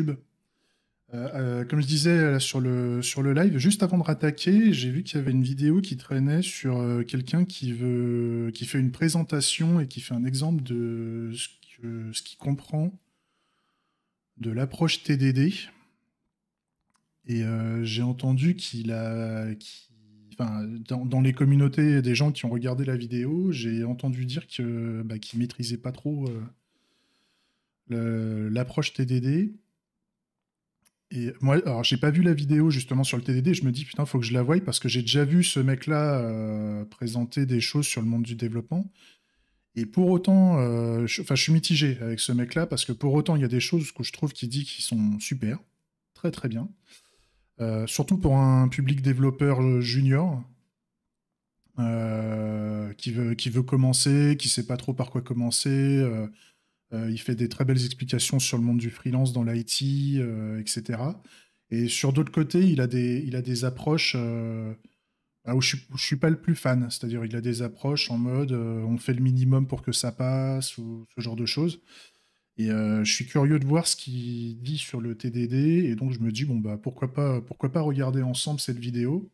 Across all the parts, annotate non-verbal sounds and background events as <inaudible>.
Euh, euh, comme je disais sur le, sur le live, juste avant de rattaquer, j'ai vu qu'il y avait une vidéo qui traînait sur euh, quelqu'un qui, veut, qui fait une présentation et qui fait un exemple de ce, que, qu'il comprend de l'approche TDD. Et j'ai entendu qu'il a. qui dans, les communautés des gens qui ont regardé la vidéo, j'ai entendu dire que, bah, qu'il ne maîtrisait pas trop l'approche TDD. Et moi, alors j'ai pas vu la vidéo justement sur le TDD, je me dis putain, faut que je la voie parce que j'ai déjà vu ce mec-là euh, présenter des choses sur le monde du développement. Et pour autant, euh, enfin je, suis mitigé avec ce mec-là parce que pour autant, il y a des choses que je trouve qu'il dit qui sont super, très très bien. Euh, surtout pour un public développeur junior qui, veut, qui veut commencer, qui sait pas trop par quoi commencer euh, il fait des très belles explications sur le monde du freelance dans l'IT, etc. Euh, et sur d'autres côtés, il a des, approches euh, bah, où je ne suis pas le plus fan. C'est-à-dire, il a des approches en mode on fait le minimum pour que ça passe ou ce genre de choses. Et je suis curieux de voir ce qu'il dit sur le TDD. Et donc, je me dis, bon, bah, pourquoi pas, pourquoi pas regarder ensemble cette vidéo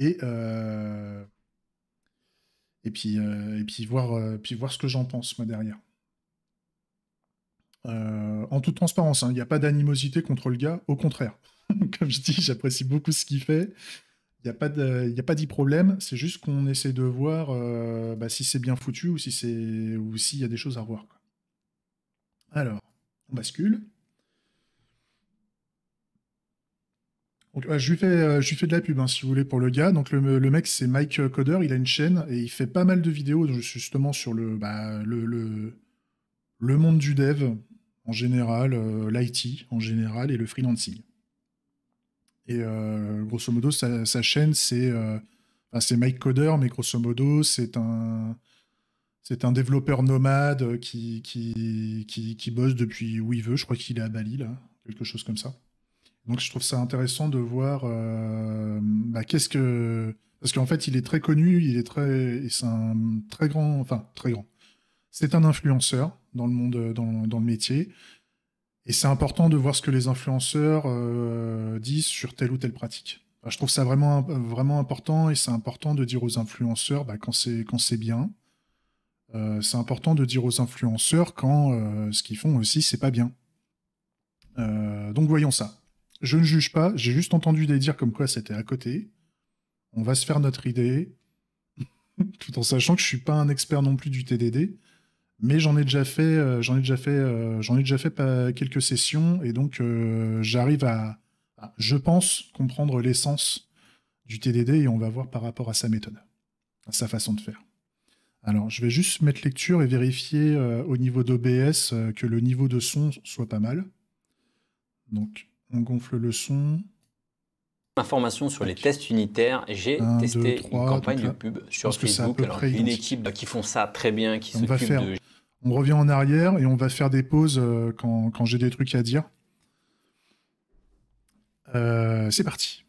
Et et puis, euh, euh, puis, voir, ce que j'en pense, moi, derrière. Euh, en toute transparence, hein, il n'y a pas d'animosité contre le gars, au contraire. <laughs> Comme je dis, j'apprécie beaucoup ce qu'il fait. Il n'y a pas d'y problème, c'est juste qu'on essaie de voir bah, si c'est bien foutu ou s'il si y a des choses à revoir. Alors, on bascule. Euh, je, lui fais, de la pub, hein, si vous voulez, pour le gars. Donc, le, mec, c'est Mike euh, Coder. Il a une chaîne et il fait pas mal de vidéos justement sur bah, le, le, le, monde du dev en général, euh, l'IT en général et le freelancing. Et grosso modo, sa, chaîne, c'est Mike Coder, mais grosso modo, c'est un, c'est un développeur nomade qui qui, qui, qui, bosse depuis où il veut. Je crois qu'il est à Bali, là, quelque chose comme ça. Donc je trouve ça intéressant de voir euh, bah, qu'est-ce que parce qu'en fait il est très connu, il est très c'est un très grand enfin très grand. C'est un influenceur dans le monde dans, dans le métier et c'est important de voir ce que les influenceurs euh, disent sur telle ou telle pratique. je trouve ça vraiment vraiment important et c'est important de dire aux influenceurs bah, quand c'est quand c'est bien. Euh, c'est important de dire aux influenceurs quand ce qu'ils font aussi c'est pas bien. donc voyons ça. Je ne juge pas, j'ai juste entendu des dires comme quoi c'était à côté. On va se faire notre idée, <laughs> tout en sachant que je ne suis pas un expert non plus du TDD, mais j'en ai déjà fait, euh, j'en ai déjà fait, euh, j'en ai déjà fait quelques sessions et donc euh, j'arrive à, je pense, comprendre l'essence du TDD et on va voir par rapport à sa méthode, à sa façon de faire. Alors, je vais juste mettre lecture et vérifier au niveau d'OBS que le niveau de son soit pas mal. Donc, on gonfle le son. Information sur les tests unitaires. J'ai testé une campagne de pub sur Facebook. une équipe qui font ça très bien, qui faire... On revient en arrière et on va faire des pauses euh, quand, j'ai des trucs à dire. Euh, c'est parti.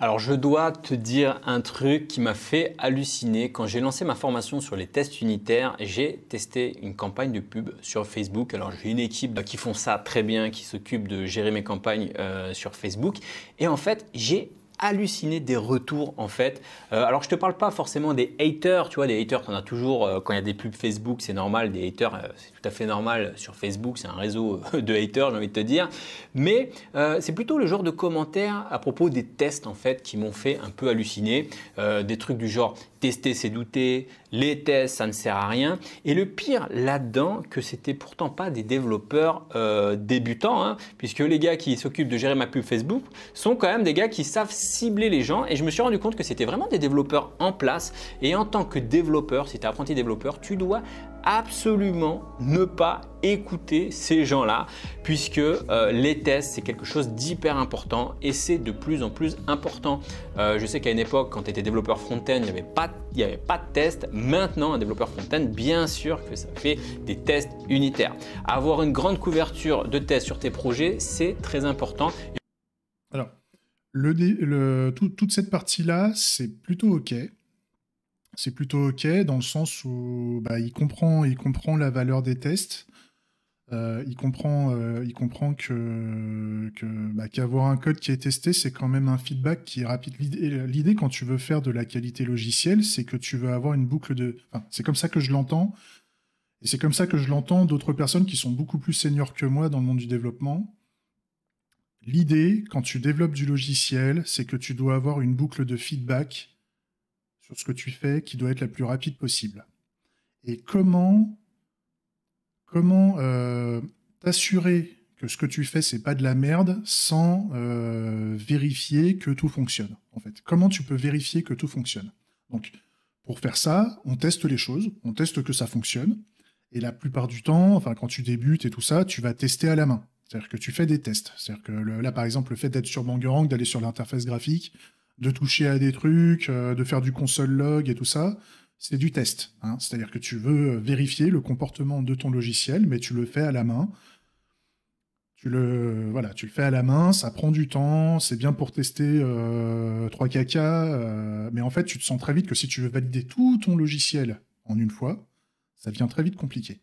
Alors je dois te dire un truc qui m'a fait halluciner. Quand j'ai lancé ma formation sur les tests unitaires, j'ai testé une campagne de pub sur Facebook. Alors j'ai une équipe qui font ça très bien, qui s'occupe de gérer mes campagnes euh, sur Facebook. Et en fait, j'ai halluciné des retours en fait. Euh, alors je te parle pas forcément des haters, tu vois, des haters, qu'on a toujours euh, quand il y a des pubs Facebook, c'est normal, des haters, tout à fait normal sur Facebook, c'est un réseau euh, de haters, j'ai envie de te dire. Mais euh, c'est plutôt le genre de commentaires à propos des tests en fait qui m'ont fait un peu halluciner. Euh, des trucs du genre tester c'est douter, les tests ça ne sert à rien. Et le pire là-dedans, que c'était pourtant pas des développeurs débutants, hein, puisque les gars qui s'occupent de gérer ma pub Facebook sont quand même des gars qui savent cibler les gens. Et je me suis rendu compte que c'était vraiment des développeurs en place. Et en tant que développeur, si tu es apprenti développeur, tu dois absolument ne pas écouter ces gens-là, puisque euh, les tests, c'est quelque chose d'hyper important et c'est de plus en plus important. Euh, je sais qu'à une époque, quand tu étais développeur front-end, il n'y avait, pas, de tests. Maintenant, un développeur front-end, bien sûr que ça fait des tests unitaires. Avoir une grande couverture de tests sur tes projets, c'est très important. Alors, toute cette partie-là, c'est plutôt OK c'est plutôt OK dans le sens où bah, il, comprend, il comprend la valeur des tests. Euh, il comprend, euh, il comprend que, bah, qu'avoir un code qui est testé, c'est quand même un feedback qui est rapide. L'idée, l'idée quand tu veux faire de la qualité logicielle, c'est que tu veux avoir une boucle de. c'est comme ça que je l'entends, et c'est comme ça que je l'entends d'autres personnes qui sont beaucoup plus seniors que moi dans le monde du développement. L'idée, quand tu développes du logiciel, c'est que tu dois avoir une boucle de feedback sur ce que tu fais qui doit être la plus rapide possible. Et comment comment euh, t'assurer que ce que tu fais c'est pas de la merde sans euh, vérifier que tout fonctionne en fait. Comment tu peux vérifier que tout fonctionne Donc pour faire ça, on teste les choses, on teste que ça fonctionne. Et la plupart du temps, enfin quand tu débutes et tout ça, tu vas tester à la main. C'est-à-dire que tu fais des tests. C'est-à-dire que là, par exemple, le fait d'être sur Bangerang, d'aller sur l'interface graphique, de toucher à des trucs, euh, de faire du console log et tout ça, c'est du test. Hein. C'est-à-dire que tu veux euh, vérifier le comportement de ton logiciel, mais tu le fais à la main. Tu le, voilà, tu le fais à la main, ça prend du temps, c'est bien pour tester euh, trois 3 caca, mais en fait, tu te sens très vite que si tu veux valider tout ton logiciel en une fois, ça devient très vite compliqué.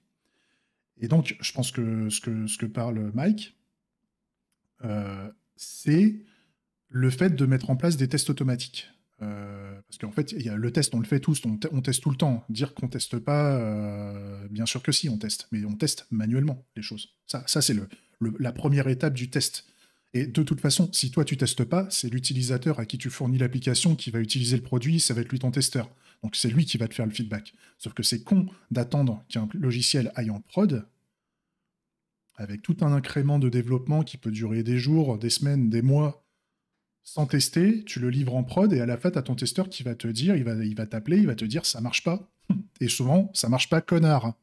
Et donc, je pense que ce que, parle Mike, c'est le fait de mettre en place des tests automatiques. Euh, parce qu'en fait, le test, on le fait tous, on, teste tout le temps. Dire qu'on teste pas, euh, bien sûr que si, on teste, mais on teste manuellement les choses. Ça, ça c'est le, la première étape du test. Et de toute façon, si toi tu testes pas, c'est l'utilisateur à qui tu fournis l'application qui va utiliser le produit, ça va être lui ton testeur. Donc c'est lui qui va te faire le feedback. Sauf que c'est con d'attendre qu'un logiciel aille en prod avec tout un incrément de développement qui peut durer des jours, des semaines, des mois, sans tester, tu le livres en prod et à la fin, tu as ton testeur qui va te dire, il va, il va t'appeler, il va te dire ça marche pas. <laughs> Et souvent, ça marche pas, connard.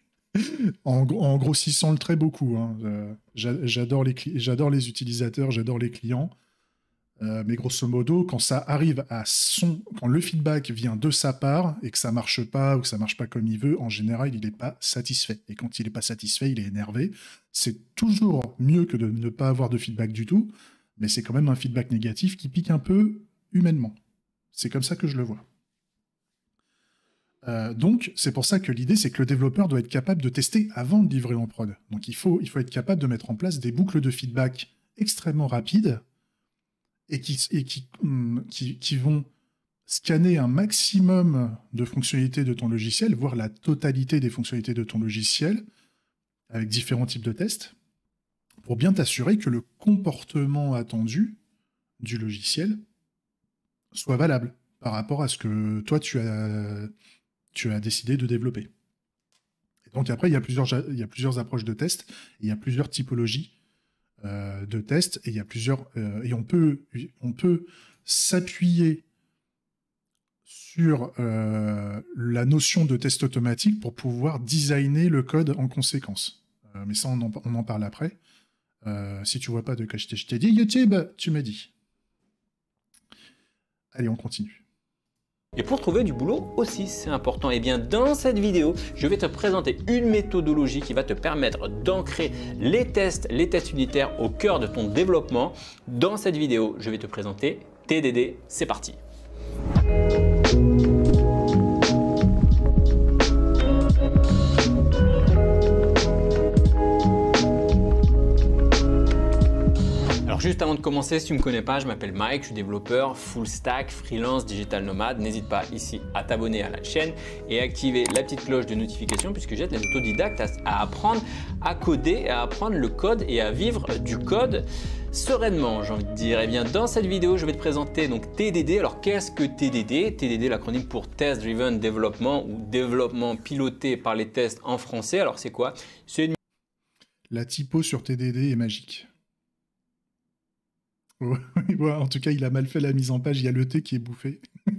<laughs> en, grossissant le très beaucoup. Hein. Euh, j'adore, les les utilisateurs, j'adore les clients. Euh, mais grosso modo, quand ça arrive à son, quand le feedback vient de sa part et que ça marche pas ou que ça marche pas comme il veut, en général, il n'est pas satisfait. Et quand il n'est pas satisfait, il est énervé. C'est toujours mieux que de ne pas avoir de feedback du tout, mais c'est quand même un feedback négatif qui pique un peu humainement. C'est comme ça que je le vois. Euh, donc, c'est pour ça que l'idée, c'est que le développeur doit être capable de tester avant de livrer en prod. Donc, il faut, il faut être capable de mettre en place des boucles de feedback extrêmement rapides et qui, qui, hum, qui, qui vont scanner un maximum de fonctionnalités de ton logiciel, voire la totalité des fonctionnalités de ton logiciel, avec différents types de tests, pour bien t'assurer que le comportement attendu du logiciel soit valable par rapport à ce que toi tu as, décidé de développer. Et donc après, il y, a plusieurs, approches de test, il y a plusieurs typologies euh, de tests, et il y plusieurs. Euh, et on peut, on peut s'appuyer sur euh, la notion de test automatique pour pouvoir designer le code en conséquence. mais ça, on en parle après. Euh, si tu vois pas de quoi je t'ai dit, YouTube, tu m'as dit. Allez, on continue. Et pour trouver du boulot aussi, c'est important. Et eh bien dans cette vidéo, je vais te présenter une méthodologie qui va te permettre d'ancrer les tests, les tests unitaires au cœur de ton développement. Dans cette vidéo, je vais te présenter TDD. C'est parti. Alors juste avant de commencer, si tu ne me connais pas, je m'appelle Mike, je suis développeur full stack, freelance, digital nomade. N'hésite pas ici à t'abonner à la chaîne et à activer la petite cloche de notification puisque j'aide les autodidactes à, apprendre à coder, à apprendre le code et à vivre du code sereinement, j'ai envie de dire. Et eh bien dans cette vidéo, je vais te présenter donc TDD. Alors qu'est-ce que TDD TDD, l'acronyme pour Test Driven Development ou développement piloté par les tests en français. Alors c'est quoi C'est La typo sur TDD est magique. <laughs> en tout cas, il a mal fait la mise en page. Il y a le thé qui est bouffé. <laughs>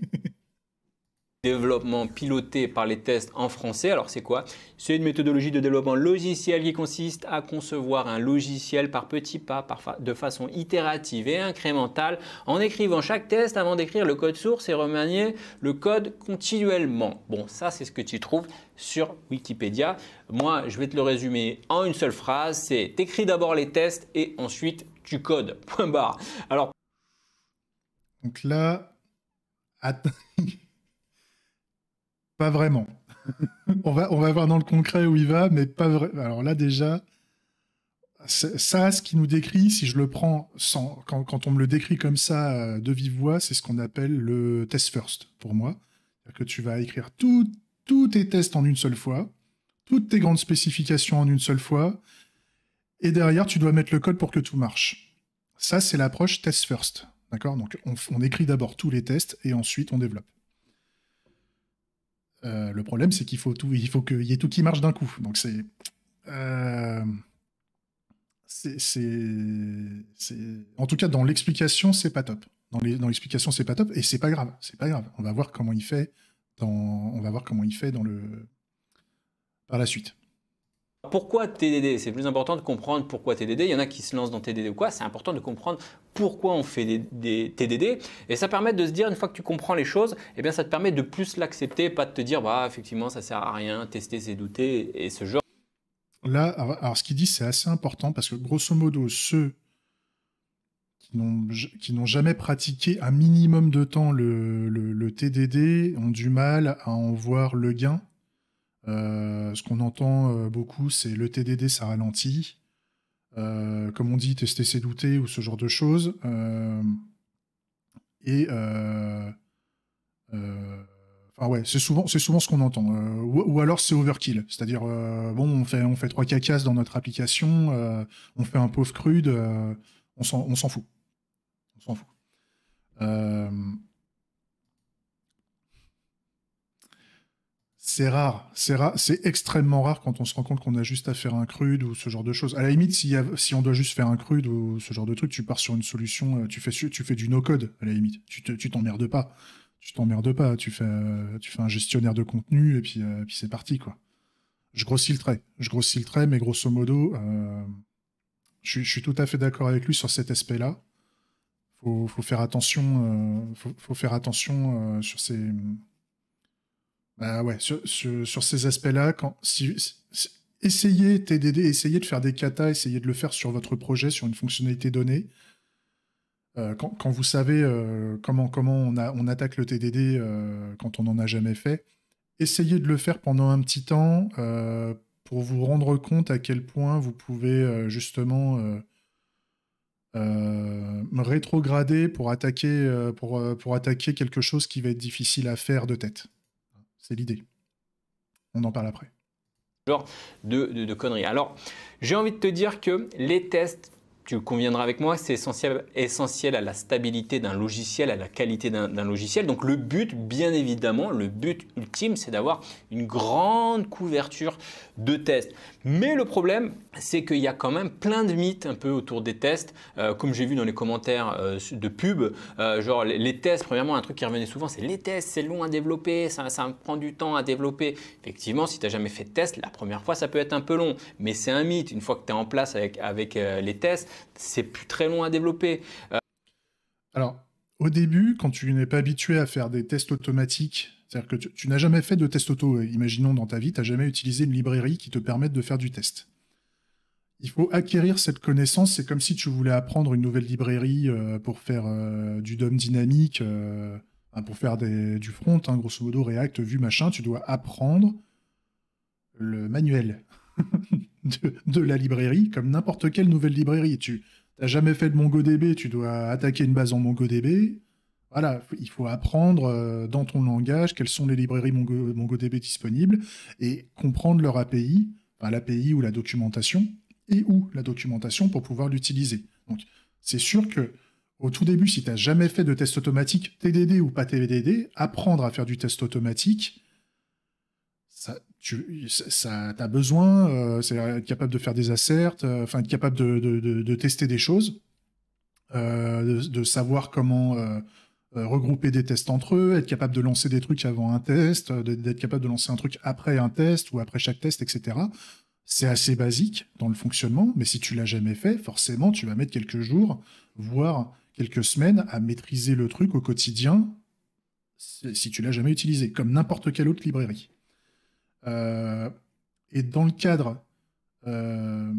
développement piloté par les tests en français. Alors c'est quoi C'est une méthodologie de développement logiciel qui consiste à concevoir un logiciel par petits pas, par de façon itérative et incrémentale, en écrivant chaque test avant d'écrire le code source et remanier le code continuellement. Bon, ça c'est ce que tu trouves sur Wikipédia. Moi, je vais te le résumer en une seule phrase. C'est écrit d'abord les tests et ensuite tu codes. <laughs> Point barre. Alors. Donc là. <laughs> pas vraiment. <laughs> on, va, on va voir dans le concret où il va, mais pas vrai. Alors là, déjà. Ça, ce qui nous décrit, si je le prends quand, on me le décrit comme ça euh, de vive voix, c'est ce qu'on appelle le test first pour moi. C'est-à-dire que tu vas écrire tout, tous tes tests en une seule fois, toutes tes grandes spécifications en une seule fois, et derrière, tu dois mettre le code pour que tout marche. Ça, c'est l'approche test first. D'accord Donc, on, écrit d'abord tous les tests et ensuite on développe. Euh, le problème, c'est qu'il faut tout, il faut qu'il y ait tout qui marche d'un coup. Donc, c'est. Euh, en tout cas, dans l'explication, c'est pas top. Dans l'explication, c'est pas top et c'est pas grave. C'est pas grave. On va voir comment il fait dans, on va voir comment il fait dans le, par la suite. Pourquoi TDD C'est plus important de comprendre pourquoi TDD. Il y en a qui se lancent dans TDD ou quoi. C'est important de comprendre pourquoi on fait des, TDD. Et ça permet de se dire, une fois que tu comprends les choses, eh bien, ça te permet de plus l'accepter, pas de te dire, bah, effectivement, ça sert à rien, tester, c'est douter et ce genre. Là, alors ce qu'il dit, c'est assez important parce que grosso modo, ceux qui n'ont jamais pratiqué un minimum de temps le, le TDD ont du mal à en voir le gain euh, ce qu'on entend euh, beaucoup, c'est le TDD, ça ralentit. Euh, comme on dit, tester, c'est douter ou ce genre de choses. et Enfin ouais, c'est souvent, souvent ce qu'on entend. ou, alors c'est overkill, c'est-à-dire bon, on fait, on fait trois cacasses dans notre application, on fait un pauvre crude, on s'en, fout, on s'en fout. C'est rare, c'est c'est extrêmement rare quand on se rend compte qu'on a juste à faire un crude ou ce genre de choses. À la limite, si, on doit juste faire un crude ou ce genre de truc, tu pars sur une solution, euh, tu fais, tu fais du no-code, à la limite. Tu t'emmerdes pas. Tu t'emmerdes pas. Tu fais, euh, un gestionnaire de contenu et euh, puis, c'est parti, quoi. Je grossis le trait. Je grossis le trait, mais grosso modo, je, suis tout à fait d'accord avec lui sur cet aspect-là. Faut, faire attention, faut, faire attention sur ces bah ouais, sur, ces aspects-là, si, essayez TDD, essayez de faire des katas, essayez de le faire sur votre projet, sur une fonctionnalité donnée. Euh, quand, vous savez euh, comment, comment on, attaque le TDD euh, quand on n'en a jamais fait, essayez de le faire pendant un petit temps pour vous rendre compte à quel point vous pouvez justement rétrograder pour attaquer, pour attaquer quelque chose qui va être difficile à faire de tête. C'est l'idée. On en parle après. Genre de, de, conneries. Alors, j'ai envie de te dire que les tests, tu conviendras avec moi, c'est essentiel, essentiel à la stabilité d'un logiciel, à la qualité d'un logiciel. Donc le but, bien évidemment, le but ultime, c'est d'avoir une grande couverture de tests. Mais le problème, c'est qu'il y a quand même plein de mythes un peu autour des tests, euh, comme j'ai vu dans les commentaires euh, de pub, euh, genre les, tests, premièrement un truc qui revenait souvent, c'est les tests, c'est long à développer, ça, prend du temps à développer. Effectivement, si tu n'as jamais fait de test, la première fois ça peut être un peu long, mais c'est un mythe, une fois que tu es en place avec, les tests, c'est plus très long à développer. Alors, au début, quand tu n'es pas habitué à faire des tests automatiques, c'est-à-dire que tu, tu n'as jamais fait de test auto, imaginons dans ta vie, tu n'as jamais utilisé une librairie qui te permette de faire du test il faut acquérir cette connaissance. C'est comme si tu voulais apprendre une nouvelle librairie euh, pour faire euh, du DOM dynamique, euh, pour faire du front, hein, grosso modo, React, Vue, machin. Tu dois apprendre le manuel <laughs> de, la librairie, comme n'importe quelle nouvelle librairie. Tu n'as jamais fait de MongoDB, tu dois attaquer une base en MongoDB. Voilà, il faut apprendre dans ton langage quelles sont les librairies MongoDB disponibles et comprendre leur API, enfin l'API ou la documentation et ou la documentation pour pouvoir l'utiliser. Donc, c'est sûr que au tout début, si tu n'as jamais fait de test automatique, TDD ou pas TDD, apprendre à faire du test automatique, ça, tu as besoin, d'être euh, c'est être capable de faire des asserts, euh, enfin être capable de, tester des choses, euh, de, savoir comment regrouper des tests entre eux, être capable de lancer des trucs avant un test, d'être capable de lancer un truc après un test ou après chaque test, etc. C'est assez basique dans le fonctionnement, mais si tu l'as jamais fait, forcément, tu vas mettre quelques jours, voire quelques semaines à maîtriser le truc au quotidien si tu l'as jamais utilisé, comme n'importe quelle autre librairie. Euh, et dans le cadre, euh,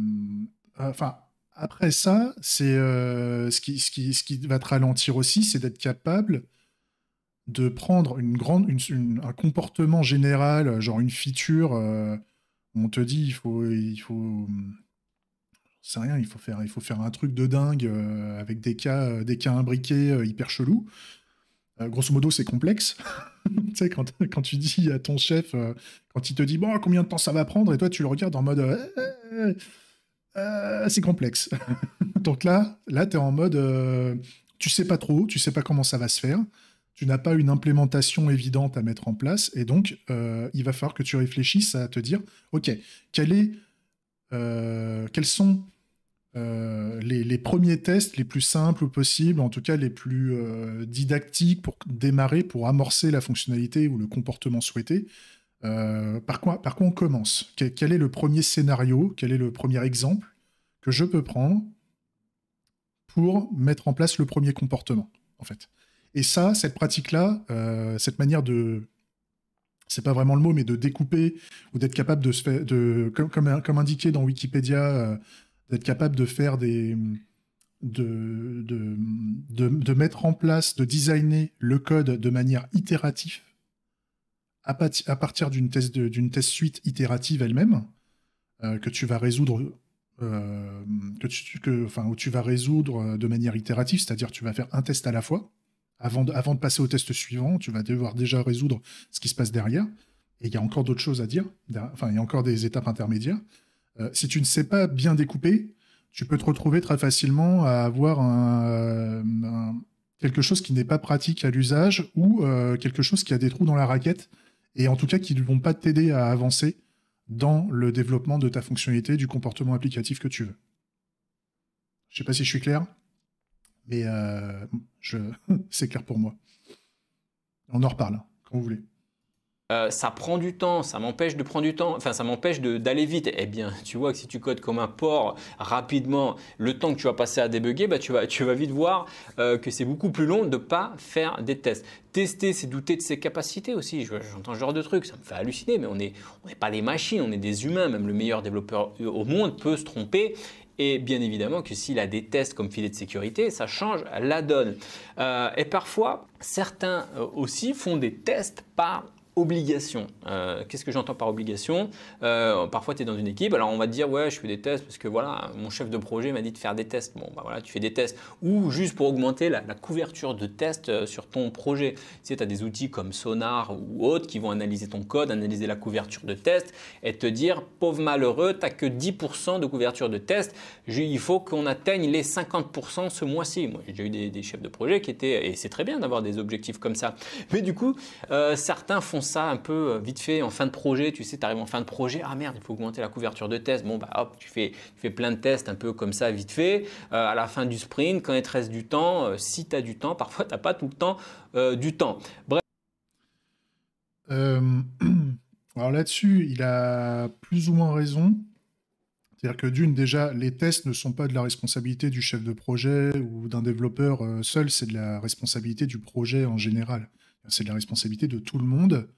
euh, enfin, après ça, c'est ce, qui, va te ralentir aussi, c'est d'être capable de prendre une grande, un comportement général, genre une feature on te dit il faut il faut rien, il faut faire il faut faire un truc de dingue euh, avec des cas euh, des cas imbriqués euh, hyper chelous. grosso modo, c'est complexe. <laughs> tu quand, tu dis à ton chef quand il te dit bon combien de temps ça va prendre et toi tu le regardes en mode c'est complexe. <laughs> Donc là, là tu es en mode tu sais pas trop, tu sais pas comment ça va se faire tu n'as pas une implémentation évidente à mettre en place, et donc euh, il va falloir que tu réfléchisses à te dire, ok, quel est, euh, quels sont euh, les, premiers tests les plus simples possibles, en tout cas les plus didactiques pour démarrer, pour amorcer la fonctionnalité ou le comportement souhaité. par, quoi, par quoi on commence quel, quel, est le premier scénario Quel est le premier exemple que je peux prendre pour mettre en place le premier comportement, en fait et ça, cette pratique-là, euh, cette manière de, c'est pas vraiment le mot, mais de découper ou d'être capable de se faire, de, comme, comme, indiqué dans Wikipédia, euh, d'être capable de faire des, de, mettre en place, de designer le code de manière itérative à, partir d'une test, d'une test suite itérative elle-même euh, que tu vas résoudre. que tu, que, enfin, où tu vas résoudre de manière itérative, c'est-à-dire tu vas faire un test à la fois, avant de, passer au test suivant, tu vas devoir déjà résoudre ce qui se passe derrière. Et il y a encore d'autres choses à dire. Enfin, il y a encore des étapes intermédiaires. Euh, si tu ne sais pas bien découper, tu peux te retrouver très facilement à avoir euh, quelque chose qui n'est pas pratique à l'usage ou euh, quelque chose qui a des trous dans la raquette et en tout cas qui ne vont pas t'aider à avancer dans le développement de ta fonctionnalité, du comportement applicatif que tu veux. Je ne sais pas si je suis clair, mais <laughs> c'est clair pour moi. On en reparle, hein, quand vous voulez. Euh, ça prend du temps, ça m'empêche de prendre du temps, enfin ça m'empêche d'aller vite. Eh bien, tu vois que si tu codes comme un porc rapidement, le temps que tu vas passer à débugger, bah, tu, vas, vite voir euh, que c'est beaucoup plus long de pas faire des tests. Tester, c'est douter de ses capacités aussi. J'entends ce genre de truc ça me fait halluciner, mais on n'est pas des machines, on est des humains. Même le meilleur développeur au monde peut se tromper et bien évidemment que s'il a des tests comme filet de sécurité, ça change la donne. Euh, et parfois, certains euh, aussi font des tests par obligation. Euh, qu'est-ce que j'entends par obligation euh, Parfois, tu es dans une équipe, alors on va te dire, ouais, je fais des tests parce que voilà, mon chef de projet m'a dit de faire des tests. Bon, bah voilà, tu fais des tests. Ou juste pour augmenter la, couverture de tests euh, sur ton projet. Tu tu as des outils comme Sonar ou autres qui vont analyser ton code, analyser la couverture de tests et te dire, pauvre malheureux, tu n'as que 10% de couverture de tests. Il faut qu'on atteigne les 50% ce mois-ci. Moi, j'ai eu des, chefs de projet qui étaient, et c'est très bien d'avoir des objectifs comme ça. Mais du coup, certains font ça un peu euh, vite fait en fin de projet. Tu sais, tu arrives en fin de projet, ah merde, il faut augmenter la couverture de tests Bon, bah hop, tu fais, tu fais plein de tests un peu comme ça vite fait. Euh, à la fin du sprint, quand il te reste du temps, euh, si tu as du temps, <laughs> parfois tu n'as pas tout le temps du temps. Bref. <clears throat> alors là-dessus, il a plus ou moins raison. C'est-à-dire que d'une, déjà, les tests ne sont pas de la responsabilité du chef de projet ou d'un développeur seul, c'est de la responsabilité du projet en général. C'est de la responsabilité de tout le monde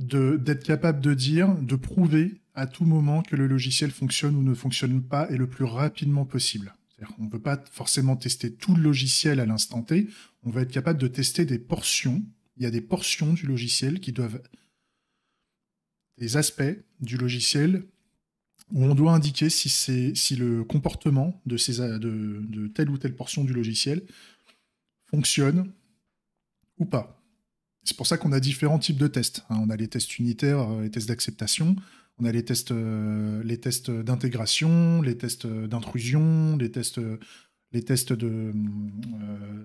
d'être capable de dire, de prouver à tout moment que le logiciel fonctionne ou ne fonctionne pas et le plus rapidement possible. On ne veut pas forcément tester tout le logiciel à l'instant T, on va être capable de tester des portions. Il y a des portions du logiciel qui doivent... des aspects du logiciel où on doit indiquer si, si le comportement de, ces, de telle ou telle portion du logiciel fonctionne ou pas. C'est pour ça qu'on a différents types de tests. Hein. On a les tests unitaires, euh, les tests d'acceptation, on a les tests, euh, les tests d'intégration, les tests d'intrusion, les tests, les tests euh,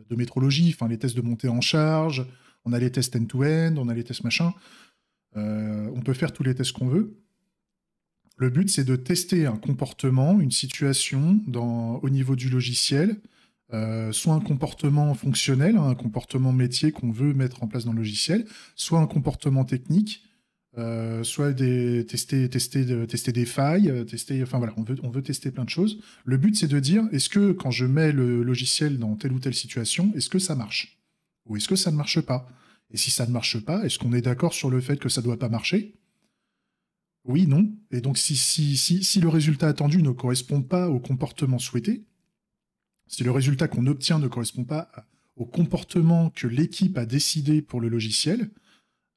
de, métrologie, enfin les tests de montée en charge, on a les tests end-to-end, on a les tests machin. on peut faire tous les tests qu'on veut. Le but, c'est de tester un comportement, une situation au niveau du logiciel euh, soit un comportement fonctionnel, hein, un comportement métier qu'on veut mettre en place dans le logiciel, soit un comportement technique, euh, soit des, tester, tester, tester des failles, euh, tester, enfin voilà, on veut, tester plein de choses. Le but, c'est de dire, est-ce que quand je mets le logiciel dans telle ou telle situation, est-ce que ça marche Ou est-ce que ça ne marche pas Et si ça ne marche pas, est-ce qu'on est, d'accord sur le fait que ça ne doit pas marcher Oui, non. Et donc, si, si, si, si le résultat attendu ne correspond pas au comportement souhaité, si le résultat qu'on obtient ne correspond pas au comportement que l'équipe a décidé pour le logiciel,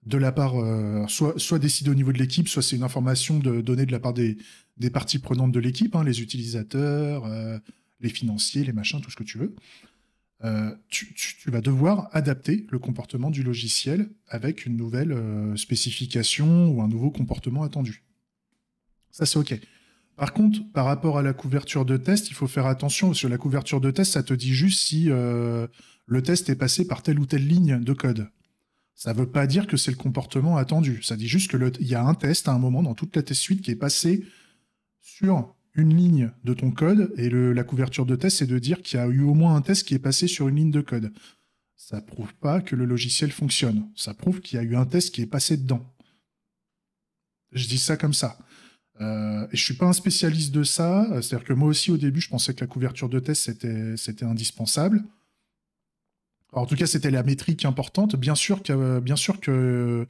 de la part, euh, soit, soit décidé au niveau de l'équipe, soit c'est une information de, donnée de la part des, parties prenantes de l'équipe, hein, les utilisateurs, euh, les financiers, les machins, tout ce que tu veux. Euh, tu, vas devoir adapter le comportement du logiciel avec une nouvelle spécification ou un nouveau comportement attendu. Ça, c'est OK. Par contre, par rapport à la couverture de test, il faut faire attention. Sur la couverture de test, ça te dit juste si euh, le test est passé par telle ou telle ligne de code. Ça ne veut pas dire que c'est le comportement attendu. Ça dit juste qu'il y a un test à un moment dans toute la test suite qui est passé sur une ligne de ton code et la couverture de test, c'est de dire qu'il y a eu au moins un test qui est passé sur une ligne de code. Ça ne prouve pas que le logiciel fonctionne. Ça prouve qu'il y a eu un test qui est passé dedans. Je dis ça comme ça. Euh, et je suis pas un spécialiste de ça, c'est-à-dire que moi aussi au début je pensais que la couverture de test c'était, c'était indispensable. en tout cas c'était la métrique importante. Bien sûr que, euh,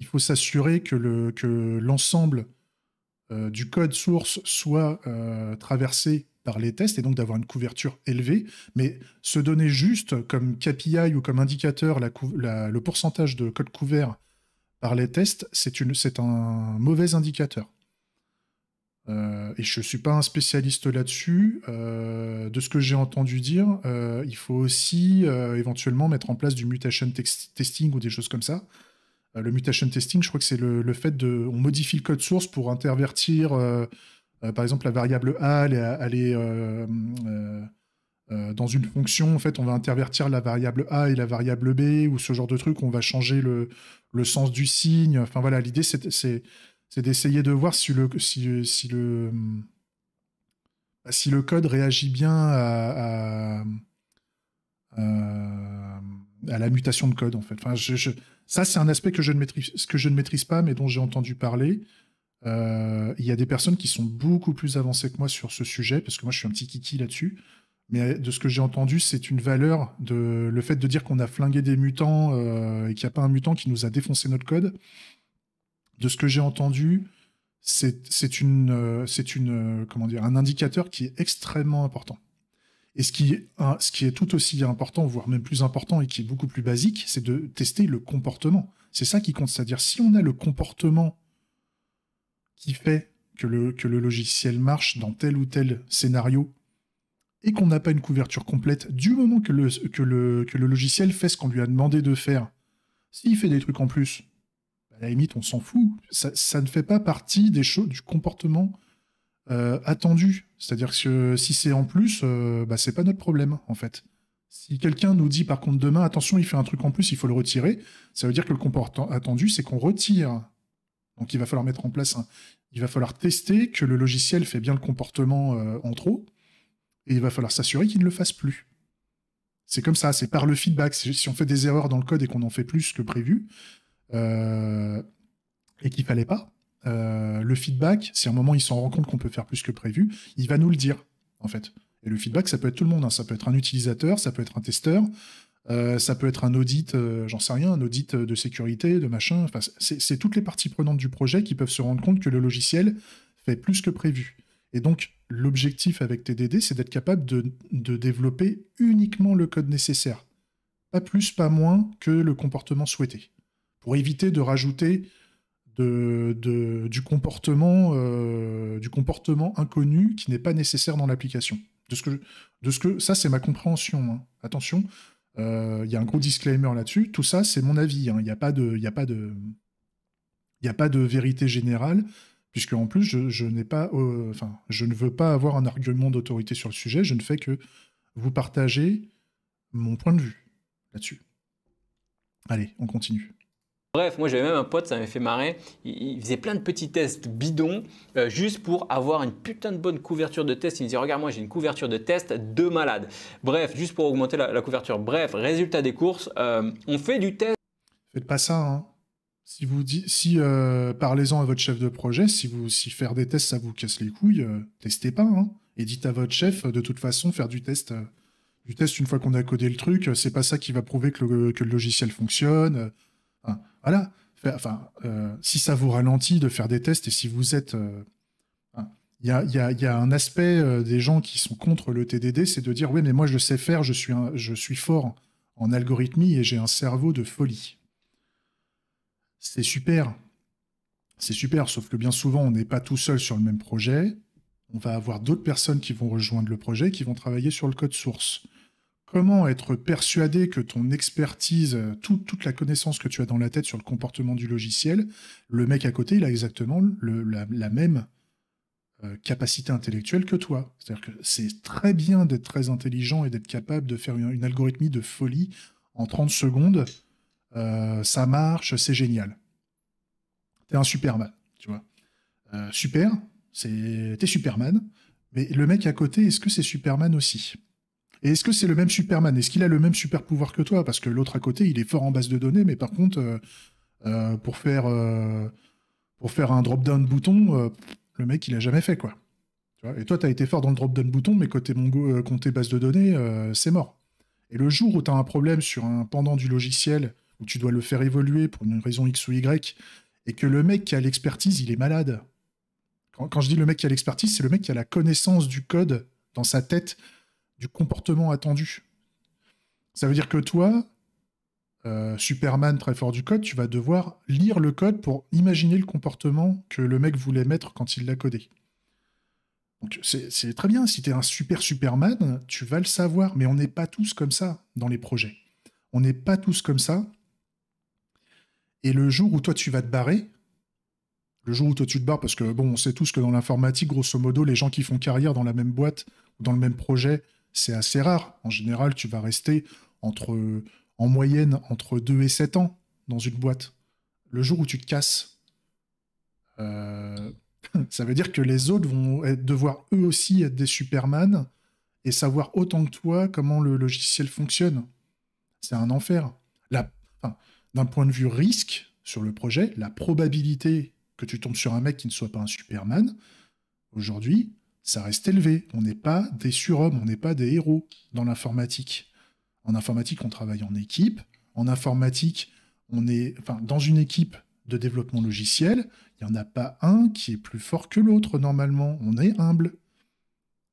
il faut s'assurer que, l'ensemble euh, du code source soit traversé par les tests et donc d'avoir une couverture élevée, mais se donner juste comme KPI ou comme indicateur le pourcentage de code couvert par les tests, c'est un mauvais indicateur. Euh, et je ne suis pas un spécialiste là-dessus. Euh, de ce que j'ai entendu dire, euh, il faut aussi éventuellement mettre en place du mutation testing ou des choses comme ça. le mutation testing, je crois que c'est le, fait de... On modifie le code source pour intervertir, par exemple, la variable A, aller dans une fonction. En fait, on va intervertir la variable A et la variable B ou ce genre de truc. On va changer le, le sens du signe. Enfin voilà, l'idée, c'est c'est d'essayer de voir si le, si, le, si le code réagit bien à, euh, la mutation de code, en fait. ça, c'est un aspect que je, ne maîtrise, que je ne maîtrise pas, mais dont j'ai entendu parler. Euh, il y a des personnes qui sont beaucoup plus avancées que moi sur ce sujet, parce que moi, je suis un petit kiki là-dessus. Mais de ce que j'ai entendu, c'est une valeur de le fait de dire qu'on a flingué des mutants euh, et qu'il n'y a pas un mutant qui nous a défoncé notre code de ce que j'ai entendu, c'est une, c'est une, euh, euh, comment dire, un indicateur qui est extrêmement important. Et ce qui, est, ce qui est tout aussi important, voire même plus important et qui est beaucoup plus basique, c'est de tester le comportement. C'est ça qui compte. C'est-à-dire, si on a le comportement qui fait que le, que le logiciel marche dans tel ou tel scénario et qu'on n'a pas une couverture complète, du moment que le, que le, que le logiciel fait ce qu'on lui a demandé de faire, s'il fait des trucs en plus, à la limite, on s'en fout. Ça, ne fait pas partie des choses, du comportement euh, attendu. C'est-à-dire que si c'est en plus, euh, bah, c'est pas notre problème, en fait. Si quelqu'un nous dit par contre demain, attention, il fait un truc en plus, il faut le retirer, ça veut dire que le comportement attendu, c'est qu'on retire. Donc il va falloir mettre en place Il va falloir tester que le logiciel fait bien le comportement euh, en trop, et il va falloir s'assurer qu'il ne le fasse plus. C'est comme ça, c'est par le feedback. Si on fait des erreurs dans le code et qu'on en fait plus que prévu, euh, et qu'il fallait pas, euh, le feedback, si à un moment il s'en rend compte qu'on peut faire plus que prévu, il va nous le dire, en fait. Et le feedback, ça peut être tout le monde. Hein. Ça peut être un utilisateur, ça peut être un testeur, euh, ça peut être un audit, j'en sais rien, un audit de sécurité, de machin. Enfin, c'est toutes les parties prenantes du projet qui peuvent se rendre compte que le logiciel fait plus que prévu. Et donc, l'objectif avec TDD, c'est d'être capable de, développer uniquement le code nécessaire. Pas plus, pas moins que le comportement souhaité pour éviter de rajouter de, du, comportement, euh, du comportement inconnu qui n'est pas nécessaire dans l'application. De ce que, de ce que, ça, c'est ma compréhension. Hein. Attention, euh, il y a un gros disclaimer là-dessus. Tout ça, c'est mon avis. Hein. Il n'y a pas de, il a pas de, il a pas de vérité générale, puisque en plus, je, n'ai pas, euh, enfin, je ne veux pas avoir un argument d'autorité sur le sujet. Je ne fais que vous partager mon point de vue là-dessus. Allez, on continue. Bref, moi j'avais même un pote, ça m'avait fait marrer. Il, faisait plein de petits tests bidons euh, juste pour avoir une putain de bonne couverture de test. Il me disait Regarde, moi j'ai une couverture de test de malade. Bref, juste pour augmenter la, couverture. Bref, résultat des courses, euh, on fait du test. Faites pas ça, hein. Si vous si euh, parlez-en à votre chef de projet, si vous si faire des tests ça vous casse les couilles, testez pas, hein. Et dites à votre chef, de toute façon, faire du test, du test une fois qu'on a codé le truc, c'est pas ça qui va prouver que le logiciel fonctionne. Hein. voilà. Enfin, euh, si ça vous ralentit de faire des tests et si vous êtes. Euh, hein, il y, y, a, un aspect euh, des gens qui sont contre le TDD, c'est de dire oui, mais moi je sais faire, je suis, je suis fort en algorithmie et j'ai un cerveau de folie. C'est super. C'est super, sauf que bien souvent on n'est pas tout seul sur le même projet. On va avoir d'autres personnes qui vont rejoindre le projet, qui vont travailler sur le code source Comment être persuadé que ton expertise, toute la connaissance que tu as dans la tête sur le comportement du logiciel, le mec à côté, il a exactement la, même euh, capacité intellectuelle que toi. C'est-à-dire que c'est très bien d'être très intelligent et d'être capable de faire une, algorithmie de folie en 30 secondes. Euh, ça marche, c'est génial. T'es un Superman, tu vois. Euh, super, t'es Superman. Mais le mec à côté, est-ce que c'est Superman aussi et est-ce que c'est le même Superman Est-ce qu'il a le même super pouvoir que toi Parce que l'autre à côté, il est fort en base de données, mais par contre, euh, euh, euh, pour, faire, un drop-down bouton, le mec, il n'a jamais fait, quoi. et toi, tu as été fort dans le drop-down bouton, mais côté, Mongo, côté base de données, c'est mort. Et le jour où tu as un problème sur un pendant du logiciel, où tu dois le faire évoluer pour une raison X ou Y, et que le mec qui a l'expertise, il est malade. quand, je dis le mec qui a l'expertise, c'est le mec qui a la connaissance du code dans sa tête du comportement attendu. Ça veut dire que toi, euh, Superman très fort du code, tu vas devoir lire le code pour imaginer le comportement que le mec voulait mettre quand il l'a codé. Donc c'est très bien, si tu es un super Superman, tu vas le savoir, mais on n'est pas tous comme ça dans les projets. On n'est pas tous comme ça. Et le jour où toi tu vas te barrer, le jour où toi tu te barres, parce que bon, on sait tous que dans l'informatique, grosso modo, les gens qui font carrière dans la même boîte ou dans le même projet, c'est assez rare. En général, tu vas rester entre, en moyenne entre 2 et 7 ans dans une boîte. Le jour où tu te casses, euh, <laughs> ça veut dire que les autres vont devoir eux aussi être des Superman et savoir autant que toi comment le logiciel fonctionne. C'est un enfer. D'un point de vue risque sur le projet, la probabilité que tu tombes sur un mec qui ne soit pas un Superman, aujourd'hui, ça reste élevé. On n'est pas des surhommes, on n'est pas des héros dans l'informatique. En informatique, on travaille en équipe. En informatique, on est, enfin, dans une équipe de développement logiciel, il n'y en a pas un qui est plus fort que l'autre normalement. On est humble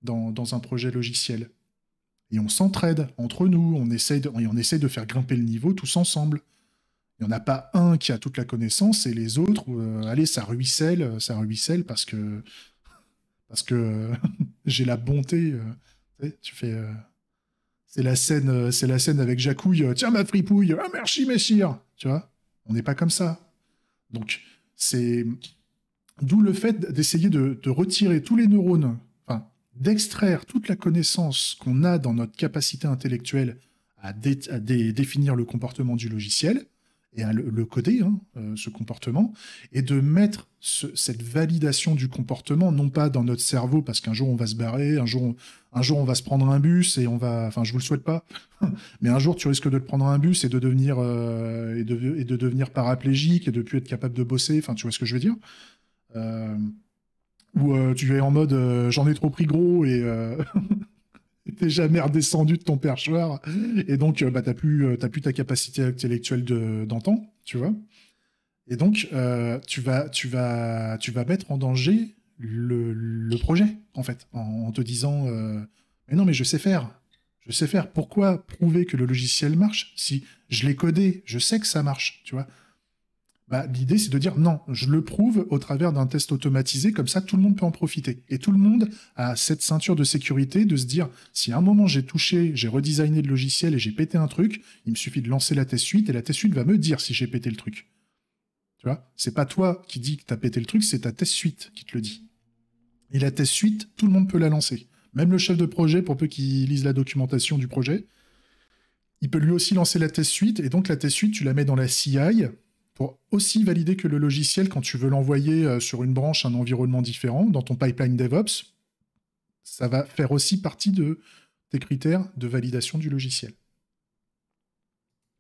dans, un projet logiciel. Et on s'entraide entre nous, on essaye, de, on essaye de faire grimper le niveau tous ensemble. Il n'y en a pas un qui a toute la connaissance et les autres, euh, allez, ça ruisselle, ça ruisselle parce que parce que <laughs> j'ai la bonté. Euh, tu fais. Euh, c'est la scène, euh, c'est la scène avec Jacouille. Tiens ma fripouille, ah, merci messire. Tu vois, on n'est pas comme ça. Donc c'est d'où le fait d'essayer de, retirer tous les neurones, enfin d'extraire toute la connaissance qu'on a dans notre capacité intellectuelle à, définir le comportement du logiciel et à le, coder, hein, euh, ce comportement, et de mettre cette validation du comportement, non pas dans notre cerveau, parce qu'un jour on va se barrer, un jour, on, un jour on va se prendre un bus et on va, enfin je vous le souhaite pas, <laughs> mais un jour tu risques de te prendre un bus et de devenir, euh, et, de, et devenir paraplégique et de plus être capable de bosser, enfin tu vois ce que je veux dire euh, Ou tu es en mode j'en ai trop pris gros et... <laughs> t'es jamais redescendu de ton perchoir. Et donc, euh, bah, euh, t'as plus, ta capacité intellectuelle d'antan, tu vois. Et donc, euh, tu, vas, tu, vas, tu vas mettre en danger le, projet, en fait, en, te disant Mais non, mais je sais faire. Je sais faire. Pourquoi prouver que le logiciel marche si je l'ai codé Je sais que ça marche, tu vois. Bah, l'idée, c'est de dire non, je le prouve au travers d'un test automatisé, comme ça tout le monde peut en profiter. Et tout le monde a cette ceinture de sécurité de se dire, si à un moment j'ai touché, j'ai redesigné le logiciel et j'ai pété un truc, il me suffit de lancer la test suite et la test suite va me dire si j'ai pété le truc. Tu vois C'est pas toi qui dis que tu as pété le truc, c'est ta test suite qui te le dit. Et la test suite, tout le monde peut la lancer. Même le chef de projet, pour peu qu'il lise la documentation du projet, il peut lui aussi lancer la test suite, et donc la test suite, tu la mets dans la CI, aussi valider que le logiciel, quand tu veux l'envoyer euh, sur une branche, un environnement différent, dans ton pipeline DevOps, ça va faire aussi partie de tes critères de validation du logiciel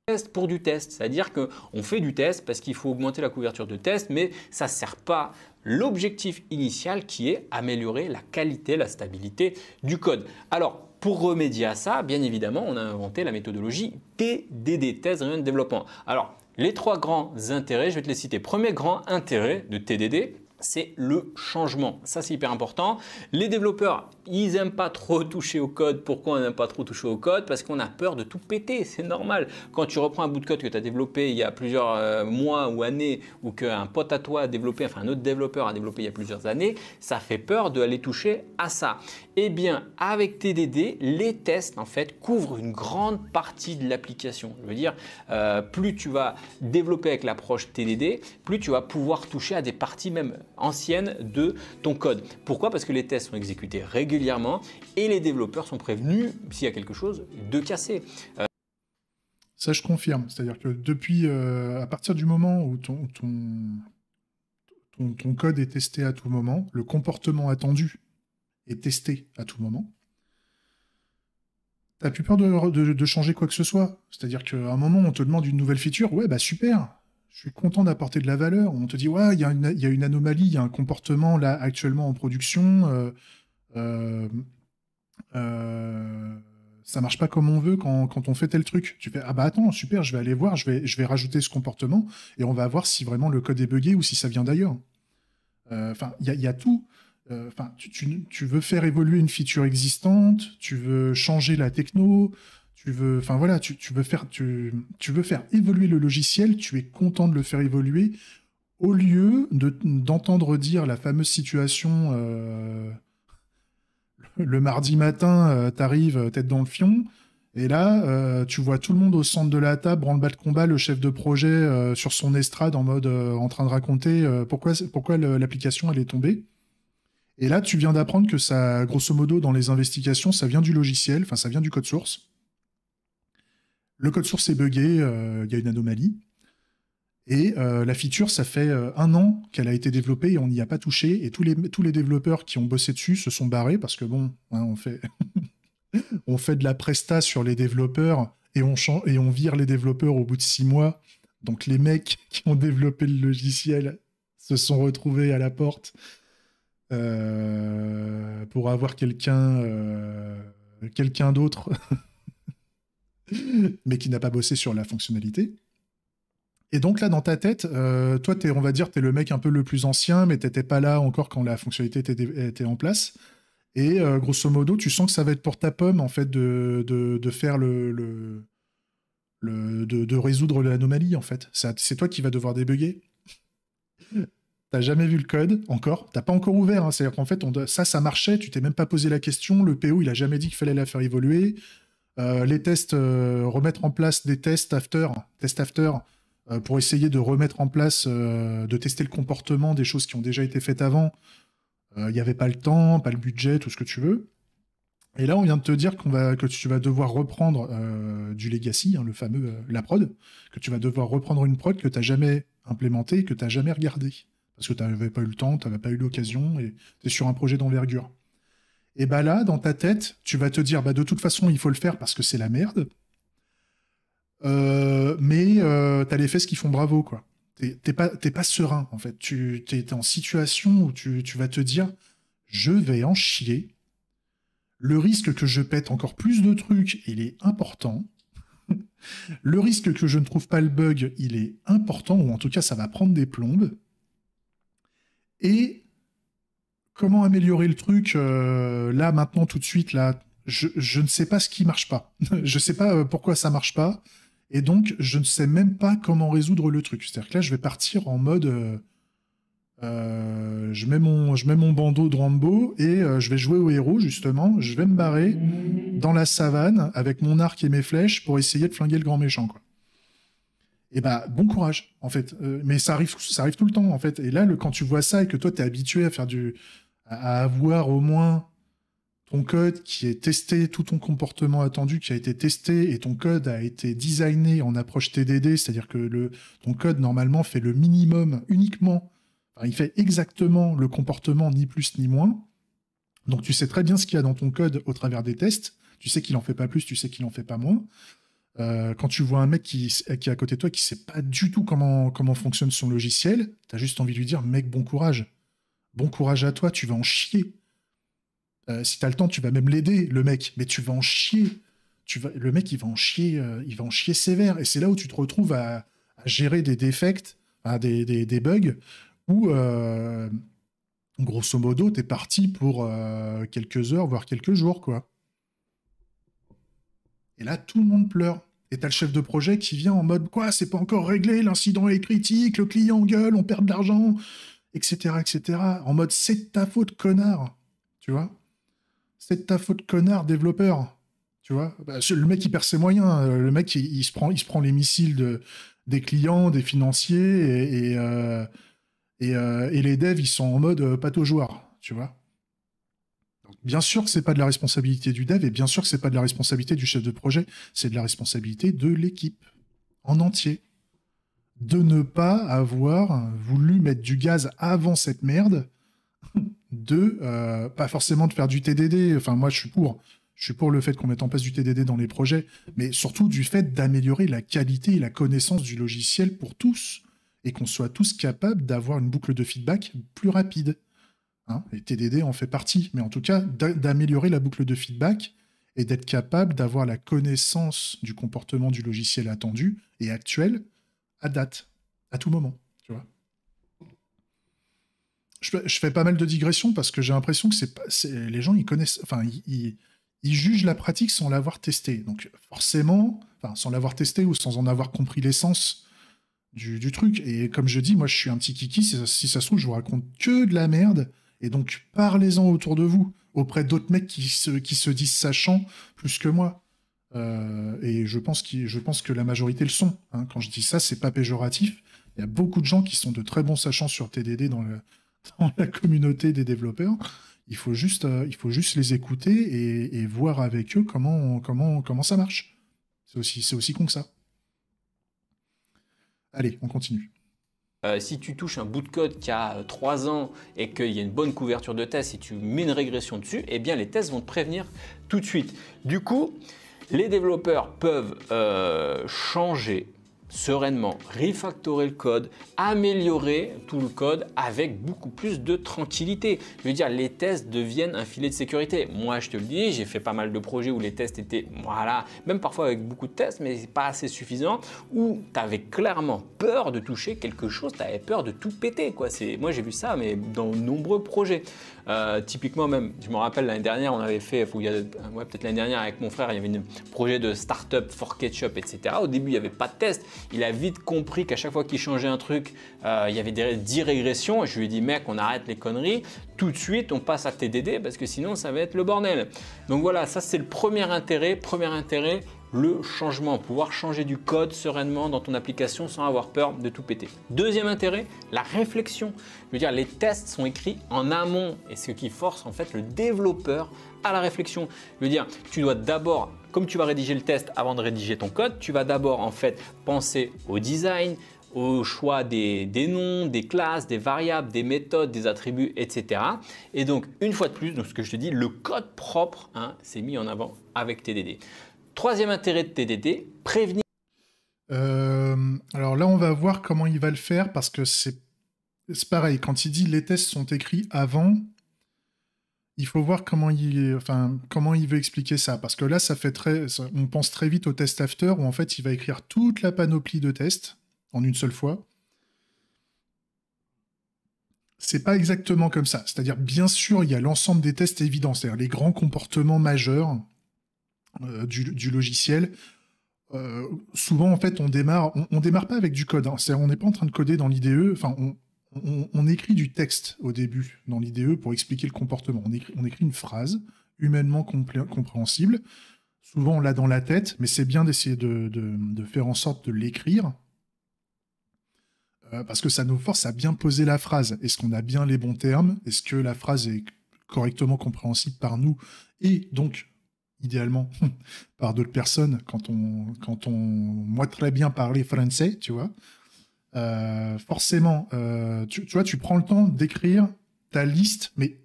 test pour du test, c'est-à-dire qu'on fait du test parce qu'il faut augmenter la couverture de test, mais ça ne sert pas l'objectif initial qui est améliorer la qualité, la stabilité du code. Alors, pour remédier à ça, bien évidemment, on a inventé la méthodologie pdd Test Driven développement Alors, les trois grands intérêts, je vais te les citer. Premier grand intérêt de TDD, c'est le changement. Ça, c'est hyper important. Les développeurs ils n'aiment pas trop <laughs> toucher au code. Pourquoi on n'aime pas trop toucher au code Parce qu'on a peur de tout péter, c'est normal. Quand tu reprends un bout de code que tu as développé il y a plusieurs euh, mois ou années, ou qu'un pote à toi a développé, enfin un autre développeur a développé il y a plusieurs années, ça fait peur d'aller toucher à ça. Eh bien, avec TDD, les tests, en fait, couvrent une grande partie de l'application. Je veux dire, euh, plus tu vas développer avec l'approche TDD, plus tu vas pouvoir toucher à des parties même anciennes de ton code. Pourquoi Parce que les tests sont exécutés régulièrement régulièrement et les développeurs sont prévenus s'il y a quelque chose de cassé. Euh, Ça, je confirme. C'est-à-dire que depuis, euh, à partir du moment où ton, code est testé à tout moment, le comportement attendu est testé à tout moment, t'as plus peur de, changer quoi que ce soit. C'est-à-dire qu'à un moment, on te demande une nouvelle feature, ouais, bah super, je suis content d'apporter de la valeur. On te dit, ouais, il y, a une anomalie, il y a un comportement là actuellement en production, euh, euh, euh, ça marche pas comme on veut quand, on fait tel truc. Tu fais ah bah attends super, je vais aller voir, je vais je vais rajouter ce comportement et on va voir si vraiment le code est buggé ou si ça vient d'ailleurs. Euh, enfin il y a, tout. Enfin tu, veux faire évoluer une feature existante, tu veux changer la techno, tu veux enfin voilà tu, veux faire tu, tu veux faire évoluer le logiciel, tu es content de le faire évoluer au lieu d'entendre dire la fameuse situation euh, le mardi matin, euh, t'arrives euh, tête dans le fion. Et là, euh, tu vois tout le monde au centre de la table, branle-bas de combat, le chef de projet sur son estrade en mode en train de raconter pourquoi, pourquoi l'application elle est tombée. Et là, tu viens d'apprendre que ça, grosso modo, dans les investigations, ça vient du logiciel, enfin ça vient du code source. Le code source est buggé, il y a une anomalie. Et euh, la feature, ça fait euh, un an qu'elle a été développée et on n'y a pas touché. Et tous les, tous les développeurs qui ont bossé dessus se sont barrés parce que bon, hein, on, fait <laughs> on fait de la presta sur les développeurs et on, et on vire les développeurs au bout de six mois. Donc les mecs <laughs> qui ont développé le logiciel se sont retrouvés à la porte euh, pour avoir quelqu'un quelqu'un d'autre <laughs> mais qui n'a pas bossé sur la fonctionnalité. Et donc là, dans ta tête, euh, toi, on va dire, tu es le mec un peu le plus ancien, mais t'étais pas là encore quand la fonctionnalité était, en place. Et euh, grosso modo, tu sens que ça va être pour ta pomme, en fait, de, faire le... de, résoudre l'anomalie, en fait. C'est toi qui vas devoir débugger. T'as jamais vu le code encore, t'as pas encore ouvert. Hein. C'est-à-dire qu'en fait, ça, ça marchait, tu t'es même pas posé la question. Le PO, il a jamais dit qu'il fallait la faire évoluer. Euh, les tests, remettre en place des tests after, test after, euh, pour essayer de remettre en place, euh, de tester le comportement des choses qui ont déjà été faites avant. Euh, il n'y avait pas le temps, pas le budget, tout ce que tu veux. Et là, on vient de te dire va, que tu vas devoir reprendre du legacy, hein, le fameux, la prod, que tu vas devoir reprendre une prod que tu n'as jamais implémentée, que tu n'as jamais regardée. Parce que tu n'avais pas eu le temps, tu n'avais pas eu l'occasion, et tu es sur un projet d'envergure. Et bah là, dans ta tête, tu vas te dire, bah de toute façon, il faut le faire parce que c'est la merde. Euh, mais euh, t'as les fesses qui font bravo, quoi. T'es pas, serein, en fait. Tu es, en situation où tu, vas te dire, je vais en chier. Le risque que je pète encore plus de trucs, il est important. <laughs> le risque que je ne trouve pas le bug, il est important, ou en tout cas, ça va prendre des plombes. Et comment améliorer le truc euh, là, maintenant, tout de suite, là je, ne sais pas ce qui marche pas. <laughs> je ne sais pas pourquoi ça marche pas. Et donc, je ne sais même pas comment résoudre le truc. C'est-à-dire que là, je vais partir en mode. Euh, euh, je, mets mon, je mets mon bandeau de Rambo et euh, je vais jouer au héros, justement. Je vais me barrer dans la savane avec mon arc et mes flèches pour essayer de flinguer le grand méchant, Et eh bah, ben, bon courage, en fait. mais ça arrive, ça arrive tout le temps, en fait. Et là, quand tu vois ça et que toi, es habitué à faire du. à avoir au moins ton code qui est testé, tout ton comportement attendu qui a été testé et ton code a été designé en approche TDD, c'est-à-dire que ton code normalement fait le minimum uniquement, il fait exactement le comportement ni plus ni moins. Donc tu sais très bien ce qu'il y a dans ton code au travers des tests, tu sais qu'il n'en fait pas plus, tu sais qu'il n'en fait pas moins. Euh, quand tu vois un mec qui, qui, est à côté de toi qui sait pas du tout comment, comment fonctionne son logiciel, tu as juste envie de lui dire mec bon courage. Bon courage à toi, tu vas en chier. Euh, si t'as le temps, tu vas même l'aider, le mec, mais tu vas en chier. Tu vas, le mec, il va en chier, euh, il va en chier sévère. Et c'est là où tu te retrouves à, gérer des défects, des, bugs, où euh, grosso modo, t'es parti pour quelques heures, voire quelques jours, quoi. Et là, tout le monde pleure. Et t'as le chef de projet qui vient en mode quoi, c'est pas encore réglé, l'incident est critique, le client gueule, on perd de l'argent, etc., etc. En mode c'est ta faute, connard, tu vois c'est de ta faute, connard, développeur. Tu vois bah, Le mec, il perd ses moyens. Euh, le mec, il, se, prend, il se prend les missiles de, des clients, des financiers, et, euh, euh, les devs, ils sont en mode pato joueur joueurs. Tu vois Bien sûr que c'est pas de la responsabilité du dev, et bien sûr que c'est pas de la responsabilité du chef de projet, c'est de la responsabilité de l'équipe en entier. De ne pas avoir voulu mettre du gaz avant cette merde de euh, pas forcément de faire du TDD. Enfin, moi, je suis pour. Je suis pour le fait qu'on mette en place du TDD dans les projets, mais surtout du fait d'améliorer la qualité et la connaissance du logiciel pour tous et qu'on soit tous capables d'avoir une boucle de feedback plus rapide. Hein et TDD en fait partie, mais en tout cas d'améliorer la boucle de feedback et d'être capable d'avoir la connaissance du comportement du logiciel attendu et actuel à date, à tout moment je, fais pas mal de digressions parce que j'ai l'impression que c'est, les gens ils connaissent, enfin ils, jugent la pratique sans l'avoir testée. Donc forcément, sans l'avoir testée ou sans en avoir compris l'essence du, truc. Et comme je dis, moi je suis un petit kiki. Si ça, se trouve, je vous raconte que de la merde. Et donc parlez-en autour de vous, auprès d'autres mecs qui se, disent sachants plus que moi. Euh, et je pense, que la majorité le sont. Hein. Quand je dis ça, c'est pas péjoratif. Il y a beaucoup de gens qui sont de très bons sachants sur TDD dans le, dans la communauté des développeurs. Il faut juste, euh, il faut juste les écouter et, voir avec eux comment, comment, comment ça marche. C'est aussi, aussi con que ça. Allez, on continue. Euh, si tu touches un bout de code qui a 3 euh, ans et qu'il y a une bonne couverture de tests, si tu mets une régression dessus, eh bien les tests vont te prévenir tout de suite. Du coup, les développeurs peuvent changer sereinement, refactorer le code, améliorer tout le code avec beaucoup plus de tranquillité. Je veux dire, les tests deviennent un filet de sécurité. Moi, je te le dis, j'ai fait pas mal de projets où les tests étaient, voilà, même parfois avec beaucoup de tests, mais pas assez suffisant, où tu avais clairement peur de toucher quelque chose, tu avais peur de tout péter. Quoi. Moi, j'ai vu ça, mais dans nombreux projets. Euh, typiquement même, je me rappelle l'année dernière, on avait fait, euh, peut-être l'année dernière avec mon frère, il y avait un projet de startup for ketchup, etc. Au début, il n'y avait pas de test. Il a vite compris qu'à chaque fois qu'il changeait un truc, euh, il y avait des 10 régressions. Je lui ai dit, mec, on arrête les conneries. Tout de suite, on passe à TDD parce que sinon, ça va être le bordel. Donc voilà, ça c'est le premier intérêt. Premier intérêt, le changement, pouvoir changer du code sereinement dans ton application sans avoir peur de tout péter. Deuxième intérêt, la réflexion. Je veux dire, les tests sont écrits en amont et ce qui force en fait le développeur à la réflexion. Je veux dire, tu dois d'abord, comme tu vas rédiger le test avant de rédiger ton code, tu vas d'abord en fait penser au design, au choix des, noms, des classes, des variables, des méthodes, des attributs, etc. Et donc, une fois de plus, donc ce que je te dis, le code propre s'est hein, c'est mis en avant avec TDD. Troisième intérêt de TDD, prévenir. Euh, alors là, on va voir comment il va le faire parce que c'est pareil. Quand il dit les tests sont écrits avant, il faut voir comment il, enfin, comment il veut expliquer ça. Parce que là, ça fait très, on pense très vite au test after où en fait, il va écrire toute la panoplie de tests en une seule fois. C'est pas exactement comme ça. C'est-à-dire, bien sûr, il y a l'ensemble des tests évidents, c'est-à-dire les grands comportements majeurs euh, du, logiciel. Euh, souvent, en fait, on démarre, on, démarre pas avec du code. Hein. on n'est pas en train de coder dans l'IDE. Enfin, on, écrit du texte au début dans l'IDE pour expliquer le comportement. On écrit, une phrase humainement compréhensible. Souvent, on l'a dans la tête, mais c'est bien d'essayer de, faire en sorte de l'écrire euh, parce que ça nous force à bien poser la phrase. Est-ce qu'on a bien les bons termes Est-ce que la phrase est correctement compréhensible par nous et donc idéalement <laughs> par d'autres personnes quand on quand on moi très bien parler français tu vois euh, forcément euh, tu, vois tu prends le temps d'écrire ta liste mais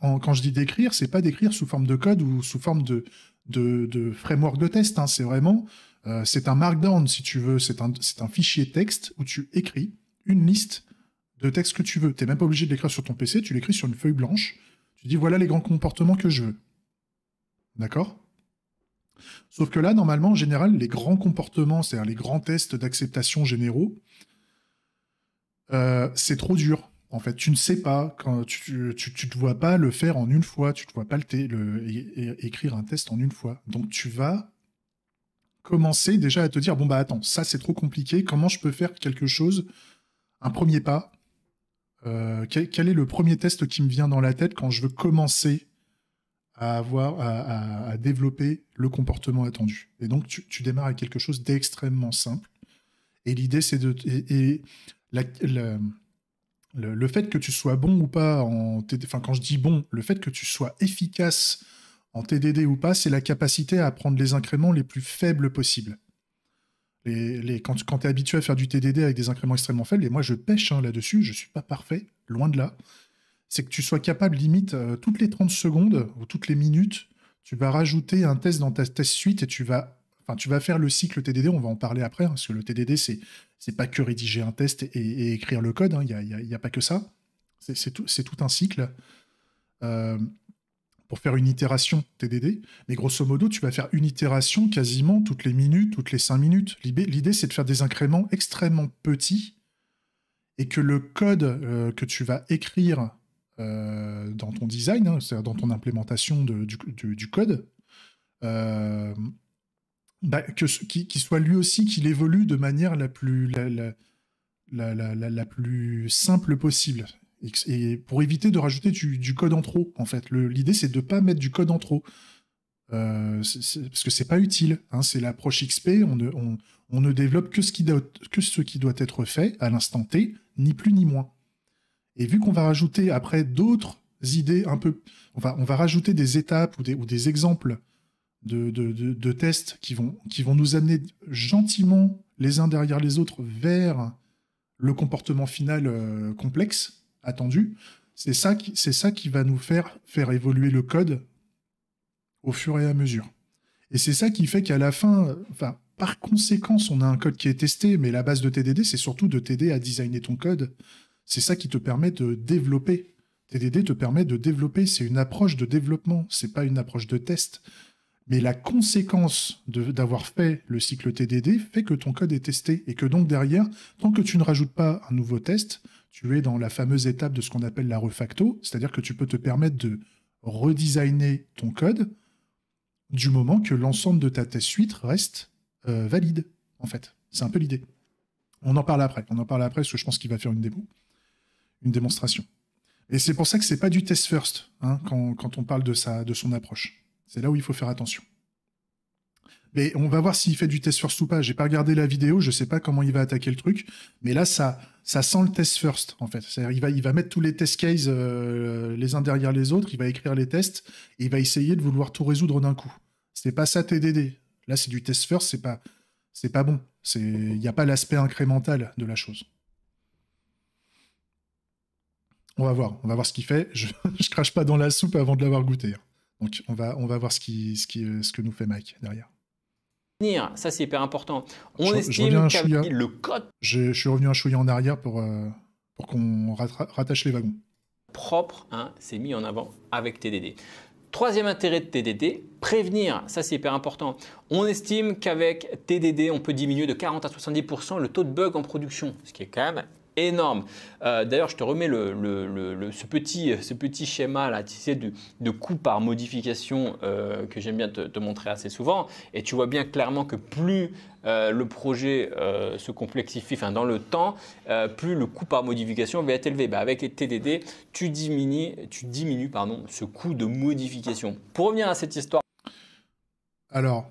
quand je dis d'écrire c'est pas d'écrire sous forme de code ou sous forme de de, framework de test hein. c'est vraiment euh, c'est un markdown si tu veux c'est un c'est un fichier texte où tu écris une liste de textes que tu veux t'es même pas obligé de l'écrire sur ton PC tu l'écris sur une feuille blanche tu dis voilà les grands comportements que je veux D'accord Sauf que là, normalement, en général, les grands comportements, c'est-à-dire les grands tests d'acceptation généraux, euh, c'est trop dur. En fait, tu ne sais pas, quand tu, ne te vois pas le faire en une fois, tu ne te vois pas le, écrire un test en une fois. Donc tu vas commencer déjà à te dire bon bah attends, ça c'est trop compliqué, comment je peux faire quelque chose, un premier pas. Euh, quel est le premier test qui me vient dans la tête quand je veux commencer à avoir à, développer le comportement attendu. Et donc tu, démarres avec quelque chose d'extrêmement simple. Et l'idée c'est de et, le, fait que tu sois bon ou pas en TDD, enfin quand je dis bon, le fait que tu sois efficace en TDD ou pas, c'est la capacité à prendre les incréments les plus faibles possibles. Les, quand, quand tu es habitué à faire du TDD avec des incréments extrêmement faibles, et moi je pêche hein, là-dessus, je suis pas parfait, loin de là c'est que tu sois capable, limite, euh, toutes les 30 secondes ou toutes les minutes, tu vas rajouter un test dans ta test suite et tu vas, enfin, tu vas faire le cycle TDD. On va en parler après, hein, parce que le TDD, c'est n'est pas que rédiger un test et, écrire le code. Hein. Il n'y a, pas que ça. C'est tout, un cycle. Euh, pour faire une itération TDD. Mais grosso modo, tu vas faire une itération quasiment toutes les minutes, toutes les cinq minutes. L'idée, c'est de faire des incréments extrêmement petits et que le code euh, que tu vas écrire euh, dans ton design, hein, cest dans ton implémentation du, code, euh, bah, que qu'il soit lui aussi qu'il évolue de manière la plus la, la, la, la plus simple possible et, pour éviter de rajouter du, code en trop en fait l'idée c'est de pas mettre du code en trop euh, parce que c'est pas utile hein. c'est l'approche XP on ne, on, on ne développe que ce qui doit, que ce qui doit être fait à l'instant T ni plus ni moins et vu qu'on va rajouter après d'autres idées un peu, on va, rajouter des étapes ou des, exemples de, tests qui vont, qui vont nous amener gentiment les uns derrière les autres vers le comportement final euh, complexe attendu. C'est ça qui, c'est ça qui va nous faire faire évoluer le code au fur et à mesure. Et c'est ça qui fait qu'à la fin, enfin, par conséquence, on a un code qui est testé, mais la base de TDD, c'est surtout de t'aider à designer ton code, c'est ça qui te permet de développer. TDD te permet de développer. C'est une approche de développement. C'est pas une approche de test. Mais la conséquence d'avoir fait le cycle TDD fait que ton code est testé et que donc derrière, tant que tu ne rajoutes pas un nouveau test, tu es dans la fameuse étape de ce qu'on appelle la refacto, c'est-à-dire que tu peux te permettre de redesigner ton code du moment que l'ensemble de ta test suite reste euh, valide, en fait. C'est un peu l'idée. On en parle après, on en parle après parce que je pense qu'il va faire une démo une démonstration. Et c'est pour ça que c'est pas du test first hein, quand, on parle de, sa, de son approche. C'est là où il faut faire attention. Mais on va voir s'il fait du test first ou pas. J'ai pas regardé la vidéo, je sais pas comment il va attaquer le truc. Mais là, ça, ça sent le test first en fait. C'est-à-dire, il va, il va mettre tous les test cases euh, les uns derrière les autres. Il va écrire les tests et il va essayer de vouloir tout résoudre d'un coup. C'est pas ça TDD. Là, c'est du test first. C'est pas, c'est pas bon. C'est, il n'y a pas l'aspect incrémental de la chose. On va voir, on va voir ce qu'il fait. Je, <laughs> je crache pas dans la soupe avant de l'avoir goûté. Hein. Donc on va, on va voir ce, qui, ce, qui, euh, ce que nous fait Mike derrière. Ça, c'est hyper important. On estime je le code. Je, suis revenu un chouïa en arrière pour, euh, pour qu'on rattache les wagons. Propre, hein, c'est mis en avant avec TDD. Troisième intérêt de TDD, prévenir. Ça, c'est hyper important. On estime qu'avec TDD, on peut diminuer de 40 à 70% le taux de bug en production, ce qui est quand même énorme. Euh, d'ailleurs, je te remets ce, petit, schéma là, tu de, coût par modification euh, que j'aime bien te, montrer assez souvent. Et tu vois bien clairement que plus euh, le projet se complexifie enfin, dans le temps, plus le coût par modification va être élevé. Bah, avec les TDD, tu diminues, tu diminues pardon, ce coût de modification. Pour revenir à cette histoire. Alors,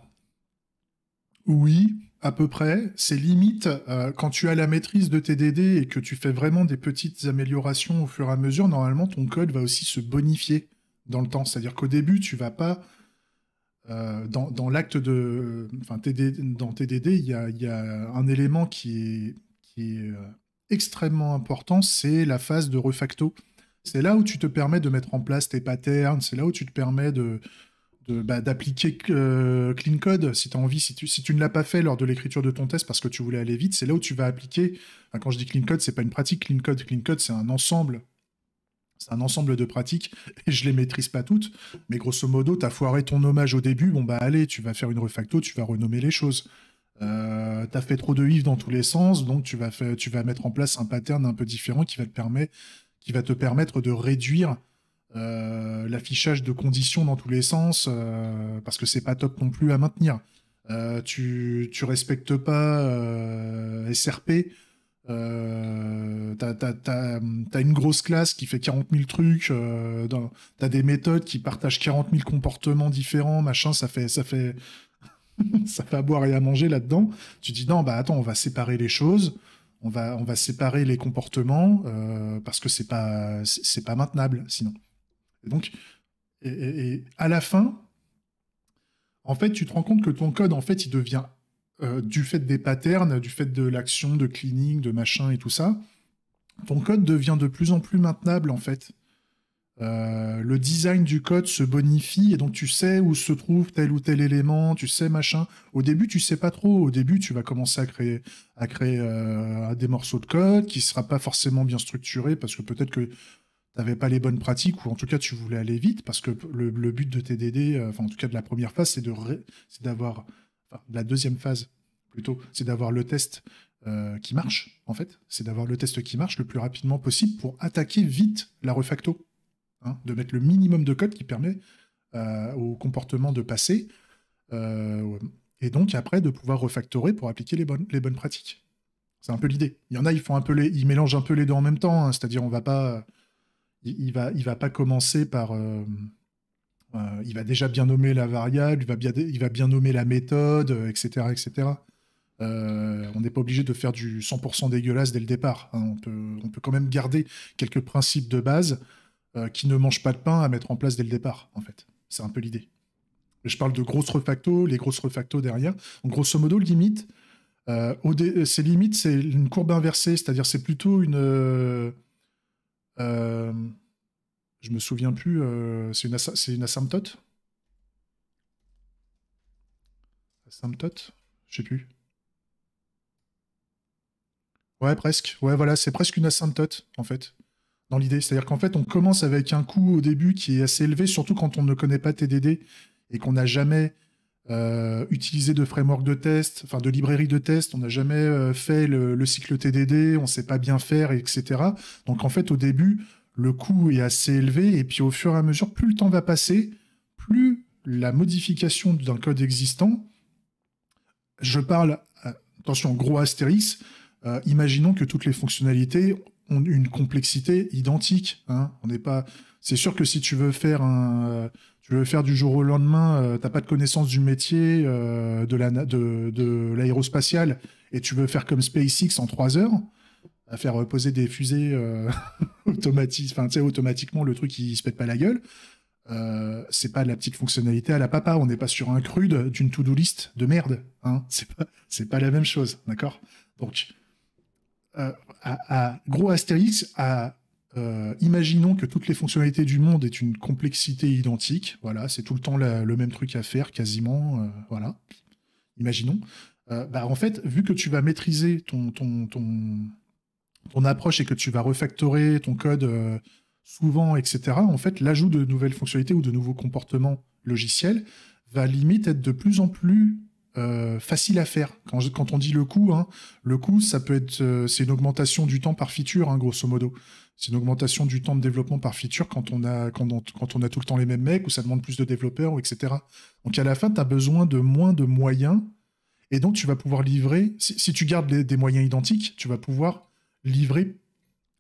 oui, à peu près, c'est limite euh, quand tu as la maîtrise de tes DD et que tu fais vraiment des petites améliorations au fur et à mesure, normalement ton code va aussi se bonifier dans le temps. C'est-à-dire qu'au début, tu vas pas euh, dans, l'acte de, enfin TDD, dans TDD, il y a, un élément qui est, euh, extrêmement important, c'est la phase de refacto. C'est là où tu te permets de mettre en place tes patterns, c'est là où tu te permets de bah, d'appliquer bah, Clean Code si tu as envie, si tu, si tu ne l'as pas fait lors de l'écriture de ton test parce que tu voulais aller vite, c'est là où tu vas appliquer. quand je dis Clean Code, c'est pas une pratique. Clean Code, Clean Code, c'est un ensemble. C'est un ensemble de pratiques et je les maîtrise pas toutes. Mais grosso modo, tu as foiré ton hommage au début. Bon, bah allez, tu vas faire une refacto, tu vas renommer les choses. Euh, tu as fait trop de if dans tous les sens, donc tu vas, tu vas mettre en place un pattern un peu différent qui va te, qui va te permettre de réduire euh, l'affichage de conditions dans tous les sens, euh, parce que c'est pas top non plus à maintenir. Euh, tu, tu respectes pas SRP, euh, t'as une grosse classe qui fait 40 000 trucs, euh, t'as des méthodes qui partagent 40 000 comportements différents, machin, ça fait, ça fait, <laughs> ça fait à boire et à manger là-dedans. Tu dis non, bah attends, on va séparer les choses, on va, on va séparer les comportements parce que c'est pas, c'est pas maintenable sinon. Et donc, à la fin, en fait, tu te rends compte que ton code, en fait, il devient, euh, du fait des patterns, du fait de l'action, de cleaning, de machin et tout ça, ton code devient de plus en plus maintenable, en fait. Euh, le design du code se bonifie et donc tu sais où se trouve tel ou tel élément, tu sais machin. Au début, tu sais pas trop. Au début, tu vas commencer à créer, à créer euh, des morceaux de code qui sera pas forcément bien structuré parce que peut-être que t'avais pas les bonnes pratiques ou en tout cas tu voulais aller vite parce que le, but de TDD, euh, en tout cas de la première phase, c'est de d'avoir la deuxième phase plutôt, c'est d'avoir le test euh, qui marche en fait, c'est d'avoir le test qui marche le plus rapidement possible pour attaquer vite la refacto, hein, de mettre le minimum de code qui permet euh, au comportement de passer et donc après de pouvoir refactorer pour appliquer les bonnes, les bonnes pratiques. C'est un peu l'idée. Il y en a, ils font un peu les, ils mélangent un peu les deux en même temps, hein, c'est-à-dire on va pas il, va, il va pas commencer par. Euh, euh, il va déjà bien nommer la variable, il va bien, il va bien nommer la méthode, etc., euh, etc. on n'est pas obligé de faire du 100% dégueulasse dès le départ. Hein. On, peut, on peut quand même garder quelques principes de base qui ne mangent pas de pain à mettre en place dès le départ, en fait. C'est un peu l'idée. Je parle de grosses refacto, les grosses refacto derrière. grosso modo, limite, euh, ces limites, c'est une courbe inversée, c'est-à-dire c'est plutôt une, euh, je me souviens plus. Euh, c'est une, c'est une asymptote Asymptote Je sais plus. Ouais, presque. Ouais, voilà, c'est presque une asymptote, en fait, dans l'idée. C'est-à-dire qu'en fait, on commence avec un coût au début qui est assez élevé, surtout quand on ne connaît pas TDD et qu'on n'a jamais euh, utiliser de framework de test, enfin de librairie de test. On n'a jamais euh, fait le, cycle TDD, on sait pas bien faire, etc. Donc en fait, au début, le coût est assez élevé et puis au fur et à mesure, plus le temps va passer, plus la modification d'un code existant. Je parle, euh, attention, gros astérisque, imaginons que toutes les fonctionnalités ont une complexité identique. Hein. On n'est pas. C'est sûr que si tu veux faire un tu veux faire du jour au lendemain, tu euh, t'as pas de connaissance du métier euh, de, la, l'aérospatial et tu veux faire comme SpaceX en trois heures, à faire euh, poser des fusées <laughs> automatiquement, le truc qui se pète pas la gueule. c'est pas de la petite fonctionnalité à la papa, on n'est pas sur un crude d'une to-do list de merde. Hein. c'est, pas, la même chose, d'accord Donc, à, gros Astérix, à euh, imaginons que toutes les fonctionnalités du monde aient une complexité identique. Voilà, c'est tout le temps le même truc à faire, quasiment. Euh, voilà. Imaginons. Euh, bah, en fait, vu que tu vas maîtriser ton, ton, ton, ton approche et que tu vas refactorer ton code souvent, etc., en fait, l'ajout de nouvelles fonctionnalités ou de nouveaux comportements logiciels va limite être de plus en plus facile à faire. Quand, quand, on dit le coût, hein, le coût, ça peut être, c'est une augmentation du temps par feature, hein, grosso modo. C'est une augmentation du temps de développement par feature quand on a, quand a tout le temps les mêmes mecs, ou ça demande plus de développeurs, etc. Donc à la fin, tu as besoin de moins de moyens, et donc tu vas pouvoir livrer, si, tu gardes des moyens identiques, tu vas pouvoir livrer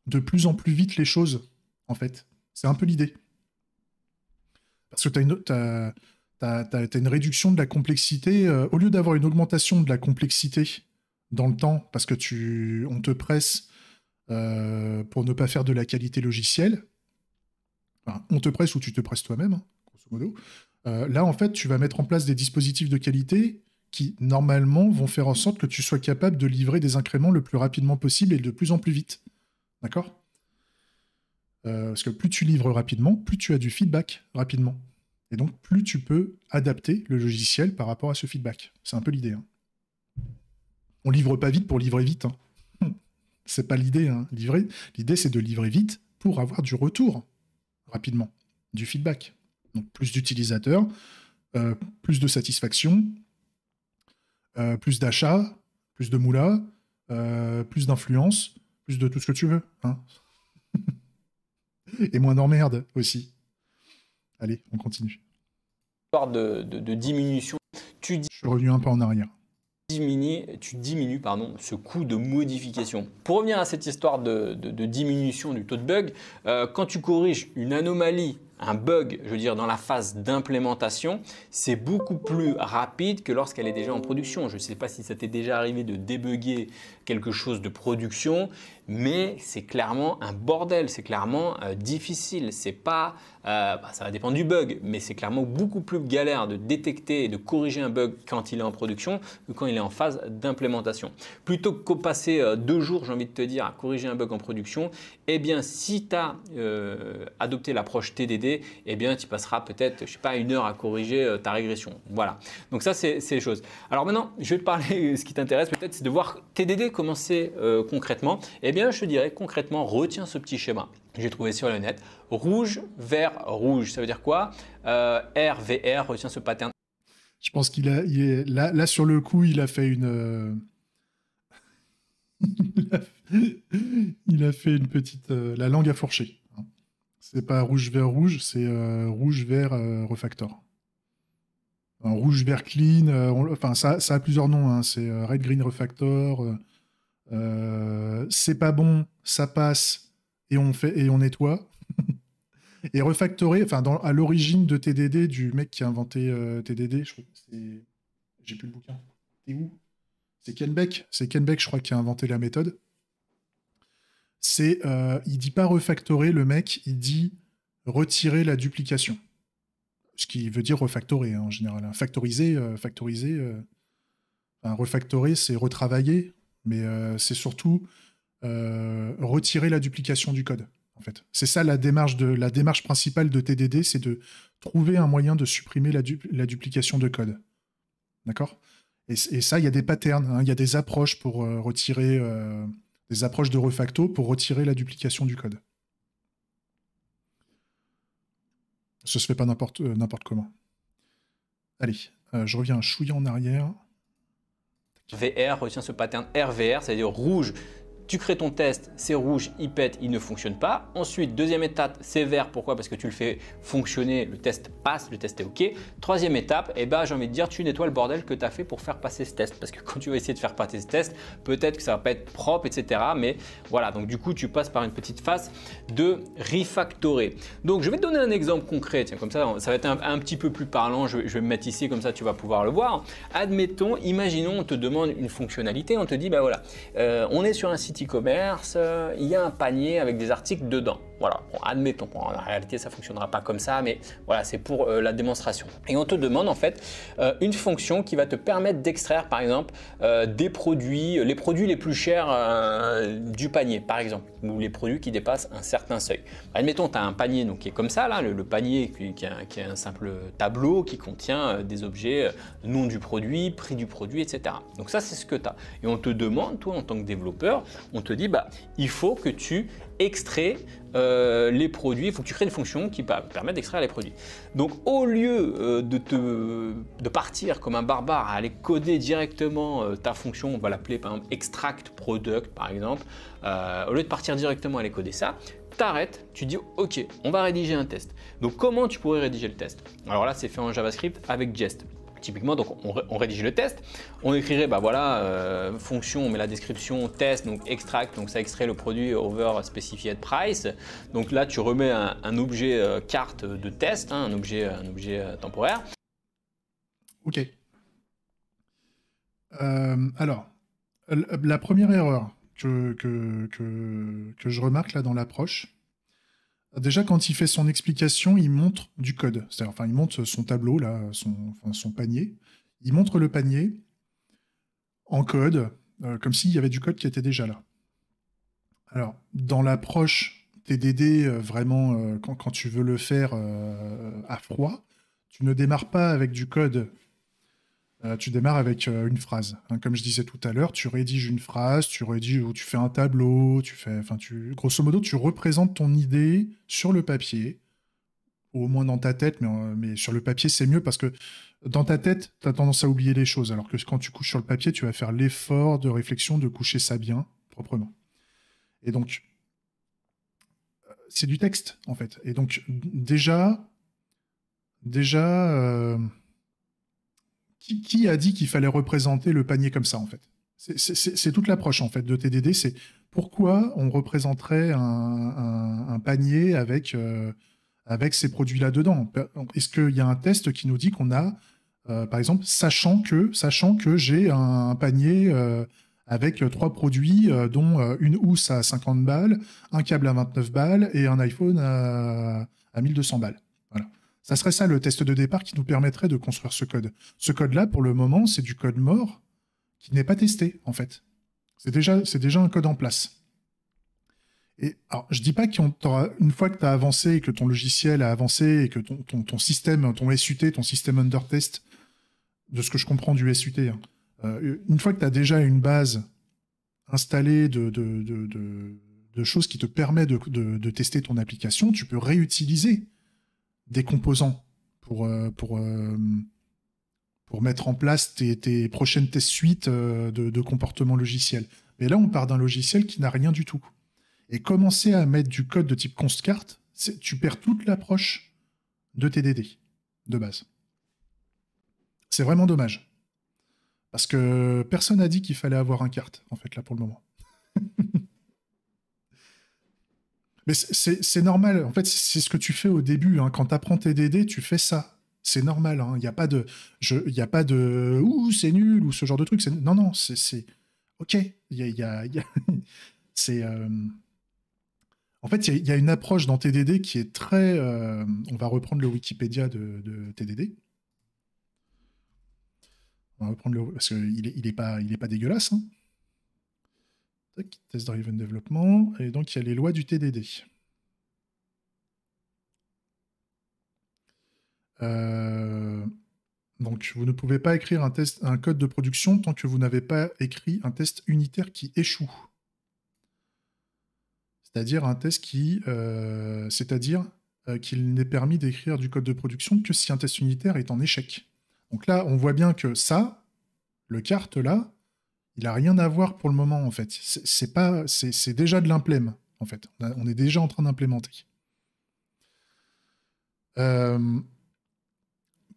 de plus en plus vite les choses, en fait. C'est un peu l'idée. Parce que tu as une... une réduction de la complexité. Euh, au lieu d'avoir une augmentation de la complexité dans le temps, parce que tu, on te presse euh, pour ne pas faire de la qualité logicielle. on te presse ou tu te presses toi-même, hein, grosso modo. Euh, là, en fait, tu vas mettre en place des dispositifs de qualité qui, normalement, vont faire en sorte que tu sois capable de livrer des incréments le plus rapidement possible et de plus en plus vite. D'accord euh, Parce que plus tu livres rapidement, plus tu as du feedback rapidement. Et donc, plus tu peux adapter le logiciel par rapport à ce feedback. C'est un peu l'idée. On hein. On livre pas vite pour livrer vite. Hein. C'est pas l'idée, hein, livrer. L'idée, c'est de livrer vite pour avoir du retour rapidement, du feedback. Donc plus d'utilisateurs, euh, plus de satisfaction, euh, plus d'achats, plus de moulas, euh, plus d'influence, plus de tout ce que tu veux. Hein. <laughs> Et moins d'emmerdes aussi. Allez, on continue. De, de, diminution. Tu Je suis un peu en arrière tu diminues pardon, ce coût de modification. Pour revenir à cette histoire de, diminution du taux de bug, euh, quand tu corriges une anomalie un bug, je veux dire, dans la phase d'implémentation, c'est beaucoup plus rapide que lorsqu'elle est déjà en production. Je ne sais pas si ça t'est déjà arrivé de débugger quelque chose de production mais c'est clairement un bordel, c'est clairement euh, difficile, c'est pas, euh, bah, ça va dépendre du bug, mais c'est clairement beaucoup plus galère de détecter et de corriger un bug quand il est en production que quand il est en phase d'implémentation. Plutôt qu'au passer euh, deux jours, j'ai envie de te dire, à corriger un bug en production, eh bien si tu as adopté l'approche TDD, eh bien tu passeras peut-être, je sais pas, une heure à corriger ta régression. Voilà, donc ça c'est les choses. Alors maintenant, je vais te parler, ce qui t'intéresse peut-être, c'est de voir TDD commencer concrètement. Eh eh bien, je te dirais concrètement, retiens ce petit schéma. J'ai trouvé sur le net rouge, vert, rouge. Ça veut dire quoi euh, R, retiens ce pattern. Je pense qu'il a, là, sur le coup, il a fait une. Euh, <laughs> il, a fait, une petite. Euh, la langue à fourcher. C'est pas rouge, vert, rouge, c'est euh, rouge, vert, refactor. rouge, vert, clean. enfin, ça, a plusieurs noms. Hein. C'est red, green, refactor euh, c'est pas bon, ça passe et on fait et on nettoie. <laughs> et refactorer, enfin à l'origine de TDD du mec qui a inventé euh, TDD, je j'ai plus le bouquin. C'est où C'est Ken Beck. C'est Ken Beck, je crois, qui a inventé la méthode. C'est, euh, il dit pas refactorer le mec, il dit retirer la duplication. Ce qui veut dire refactorer hein, en général. Hein. Factoriser, factoriser. refactorer, c'est retravailler, mais euh, c'est surtout euh, retirer la duplication du code. En fait, c'est ça la démarche principale de TDD, c'est de trouver un moyen de supprimer la, duplication de code. D'accord et, ça, il y a des patterns, hein. il y a des approches pour euh, retirer des approches de refacto pour retirer la duplication du code. Ça se fait pas n'importe comment. Allez, je reviens chouiller en arrière. VR retient ce pattern RVR, c'est-à-dire rouge tu crées ton test, c'est rouge, il pète, il ne fonctionne pas. Ensuite, deuxième étape, c'est vert. Pourquoi Parce que tu le fais fonctionner, le test passe, le test est OK. Troisième étape, eh ben, j'ai envie de dire, tu nettoies le bordel que tu as fait pour faire passer ce test. Parce que quand tu vas essayer de faire passer ce test, peut-être que ça va pas être propre, etc. Mais voilà, donc du coup, tu passes par une petite phase de refactorer. Donc, je vais te donner un exemple concret. Tiens, comme ça, ça va être un, petit peu plus parlant. Je, vais me mettre ici, comme ça, tu vas pouvoir le voir. Admettons, imaginons, on te demande une fonctionnalité. On te dit, ben voilà, euh, on est sur un site commerce euh, il y a un panier avec des articles dedans. Voilà, admettons, en hein, réalité ça ne fonctionnera pas comme ça, mais voilà, c'est pour euh, la démonstration. Et on te demande en fait euh, une fonction qui va te permettre d'extraire par exemple euh, des produits, les produits les plus chers du panier par exemple, ou les produits qui dépassent un certain seuil. Admettons, tu as un panier donc, qui est comme ça, là, le, panier qui, est, un, simple tableau qui contient des objets, nom du produit, prix du produit, etc. Donc ça c'est ce que tu as. Et on te demande, toi en tant que développeur, on te dit bah il faut que tu extrait euh, les produits, il faut que tu crées une fonction qui permet d'extraire les produits. Donc au lieu euh, de, te, de partir comme un barbare à aller coder directement euh, ta fonction, on va l'appeler par exemple extract product par exemple, au lieu de partir directement à aller coder ça, t'arrêtes, tu dis ok, on va rédiger un test. Donc comment tu pourrais rédiger le test Alors là c'est fait en JavaScript avec Jest. Typiquement, donc on, rédige le test, on écrirait, bah voilà, euh, fonction, on met la description, test, donc extract, donc ça extrait le produit over specified price. Donc là, tu remets un, objet euh, carte de test, hein, un objet, un objet euh, temporaire. Ok. alors, la première erreur que, que, que, que je remarque là dans l'approche, Déjà, quand il fait son explication, il montre du code. Enfin, il montre son tableau, là, son, panier. Il montre le panier en code, euh, comme s'il y avait du code qui était déjà là. Alors, dans l'approche TDD, euh, vraiment, euh, quand, tu veux le faire à froid, tu ne démarres pas avec du code euh, tu démarres avec euh, une phrase. Hein. comme je disais tout à l'heure, tu rédiges une phrase, tu rédiges ou tu fais un tableau, tu fais, enfin, tu, grosso modo, tu représentes ton idée sur le papier, au moins dans ta tête, mais, mais sur le papier c'est mieux parce que dans ta tête, tu as tendance à oublier les choses, alors que quand tu couches sur le papier, tu vas faire l'effort de réflexion de coucher ça bien, proprement. Et donc, euh, c'est du texte, en fait. Et donc, déjà, déjà, qui, a dit qu'il fallait représenter le panier comme ça, en fait C'est toute l'approche, en fait, de TDD. C'est pourquoi on représenterait un, panier avec, euh, avec ces produits-là dedans Est-ce qu'il y a un test qui nous dit qu'on a, euh, par exemple, sachant que, sachant que j'ai un, panier euh, avec trois produits, dont une housse à 50 balles, un câble à 29 balles et un iPhone à, à 1200 balles ça serait ça le test de départ qui nous permettrait de construire ce code. Ce code-là, pour le moment, c'est du code mort qui n'est pas testé, en fait. C'est déjà, un code en place. Et alors, je dis pas qu'une fois que tu as avancé et que ton logiciel a avancé et que ton, système, ton SUT, ton système under test, de ce que je comprends du SUT, hein, euh, une fois que tu as déjà une base installée de, de choses qui te permettent de, tester ton application, tu peux réutiliser des composants pour, euh, pour, euh, pour mettre en place tes, prochaines tests suites euh, de, comportement logiciel. Mais là, on part d'un logiciel qui n'a rien du tout. Et commencer à mettre du code de type const const-carte, tu perds toute l'approche de TDD de base. C'est vraiment dommage. Parce que personne n'a dit qu'il fallait avoir un carte, en fait, là, pour le moment. <laughs> Mais c'est normal. En fait, c'est ce que tu fais au début. Hein. Quand tu apprends TDD, tu fais ça. C'est normal. Hein. Il n'y a pas de. Il a pas de. Ouh, c'est nul ou ce genre de truc. Non, non, c'est. Ok. Il y a. <laughs> c'est. Euh, en fait, il y, a une approche dans TDD qui est très. Euh, on va reprendre le Wikipédia de, TDD. On va reprendre le. Parce qu'il n'est il est pas, pas dégueulasse. Hein. Test Driven Development. Et donc, il y a les lois du TDD. Euh, donc, vous ne pouvez pas écrire un, test, un code de production tant que vous n'avez pas écrit un test unitaire qui échoue. C'est-à-dire un test qui, euh, c'est-à-dire euh, qu'il n'est permis d'écrire du code de production que si un test unitaire est en échec. Donc là, on voit bien que ça, le carte là, il a rien à voir pour le moment en fait. C'est pas, c'est déjà de l'implème en fait. On, est déjà en train d'implémenter. Euh,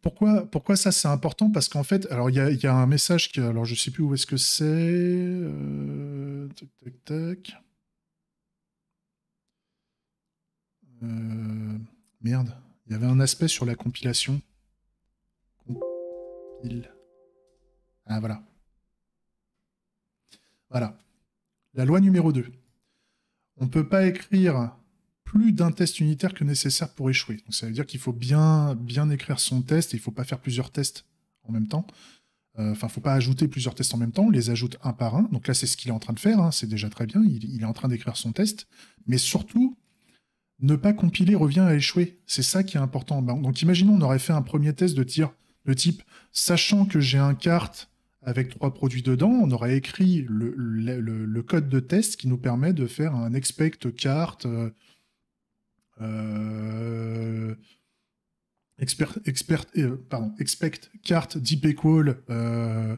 pourquoi, pourquoi ça c'est important Parce qu'en fait, alors il y, a un message qui, alors je sais plus où est-ce que c'est. Euh, tac tac tac. Euh, merde, il y avait un aspect sur la compilation. Compil. Ah voilà. Voilà. La loi numéro 2. On ne peut pas écrire plus d'un test unitaire que nécessaire pour échouer. Donc ça veut dire qu'il faut bien, bien écrire son test et il ne faut pas faire plusieurs tests en même temps. Euh, enfin, il ne faut pas ajouter plusieurs tests en même temps, on les ajoute un par un. Donc là, c'est ce qu'il est en train de faire, hein. c'est déjà très bien, il, est en train d'écrire son test. Mais surtout, ne pas compiler revient à échouer. C'est ça qui est important. Ben, donc imaginons, on aurait fait un premier test de tir de type, sachant que j'ai un carte avec trois produits dedans, on aurait écrit le, code de test qui nous permet de faire un expect cart euh, euh, expert, expert, euh, pardon, expect cart deep equal euh,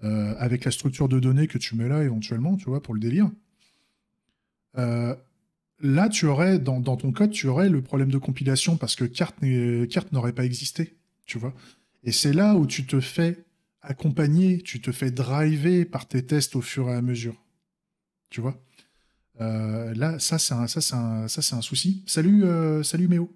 avec la structure de données que tu mets là éventuellement, tu vois, pour le délire. là, tu aurais, dans, ton code, tu aurais le problème de compilation parce que cart n'aurait pas existé, tu vois. Et c'est là où tu te fais accompagné, tu te fais driver par tes tests au fur et à mesure. Tu vois euh, Là, ça, c'est un, ça, ça, un souci. Salut, euh, salut Méo.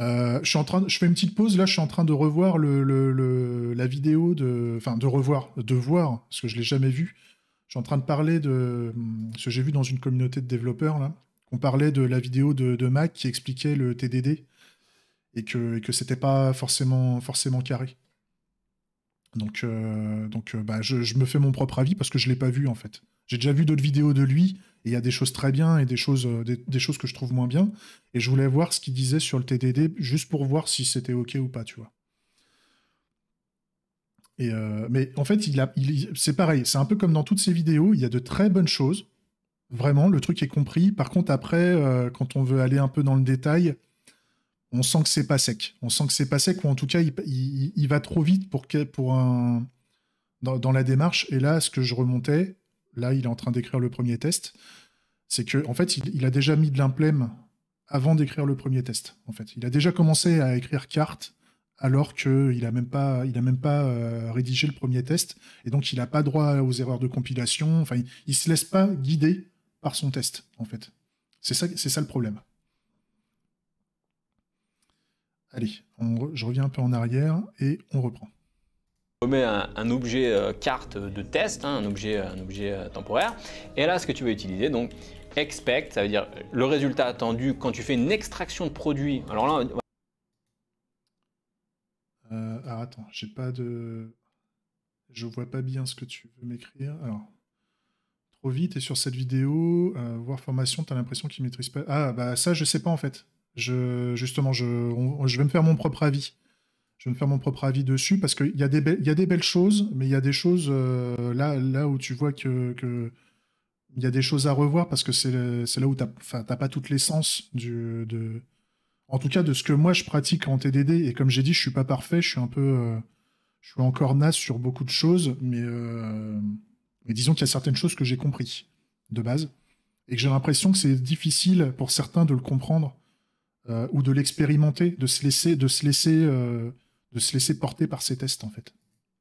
Euh, je suis en train, je fais une petite pause là. Je suis en train de revoir le, la vidéo de, enfin de revoir, de voir, parce que je l'ai jamais vu. Je suis en train de parler de ce que j'ai vu dans une communauté de développeurs là. On parlait de la vidéo de, Mac qui expliquait le TDD et que, ce que c'était pas forcément forcément carré. Donc, euh, donc euh, bah, je, me fais mon propre avis parce que je ne l'ai pas vu en fait. J'ai déjà vu d'autres vidéos de lui et il y a des choses très bien et des choses, euh, que je trouve moins bien. Et je voulais voir ce qu'il disait sur le TDD juste pour voir si c'était OK ou pas, tu vois. mais en fait, il c'est pareil, c'est un peu comme dans toutes ces vidéos, il y a de très bonnes choses. Vraiment, le truc est compris. Par contre, après, quand on veut aller un peu dans le détail, on sent que c'est pas sec. On sent que c'est pas sec, ou en tout cas, il, va trop vite pour, pour un, dans, la démarche. Et là, ce que je remontais, là, il est en train d'écrire le premier test, c'est que en fait, il, a déjà mis de l'implème avant d'écrire le premier test. En fait, il a déjà commencé à écrire carte alors qu'il n'a même pas, il a même pas euh, rédigé le premier test, et donc il n'a pas droit aux erreurs de compilation. Enfin, il, ne se laisse pas guider par son test, en fait. C'est ça, c'est ça le problème. Allez, je reviens un peu en arrière et on reprend. On met un, objet euh, carte de test, hein, un objet, euh, un objet euh, temporaire. Et là, ce que tu vas utiliser, donc expect, ça veut dire le résultat attendu quand tu fais une extraction de produit. Alors là, alors attends, j'ai pas de, je vois pas bien ce que tu veux m'écrire. Alors trop vite et sur cette vidéo, voir formation, tu as l'impression qu'il maîtrise pas. Ah bah ça, je sais pas en fait justement, je, vais me faire mon propre avis. Je vais me faire mon propre avis dessus parce qu'il y, a des des belles choses, mais il y a des choses euh, là, là où tu vois que, il y a des choses à revoir parce que c'est là où tu n'as pas toute l'essence de en tout cas de ce que moi je pratique en TDD et comme j'ai dit je suis pas parfait je suis un peu euh, je suis encore naze sur beaucoup de choses mais, euh, mais disons qu'il y a certaines choses que j'ai compris de base et que j'ai l'impression que c'est difficile pour certains de le comprendre euh, ou de l'expérimenter, de se laisser, de se laisser, euh, de se laisser porter par ces tests en fait.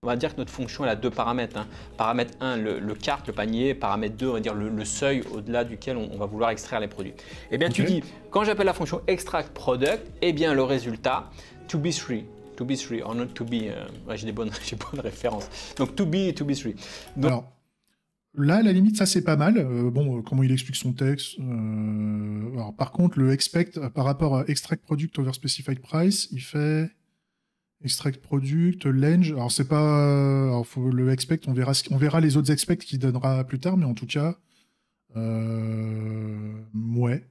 On va dire que notre fonction a deux paramètres. Hein. Paramètre 1, le, le cart, le panier. Paramètre 2, on va dire le, seuil au-delà duquel on, va vouloir extraire les produits. Eh bien, tu dis, quand j'appelle la fonction extract product, eh bien, le résultat, to be three, to be three, or not to be. Euh, j'ai des <laughs> bonnes, références. Donc to be, to be three. Donc, Là, à la limite, ça c'est pas mal. Euh, bon, euh, comment il explique son texte euh, Alors, par contre, le expect par rapport à extract product over specified price, il fait extract product length. Alors c'est pas, le expect, on verra, verra les autres expects qu'il donnera plus tard, mais en tout cas, Mouais. ouais,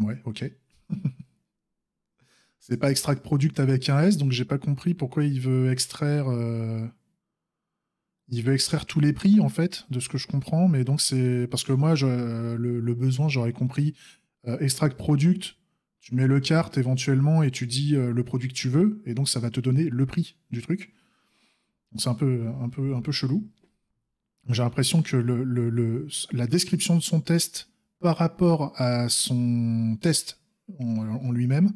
ouais, ok. <laughs> c'est pas extract product avec un S, donc j'ai pas compris pourquoi il veut extraire il veut extraire tous les prix en fait de ce que je comprends mais donc c'est parce que moi le, besoin j'aurais compris euh, extract product tu mets le cart éventuellement et tu dis euh, le produit que tu veux et donc ça va te donner le prix du truc c'est un peu un peu un peu chelou j'ai l'impression que la description de son test par rapport à son test en, lui-même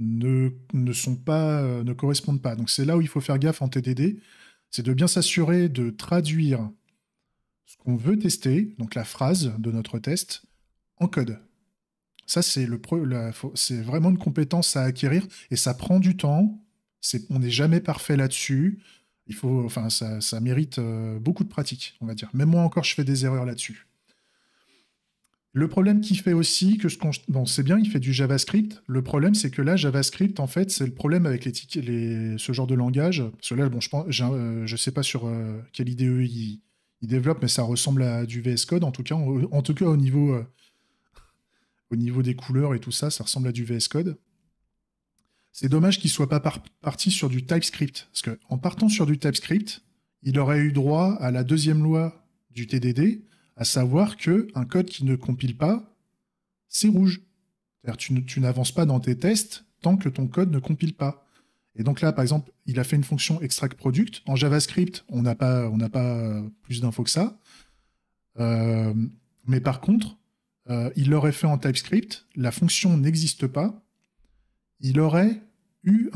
ne, ne sont pas euh, ne correspondent pas donc c'est là où il faut faire gaffe en TDD c'est de bien s'assurer de traduire ce qu'on veut tester, donc la phrase de notre test, en code. Ça, c'est vraiment une compétence à acquérir et ça prend du temps. c'est on n'est jamais parfait là-dessus. Il faut, enfin, ça, mérite euh, beaucoup de pratique, on va dire. Même moi encore, je fais des erreurs là-dessus. Le problème qui fait aussi que ce bon c'est bien il fait du JavaScript. Le problème c'est que là JavaScript en fait c'est le problème avec les, ce genre de langage. Parce que bon je pense euh, je sais pas sur euh, quelle IDE il, développe mais ça ressemble à du VS Code en tout cas en, tout cas au niveau euh, au niveau des couleurs et tout ça ça ressemble à du VS Code. C'est dommage qu'il soit pas parti sur du TypeScript parce que en partant sur du TypeScript il aurait eu droit à la deuxième loi du TDD à savoir que un code qui ne compile pas, c'est rouge. C'est-à-dire tu n'avances pas dans tes tests tant que ton code ne compile pas. Et donc là, par exemple, il a fait une fonction extract product. En JavaScript, on n'a pas, pas euh, plus d'infos que ça. Euh, mais par contre, euh, il l'aurait fait en TypeScript. La fonction n'existe pas. Il aurait eu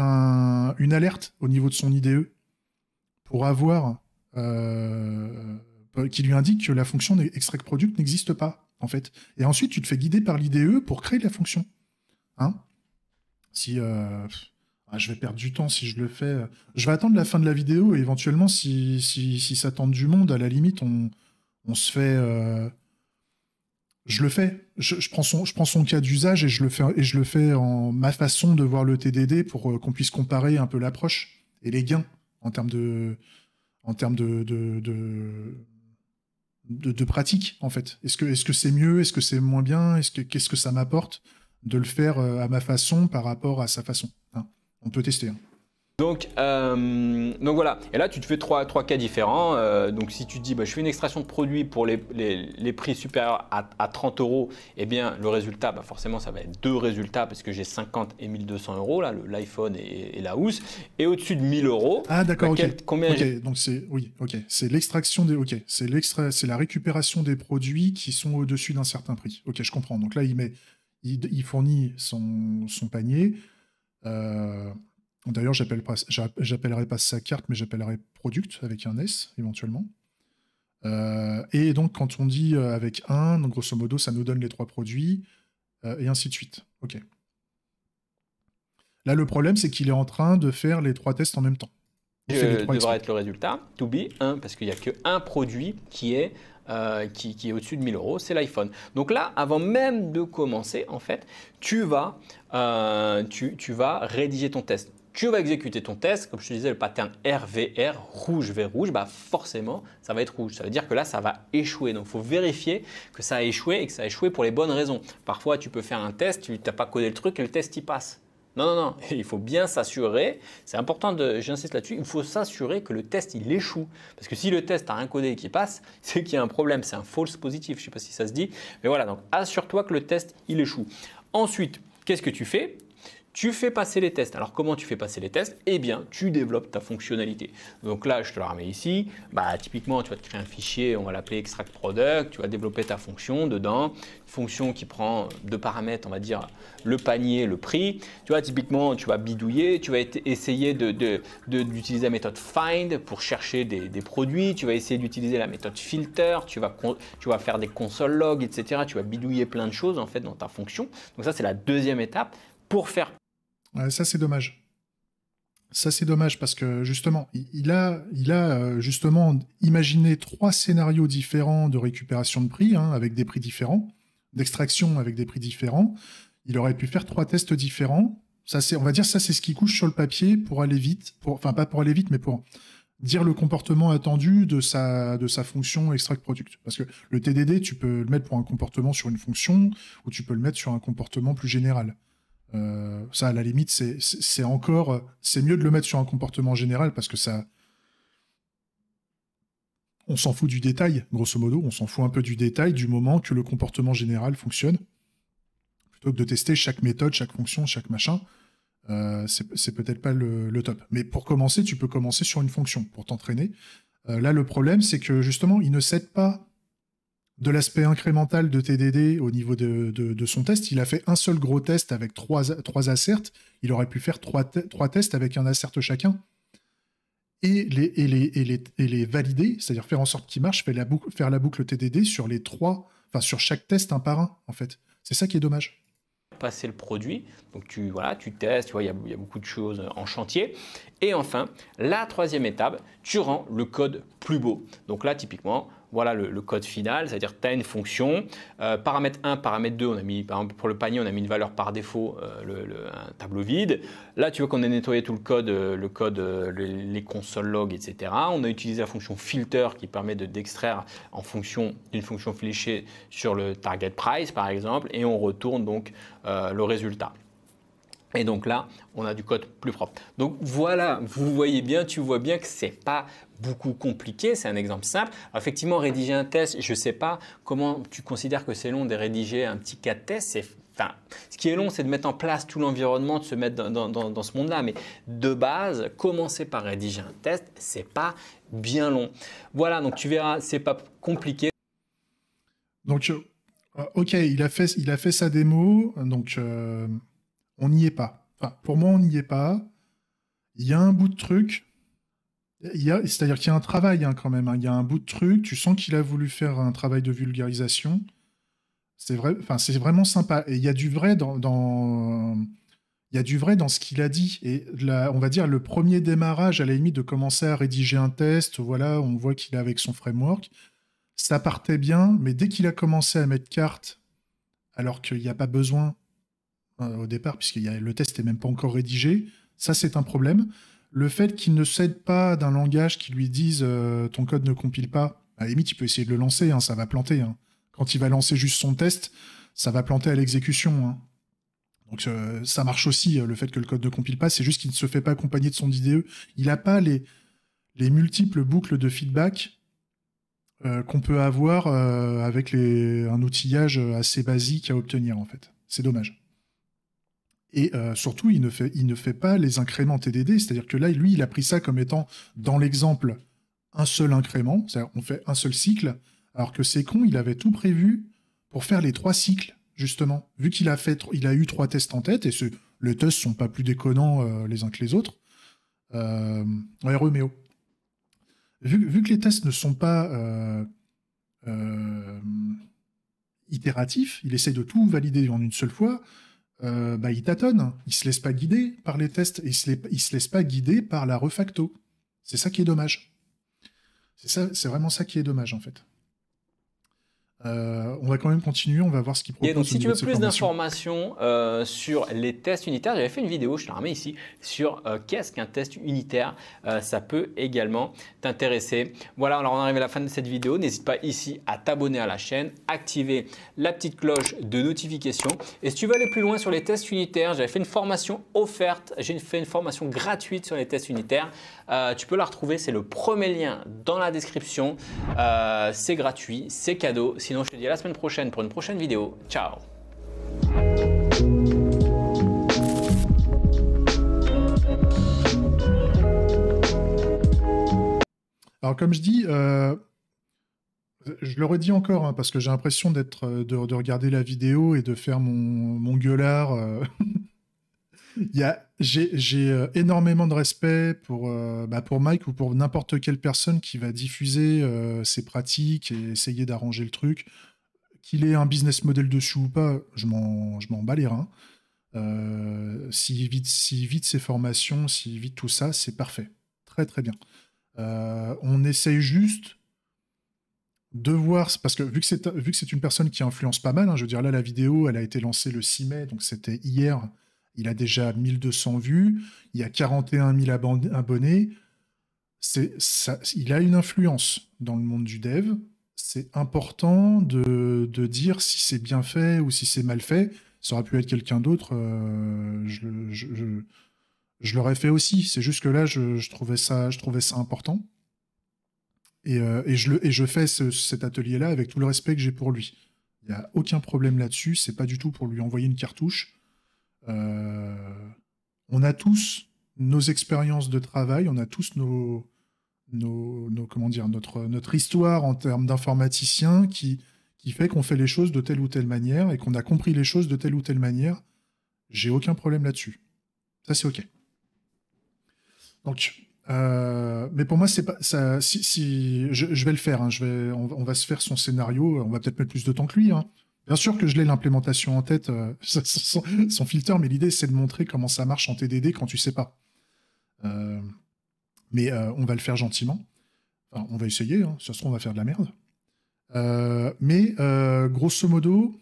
une alerte au niveau de son IDE pour avoir euh, qui lui indique que la fonction extract product n'existe pas, en fait. Et ensuite, tu te fais guider par l'IDE pour créer la fonction. Hein si euh, ah, je vais perdre du temps si je le fais. Euh, je vais attendre la fin de la vidéo et éventuellement, si, ça tente du monde, à la limite, on, se fait. je le fais. Je, prends son, je prends son cas d'usage et je le fais et je le fais en ma façon de voir le TDD pour qu'on puisse comparer un peu l'approche et les gains en termes de en termes de, de, pratique en fait. Est-ce que est-ce que c'est mieux, est-ce que c'est moins bien, est-ce que qu'est-ce que ça m'apporte de le faire euh, à ma façon par rapport à sa façon. Hein on peut tester. Hein. Donc, euh, donc voilà, et là tu te fais trois, trois cas différents. Euh, donc si tu te dis bah, je fais une extraction de produits pour les, prix supérieurs à, 30 euros, eh bien le résultat, bah, forcément ça va être deux résultats parce que j'ai 50 et 1200 euros, là l'iPhone et, la housse, et au-dessus de 1000 euros. Ah d'accord, bah, ok. Combien donc c'est oui, ok, c'est l'extraction des, ok, c'est l'extra, c'est la récupération des produits qui sont au-dessus d'un certain prix. Ok, je comprends. Donc là il met, il, fournit son, son panier. Euh, D'ailleurs, j'appellerai pas sa carte, mais j'appellerai product avec un S éventuellement. Euh, et donc, quand on dit euh, avec un, grosso modo, ça nous donne les trois produits euh, et ainsi de suite. Ok. Là, le problème, c'est qu'il est en train de faire les trois tests en même temps. Euh, devrait être le résultat To be parce qu'il n'y a que un produit qui est, qui, est au-dessus de 1000 euros, c'est l'iPhone. Donc là, avant même de commencer, en fait, tu vas, tu, vas rédiger ton test tu vas exécuter ton test, comme je te disais, le pattern RVR, rouge vers rouge, bah forcément, ça va être rouge. Ça veut dire que là, ça va échouer. Donc, il faut vérifier que ça a échoué et que ça a échoué pour les bonnes raisons. Parfois, tu peux faire un test, tu n'as pas codé le truc et le test y passe. Non, non, non, <laughs> il faut bien s'assurer, c'est important, de, j'insiste là-dessus, il faut s'assurer que le test, il échoue. Parce que si le test a un codé qui passe, <laughs> c'est qu'il y a un problème, c'est un false positif, je ne sais pas si ça se dit. Mais voilà, donc assure-toi que le test, il échoue. Ensuite, qu'est-ce que tu fais tu fais passer les tests. Alors comment tu fais passer les tests Eh bien, tu développes ta fonctionnalité. Donc là, je te la remets ici. Bah, typiquement, tu vas te créer un fichier, on va l'appeler extract product. Tu vas développer ta fonction dedans, fonction qui prend deux paramètres, on va dire le panier, le prix. Tu vois, typiquement, tu vas bidouiller, tu vas essayer d'utiliser de, la méthode find pour chercher des, produits. Tu vas essayer d'utiliser la méthode filter. Tu vas, tu vas faire des console log, etc. Tu vas bidouiller plein de choses en fait dans ta fonction. Donc ça, c'est la deuxième étape pour faire ça, c'est dommage. Ça, c'est dommage parce que justement, il a, il a euh, justement imaginé trois scénarios différents de récupération de prix, hein, avec des prix différents, d'extraction avec des prix différents. Il aurait pu faire trois tests différents. Ça, c'est, on va dire, ça, c'est ce qui couche sur le papier pour aller vite, enfin, pas pour aller vite, mais pour dire le comportement attendu de de sa fonction extract product. Parce que le TDD, tu peux le mettre pour un comportement sur une fonction ou tu peux le mettre sur un comportement plus général. Euh, ça, à la limite, c'est encore. C'est mieux de le mettre sur un comportement général parce que ça. On s'en fout du détail, grosso modo. On s'en fout un peu du détail du moment que le comportement général fonctionne. Plutôt que de tester chaque méthode, chaque fonction, chaque machin, euh, c'est peut-être pas le, top. Mais pour commencer, tu peux commencer sur une fonction pour t'entraîner. Euh, là, le problème, c'est que justement, il ne cède pas de l'aspect incrémental de TDD au niveau de, son test. Il a fait un seul gros test avec trois, trois asserts. Il aurait pu faire trois, tests avec un assert chacun et les, les, valider, c'est-à-dire faire en sorte qu'il marche, faire la, boucle, faire la boucle TDD sur les trois, enfin sur chaque test un par un, en fait. C'est ça qui est dommage passer le produit. Donc tu, voilà, tu testes, tu vois, il y, a beaucoup de choses en chantier. Et enfin, la troisième étape, tu rends le code plus beau. Donc là, typiquement, voilà le, code final, c'est-à-dire tu as une fonction, euh, paramètre 1, paramètre 2, on a mis, par exemple pour le panier, on a mis une valeur par défaut, euh, un tableau vide. Là, tu vois qu'on a nettoyé tout le code, euh, le code les consoles log, etc. On a utilisé la fonction filter qui permet d'extraire en fonction d'une fonction fléchée sur le target price, par exemple, et on retourne donc le résultat. Et donc là, on a du code plus propre. Donc voilà, vous voyez bien, tu vois bien que c'est pas beaucoup compliqué, c'est un exemple simple. effectivement, rédiger un test, je ne sais pas comment tu considères que c'est long de rédiger un petit cas de test, c'est Enfin, ce qui est long, c'est de mettre en place tout l'environnement, de se mettre dans, ce monde-là. Mais de base, commencer par rédiger un test, c'est pas bien long. Voilà, donc tu verras, c'est pas compliqué. Donc, euh, euh, ok, il a fait, il a fait sa démo, donc euh, on n'y est pas. pour moi, on n'y est pas. Il y a un bout de truc, c'est-à-dire qu'il y a un travail hein, quand même. Hein. Il y a un bout de truc. Tu sens qu'il a voulu faire un travail de vulgarisation. C'est vrai, c'est vraiment sympa. Et il y a du vrai dans, il a du vrai dans ce qu'il a dit. Et on va dire le premier démarrage, à la limite, de commencer à rédiger un test. Voilà, on voit qu'il est avec son framework. Ça partait bien, mais dès qu'il a commencé à mettre carte, alors qu'il n'y a pas besoin euh, au départ, puisque le test n'est même pas encore rédigé, ça c'est un problème le fait qu'il ne cède pas d'un langage qui lui dise euh, ton code ne compile pas, à la limite, il peut essayer de le lancer, hein, ça va planter. Hein. Quand il va lancer juste son test, ça va planter à l'exécution. Hein. Donc euh, ça marche aussi, euh, le fait que le code ne compile pas, c'est juste qu'il ne se fait pas accompagner de son IDE. Il n'a pas les, multiples boucles de feedback qu'on peut avoir avec un outillage assez basique à obtenir, en fait. C'est dommage. Et euh, surtout, il ne, fait, il ne fait pas les incréments TDD, c'est-à-dire que là, lui, il a pris ça comme étant, dans l'exemple, un seul incrément, c'est-à-dire on fait un seul cycle, alors que c'est con, il avait tout prévu pour faire les trois cycles, justement. Vu qu'il a, fait, il a eu trois tests en tête, et ce, les tests sont pas plus déconnants euh, les uns que les autres. Euh, e e Vu, vu, que les tests ne sont pas euh, itératifs, il essaie de tout valider en une seule fois, euh, bah, il tâtonne, il se laisse pas guider par les tests, et il se, se laisse pas guider par la refacto. C'est ça qui est dommage. C'est ça, c'est vraiment ça qui est dommage en fait. Euh, on va quand même continuer, on va voir ce qui propose. Et donc, si tu veux plus d'informations euh, sur les tests unitaires, j'avais fait une vidéo, je te la remets ici, sur euh, qu'est-ce qu'un test unitaire. ça peut également t'intéresser. Voilà, alors on arrive à la fin de cette vidéo. N'hésite pas ici à t'abonner à la chaîne, activer la petite cloche de notification. Et si tu veux aller plus loin sur les tests unitaires, j'avais fait une formation offerte, j'ai fait une formation gratuite sur les tests unitaires. tu peux la retrouver, c'est le premier lien dans la description. c'est gratuit, c'est cadeau. Sinon, je te dis à la semaine prochaine pour une prochaine vidéo. Ciao Alors comme je dis, euh, je le redis encore hein, parce que j'ai l'impression d'être euh, de, regarder la vidéo et de faire mon, mon gueulard. Euh. <laughs> Il y a j'ai euh, énormément de respect euh, bah, pour, Mike ou pour n'importe quelle personne qui va diffuser euh, ses pratiques et essayer d'arranger le truc. Qu'il ait un business model dessus ou pas, je m'en bats les reins. S'il vide vite ses formations, s'il vite tout ça, c'est parfait. Très très bien. on essaye juste de voir, parce que vu que c'est une personne qui influence pas mal, hein, je veux dire là la vidéo, elle a été lancée le 6 mai, donc c'était hier il a déjà 1200 vues, il y a 41 000 abonnés. Ça, il a une influence dans le monde du dev. C'est important de, dire si c'est bien fait ou si c'est mal fait. Ça aurait pu être quelqu'un d'autre. Euh, je, l'aurais fait aussi. C'est juste que là, je, trouvais ça, je trouvais ça important. Et, euh, je, le, et je fais cet atelier-là avec tout le respect que j'ai pour lui. Il n'y a aucun problème là-dessus. C'est pas du tout pour lui envoyer une cartouche. Euh, on a tous nos expériences de travail, on a tous nos, nos, comment dire, notre, histoire en termes d'informaticien qui, fait qu'on fait les choses de telle ou telle manière et qu'on a compris les choses de telle ou telle manière. J'ai aucun problème là-dessus. Ça, c'est OK. Donc, euh, mais pour moi, c'est pas ça. Si, je, vais le faire, hein. on, va se faire son scénario. On va peut-être mettre plus de temps que lui. Hein. Bien sûr que je l'ai l'implémentation en tête, euh, <laughs> son filtre, filter, mais l'idée c'est de montrer comment ça marche en TDD quand tu sais pas. Euh, mais euh, on va le faire gentiment. Enfin, on va essayer, hein. ça se trouve on va faire de la merde. mais grosso modo,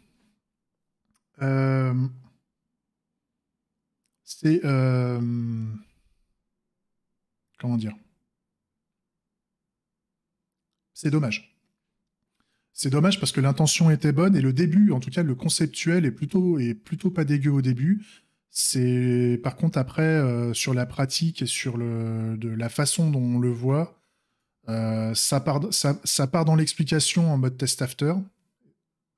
c'est... comment dire C'est dommage. C'est dommage parce que l'intention était bonne et le début, en tout cas le conceptuel, est plutôt, est plutôt pas dégueu au début. C'est par contre après euh, sur la pratique et sur le, de la façon dont on le voit, euh, ça, part, ça, part dans l'explication en mode test after,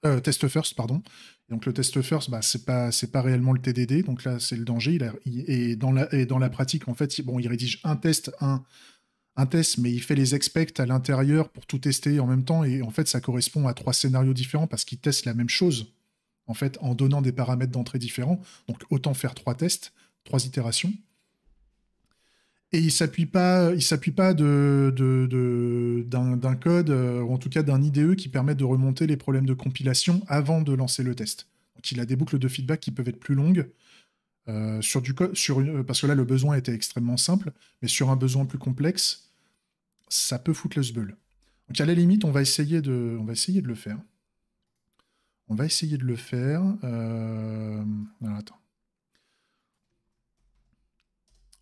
euh, test first pardon. donc le test first, bah, c'est pas c'est pas réellement le TDD, donc là c'est le danger. et dans la et dans la pratique en fait, bon, il rédige un test, un un test, mais il fait les expects à l'intérieur pour tout tester en même temps. Et en fait, ça correspond à trois scénarios différents parce qu'il teste la même chose, en fait, en donnant des paramètres d'entrée différents. Donc, autant faire trois tests, trois itérations. Et il s'appuie pas, il s'appuie pas de, d'un, code, euh, ou en tout cas d'un IDE qui permet de remonter les problèmes de compilation avant de lancer le test. Donc, il a des boucles de feedback qui peuvent être plus longues. Euh, sur du sur parce que là, le besoin était extrêmement simple, mais sur un besoin plus complexe, ça peut foutre le sbeul. Donc à la limite, on va essayer de, on va essayer de le faire. On va essayer de le faire. Euh, attends.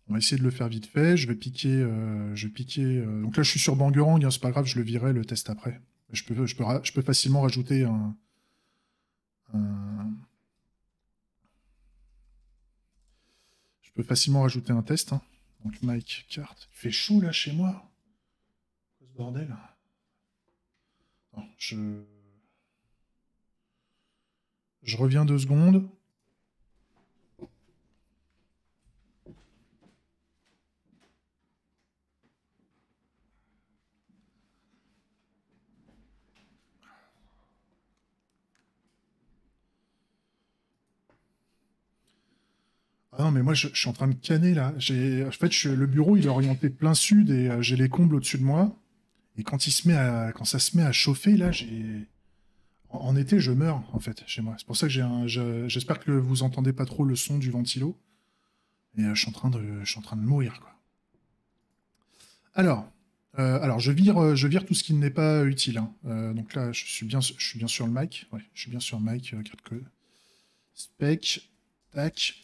On va essayer de le faire vite fait. Je vais piquer. Euh, je piquer euh, Donc là, je suis sur bangurang hein, c'est pas grave, je le virerai le test après. Je peux, je peux, je peux facilement rajouter un, Je peux facilement rajouter un test. Hein. Donc Mike, carte. Il fait chou là chez moi bordel je... je reviens deux secondes. Ah non, mais moi, je, suis en train de canner, là. En fait, le bureau, il est orienté plein sud et euh, j'ai les combles au-dessus de moi. Et quand, il se met ça se met à chauffer, là, j'ai. En, été, je meurs, en fait, chez moi. C'est pour ça que j'ai J'espère que vous entendez pas trop le son du ventilo. Et euh, je, suis en train de, mourir, quoi. Alors. Euh, alors, je vire, euh, je vire tout ce qui n'est pas utile. Hein. donc là, je suis bien, je suis bien sur le mic. je suis bien sur le mic, Spec, tac.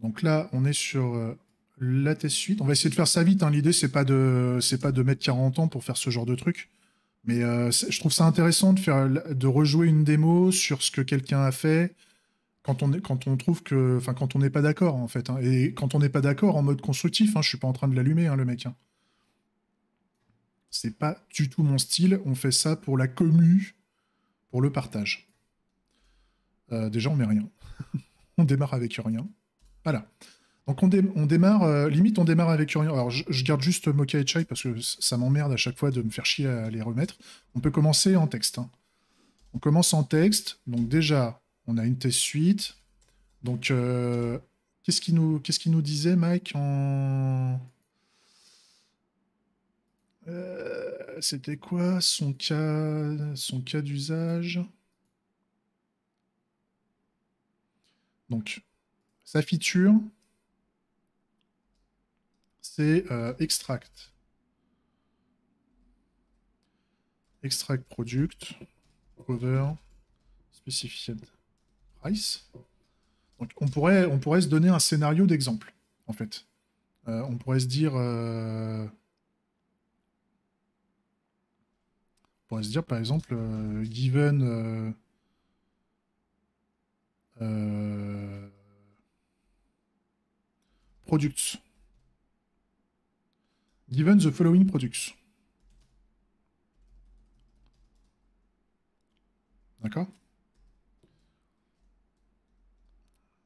Donc là, on est sur la test suite. On va essayer de faire ça vite. Hein. L'idée, c'est pas de, c'est pas de mettre 40 ans pour faire ce genre de truc. Mais euh, je trouve ça intéressant de faire, de rejouer une démo sur ce que quelqu'un a fait quand on quand on trouve que, enfin, quand on n'est pas d'accord en fait. Hein. Et quand on n'est pas d'accord en mode constructif, Je hein, je suis pas en train de l'allumer, le mec. C'est pas du tout mon style. On fait ça pour la commu, pour le partage. Euh, déjà, on met rien. <laughs> on démarre avec rien. Voilà. Donc on, démarre, euh, limite on démarre avec Alors je, garde juste Mocha et Chai parce que ça m'emmerde à chaque fois de me faire chier à les remettre. On peut commencer en texte. Hein. On commence en texte. Donc déjà, on a une test suite. Donc euh, qu'est-ce qu'il nous, nous disait Mike en euh, C'était quoi son cas, son cas d'usage Donc sa feature, c'est euh, extract. Extract product over specified price. Donc on pourrait, on pourrait se donner un scénario d'exemple, en fait. Euh, on pourrait se dire... Euh, on pourrait se dire, par exemple, given... products Given the following products. D'accord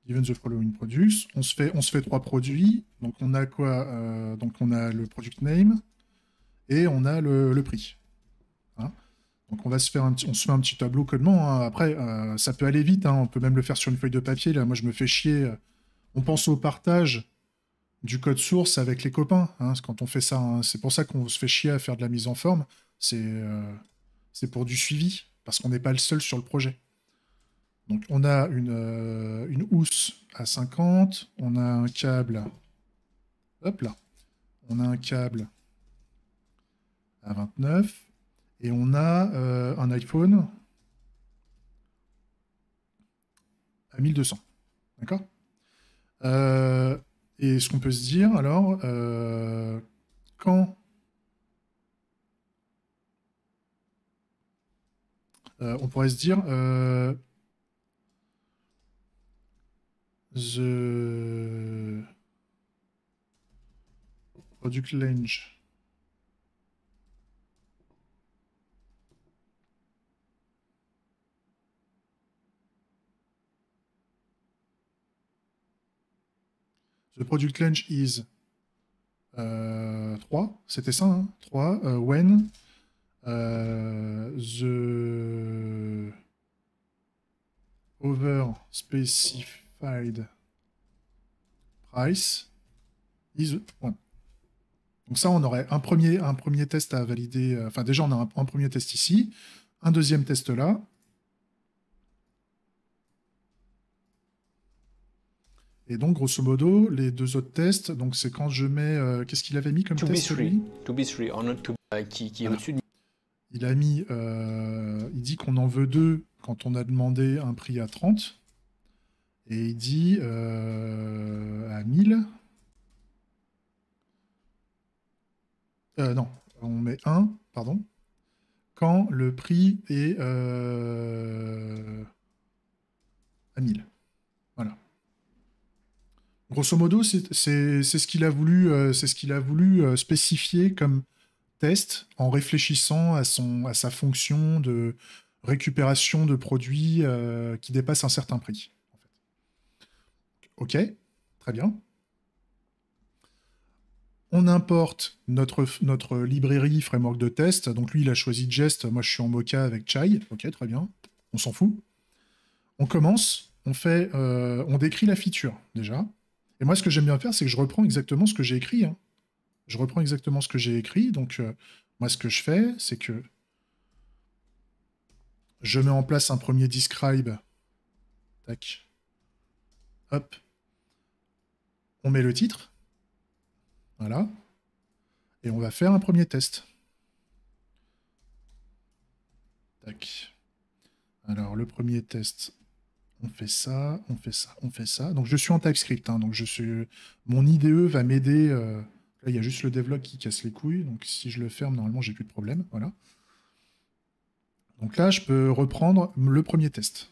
Given the following products. On se fait, on se fait trois produits. Donc on a quoi euh, Donc on a le product name et on a le, prix. Hein? donc on va se faire un on se fait un petit tableau comment. Hein. Après, euh, ça peut aller vite. Hein. On peut même le faire sur une feuille de papier. Là, moi je me fais chier. On pense au partage du code source avec les copains. Hein, quand on fait ça, hein. c'est pour ça qu'on se fait chier à faire de la mise en forme. Euh, c'est pour du suivi, parce qu'on n'est pas le seul sur le projet. Donc on a une, euh, housse à 50, on a un câble, hop là, on a un câble à 29, et on a euh, un iPhone à 1200. D'accord et ce qu'on peut se dire alors, euh, quand euh, on pourrait se dire euh, the product range The Product Launch is 3, euh, c'était ça, 3, hein. euh, when euh, the over specified price is 1. Donc ça, on aurait un premier, un premier test à valider, enfin déjà on a un premier test ici, un deuxième test là, Et donc, grosso modo, les deux autres tests, donc c'est quand je mets. Euh, qu'est-ce qu'il avait mis comme to test To be three to euh, qui, qui au Il a mis. Euh, il dit qu'on en veut deux quand on a demandé un prix à 30. Et il dit à 1000. non, on met 1, pardon. Quand le prix est à 1000. Grosso modo, c'est ce qu'il a voulu, euh, c'est ce qu'il a voulu euh, spécifier comme test en réfléchissant à, son, à sa fonction de récupération de produits euh, qui dépassent un certain prix. Ok, très bien. On importe notre, notre librairie framework de test. Donc lui, il a choisi Jest, moi je suis en Mocha avec Chai. Ok, très bien, on s'en fout. On commence, on, fait, on décrit la feature déjà. Et moi, ce que j'aime bien faire, c'est que je reprends exactement ce que j'ai écrit. Hein. Je reprends exactement ce que j'ai écrit. Donc, euh, moi, ce que je fais, c'est que je mets en place un premier describe. Tac. Hop. On met le titre. Voilà. Et on va faire un premier test. Tac. Alors, le premier test, on fait ça, on fait ça, on fait ça. Donc je suis en TypeScript, hein, donc je suis... mon IDE va m'aider. Euh, là, il y a juste le devlog qui casse les couilles, donc si je le ferme, normalement, j'ai plus de problème. Voilà. Donc là, je peux reprendre le premier test.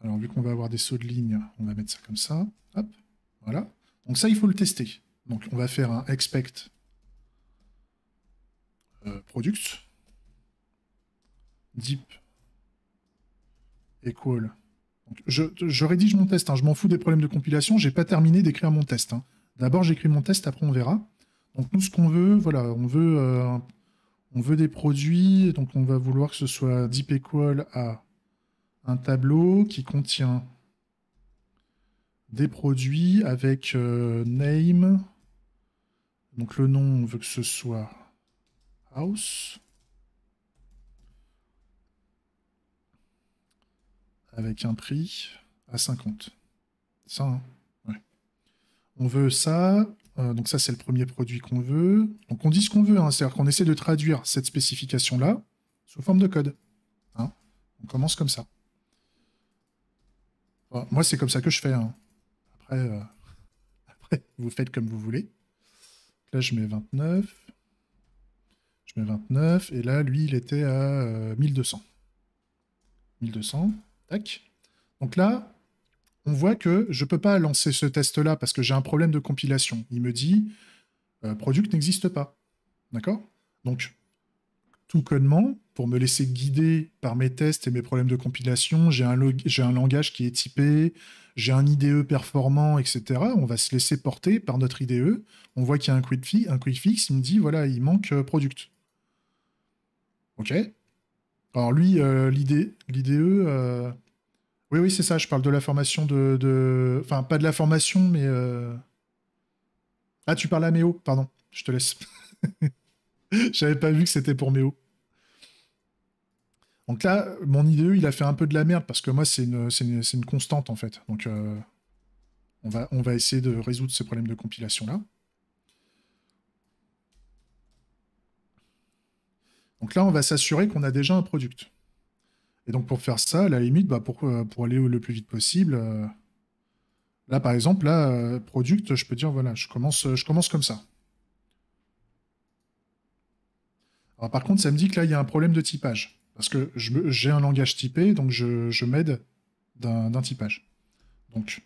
Alors vu qu'on va avoir des sauts de ligne, on va mettre ça comme ça. Hop, voilà. Donc ça, il faut le tester. Donc on va faire un expect euh, product deep equal je, rédige mon test, hein. je m'en fous des problèmes de compilation, j'ai pas terminé d'écrire mon test. Hein. D'abord j'écris mon test, après on verra. Donc nous ce qu'on veut, voilà, on veut, euh, des produits, donc on va vouloir que ce soit equal à un tableau qui contient des produits avec euh, name. Donc le nom, on veut que ce soit house. avec un prix à 50. Ça, hein, On veut ça. Euh, donc ça, c'est le premier produit qu'on veut. Donc on dit ce qu'on veut, hein, c'est-à-dire qu'on essaie de traduire cette spécification-là sous forme de code. Hein. on commence comme ça. moi, c'est comme ça que je fais. Euh, <laughs> après, vous faites comme vous voulez. là, je mets 29. Je mets 29. Et là, lui, il était à 1200. Euh, 1200. Donc là, on voit que je ne peux pas lancer ce test-là parce que j'ai un problème de compilation. Il me dit euh, product n'existe pas. D'accord Donc, tout connement, pour me laisser guider par mes tests et mes problèmes de compilation, j'ai un, langage qui est typé, j'ai un IDE performant, etc. On va se laisser porter par notre IDE. On voit qu'il y a un quick, un quick fix, il me dit voilà, il manque euh, product. OK alors lui, euh, l'idée, l'IDE, euh, oui, oui, c'est ça, je parle de la formation de... Enfin, pas de la formation, mais... Euh, ah, tu parles à Méo, pardon, je te laisse. <laughs> J'avais pas vu que c'était pour Méo. Donc là, mon IDE, il a fait un peu de la merde, parce que moi, c'est une, constante, en fait. Donc, on, va, on va essayer de résoudre ce problème de compilation-là. Donc là, on va s'assurer qu'on a déjà un product. Et donc pour faire ça, à la limite, bah pour, euh, pour aller le plus vite possible, euh, là par exemple, là, euh, product, je peux dire, voilà, je commence, je commence comme ça. Alors par contre, ça me dit que là, il y a un problème de typage. Parce que j'ai un langage typé, donc je, je m'aide d'un typage. Donc,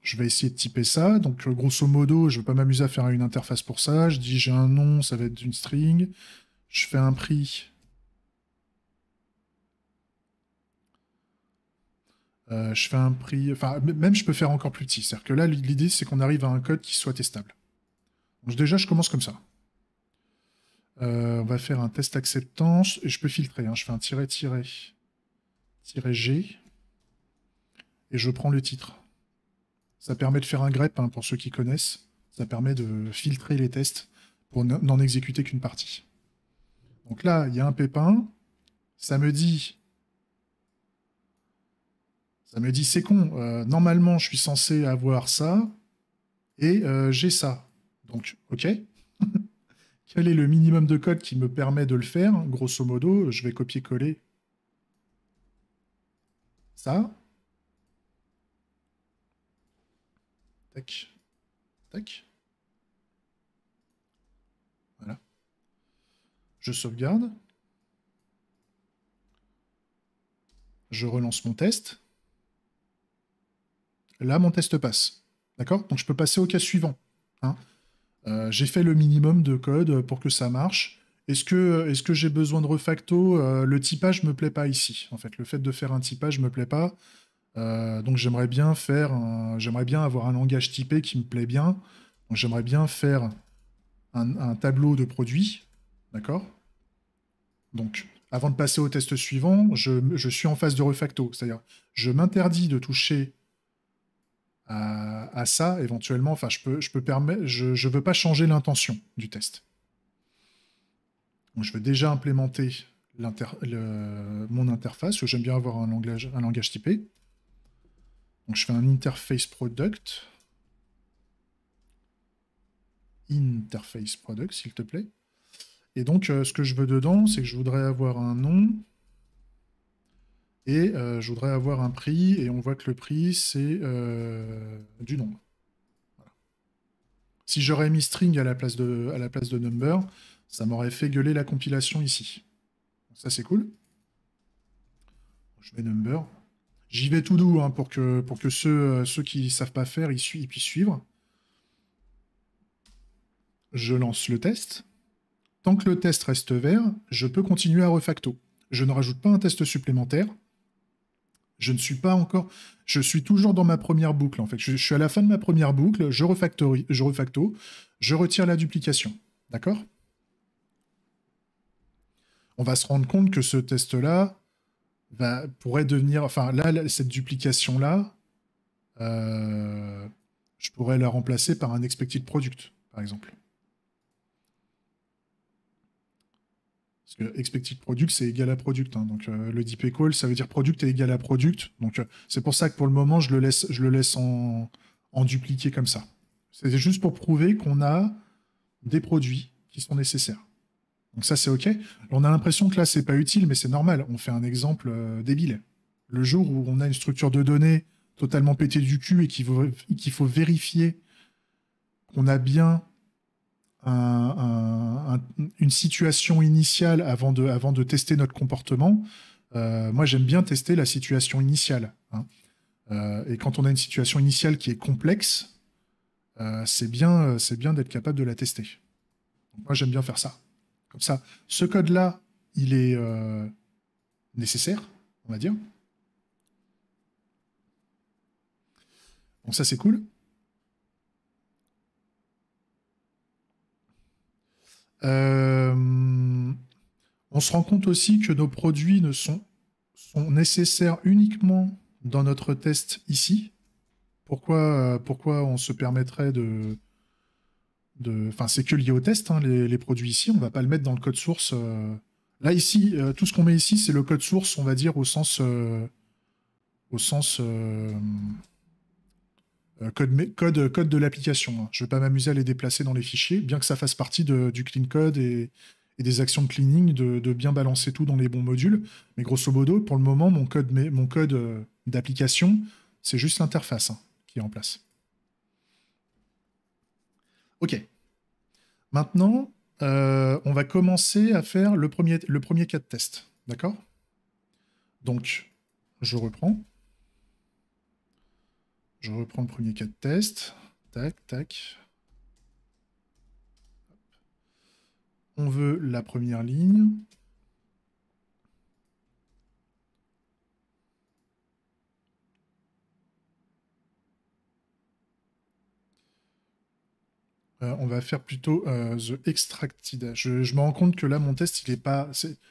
je vais essayer de typer ça. Donc, grosso modo, je ne vais pas m'amuser à faire une interface pour ça. Je dis j'ai un nom, ça va être une string. Je fais un prix. Euh, je fais un prix. Enfin, même je peux faire encore plus petit. C'est-à-dire que là, l'idée, c'est qu'on arrive à un code qui soit testable. Donc déjà, je commence comme ça. Euh, on va faire un test acceptance. Et je peux filtrer. Hein. Je fais un tiret, tiret, tiret G. Et je prends le titre. Ça permet de faire un grep, hein, pour ceux qui connaissent. Ça permet de filtrer les tests pour n'en exécuter qu'une partie. Donc là, il y a un pépin. Ça me dit... Ça me dit, c'est con. Euh, normalement, je suis censé avoir ça. Et euh, j'ai ça. Donc, OK. <laughs> Quel est le minimum de code qui me permet de le faire Grosso modo, je vais copier-coller ça. Tac. Tac. Je sauvegarde. Je relance mon test. Là, mon test passe. D'accord Donc je peux passer au cas suivant. Hein. Euh, j'ai fait le minimum de code pour que ça marche. Est-ce que, est que j'ai besoin de refacto euh, Le typage ne me plaît pas ici. En fait, le fait de faire un typage me plaît pas. Euh, donc j'aimerais bien bien avoir un langage typé qui me plaît bien. j'aimerais bien faire un, un, tableau de produits D'accord Donc, avant de passer au test suivant, je, suis en phase de refacto. C'est-à-dire, je m'interdis de toucher à, ça éventuellement. Enfin, je peux, je peux je, veux pas changer l'intention du test. je veux déjà implémenter mon interface. J'aime bien avoir un langage, un langage typé. Donc, je fais un interface product. Interface product, s'il te plaît. Et donc, euh, ce que je veux dedans, c'est que je voudrais avoir un nom et euh, je voudrais avoir un prix. Et on voit que le prix, c'est euh, du nombre. Si j'aurais mis string à la place de, à la place de number, ça m'aurait fait gueuler la compilation ici. Ça, c'est cool. Je mets number. J'y vais tout doux hein, pour que, pour que ceux, ceux qui ne savent pas faire, ils puissent suivre. Je lance le test tant que le test reste vert, je peux continuer à refacto. Je ne rajoute pas un test supplémentaire. Je ne suis pas encore. Je suis toujours dans ma première boucle, en fait. Je, suis à la fin de ma première boucle, je, je refacto, je retire la duplication. D'accord On va se rendre compte que ce test-là pourrait devenir. Enfin, là, cette duplication-là, euh, je pourrais la remplacer par un expected product, par exemple. Parce que expected product, c'est égal à product. Hein. Donc euh, le deep equal ça veut dire product est égal à product. Donc euh, c'est pour ça que pour le moment, je le laisse, je le laisse en, en dupliqué comme ça. C'est juste pour prouver qu'on a des produits qui sont nécessaires. Donc ça, c'est OK. On a l'impression que là, c'est pas utile, mais c'est normal. On fait un exemple euh, débile. Le jour où on a une structure de données totalement pété du cul et qu'il faut, faut vérifier qu'on a bien une situation initiale avant de, avant de tester notre comportement, euh, moi j'aime bien tester la situation initiale. Hein. Euh, et quand on a une situation initiale qui est complexe, euh, c'est bien, bien d'être capable de la tester. moi j'aime bien faire ça. Comme ça, ce code-là, il est nécessaire, on va dire. Donc ça c'est cool. Euh, on se rend compte aussi que nos produits ne sont, sont nécessaires uniquement dans notre test ici. Pourquoi, pourquoi on se permettrait de... Enfin, c'est que lié au test, hein, les, produits ici, on ne va pas le mettre dans le code source. Euh. Là, ici, euh, tout ce qu'on met ici, c'est le code source, on va dire, au sens... au sens euh, code, de l'application. Hein. Je ne vais pas m'amuser à les déplacer dans les fichiers, bien que ça fasse partie du clean code et, des actions de cleaning, de, bien balancer tout dans les bons modules. Mais grosso modo, pour le moment, mon code, euh, d'application, c'est juste l'interface hein, qui est en place. Ok. Maintenant, euh, on va commencer à faire le premier, le premier cas de test. D'accord Donc, je reprends. Je reprends le premier cas de test. Tac, tac. On veut la première ligne. Euh, on va faire plutôt euh, the extracted. Je, me rends compte que là, mon test, il n'est pas.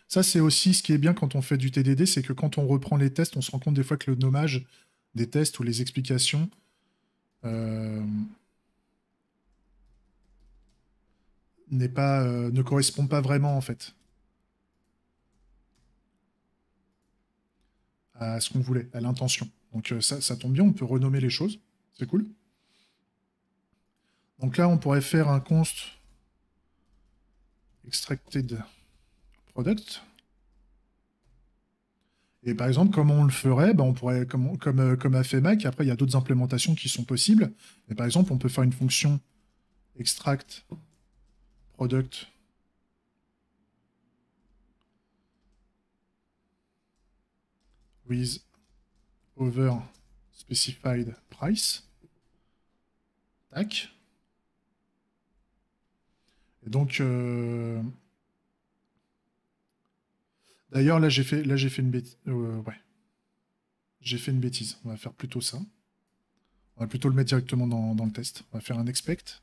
Ça, c'est aussi ce qui est bien quand on fait du TDD, c'est que quand on reprend les tests, on se rend compte des fois que le nommage, des tests ou les explications. Euh, n'est pas, euh, ne correspond pas vraiment en fait à ce qu'on voulait, à l'intention. Donc euh, ça, ça, tombe bien, on peut renommer les choses, c'est cool. Donc là, on pourrait faire un const extracted product. Et par exemple, comment on le ferait ben, on pourrait, comme, euh, comme, a fait Mac, après il y a d'autres implémentations qui sont possibles. Mais par exemple, on peut faire une fonction extract product. with over specified price. Tac. Et donc, euh, D'ailleurs, là, j'ai fait, là, j'ai fait une bêtise. Euh, ouais. J'ai fait une bêtise. On va faire plutôt ça. On va plutôt le mettre directement dans, le test. On va faire un expect.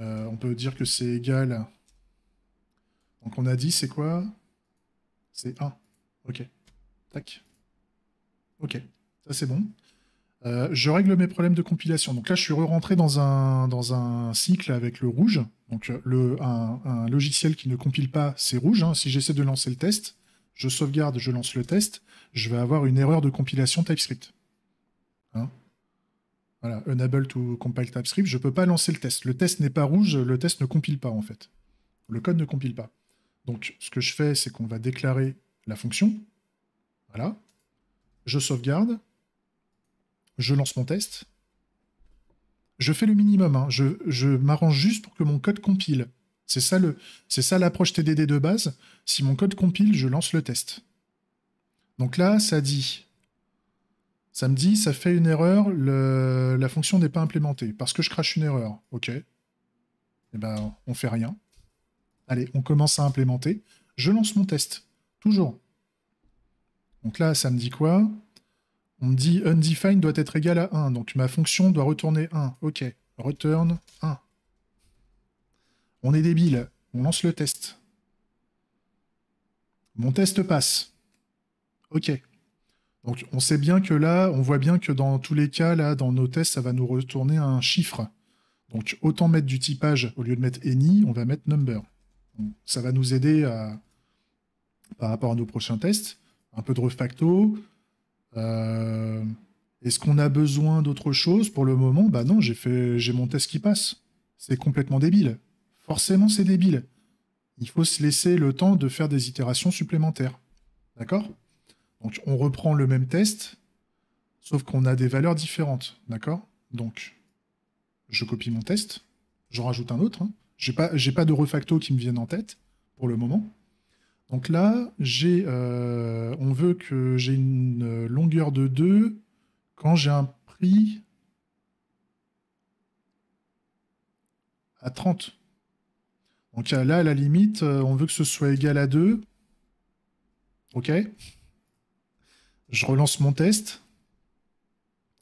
Euh, on peut dire que c'est égal. Donc on a dit c'est quoi C'est 1. Ok. Tac. Ok. Ça c'est bon. Euh, je règle mes problèmes de compilation. Donc là, je suis rentré dans un, dans un cycle avec le rouge. Donc euh, un, logiciel qui ne compile pas, c'est rouge. Hein. Si j'essaie de lancer le test, je sauvegarde, je lance le test, je vais avoir une erreur de compilation TypeScript. Hein. voilà, Unable to compile TypeScript, je ne peux pas lancer le test. Le test n'est pas rouge, le test ne compile pas en fait. Le code ne compile pas. Donc ce que je fais, c'est qu'on va déclarer la fonction. Voilà. Je sauvegarde, je lance mon test. Je fais le minimum, hein. je, m'arrange juste pour que mon code compile. C'est ça le, c'est ça l'approche TDD de base. Si mon code compile, je lance le test. Donc là, ça dit, ça me dit, ça fait une erreur, la fonction n'est pas implémentée parce que je crache une erreur. Ok. Eh ben, on fait rien. Allez, on commence à implémenter. Je lance mon test. Toujours. Donc là, ça me dit quoi on me dit undefined doit être égal à 1, donc ma fonction doit retourner 1. Ok, return 1. On est débile, on lance le test. Mon test passe. Ok. Donc on sait bien que là, on voit bien que dans tous les cas, là, dans nos tests, ça va nous retourner un chiffre. Donc autant mettre du typage, au lieu de mettre any, on va mettre number. ça va nous aider à, par rapport à nos prochains tests. Un peu de refacto, euh, est-ce qu'on a besoin d'autre chose pour le moment Bah non, j'ai fait, j'ai mon test qui passe. C'est complètement débile. Forcément, c'est débile. Il faut se laisser le temps de faire des itérations supplémentaires. D'accord Donc, on reprend le même test, sauf qu'on a des valeurs différentes. D'accord Donc, je copie mon test, j'en rajoute un autre. Hein. J'ai pas, pas de refacto qui me viennent en tête pour le moment. Donc là, euh, on veut que j'ai une longueur de 2 quand j'ai un prix à 30. Donc là, à la limite, euh, on veut que ce soit égal à 2. OK. Je relance mon test.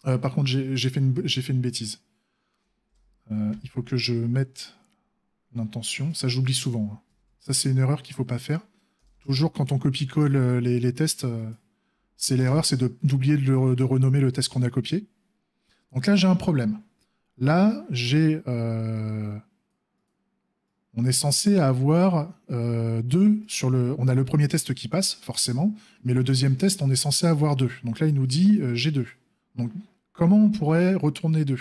Euh, par contre, j'ai fait, une bêtise. il faut que je mette l'intention. Ça, j'oublie souvent. Hein. Ça, c'est une erreur qu'il ne faut pas faire toujours quand on copie-colle euh, les, tests, euh, c'est l'erreur, c'est d'oublier de, renommer le test qu'on a copié. Donc là, j'ai un problème. Là, j'ai. Euh, on est censé avoir deux sur le. On a le premier test qui passe, forcément, mais le deuxième test, on est censé avoir deux. Donc là, il nous dit j'ai deux. Donc comment on pourrait retourner deux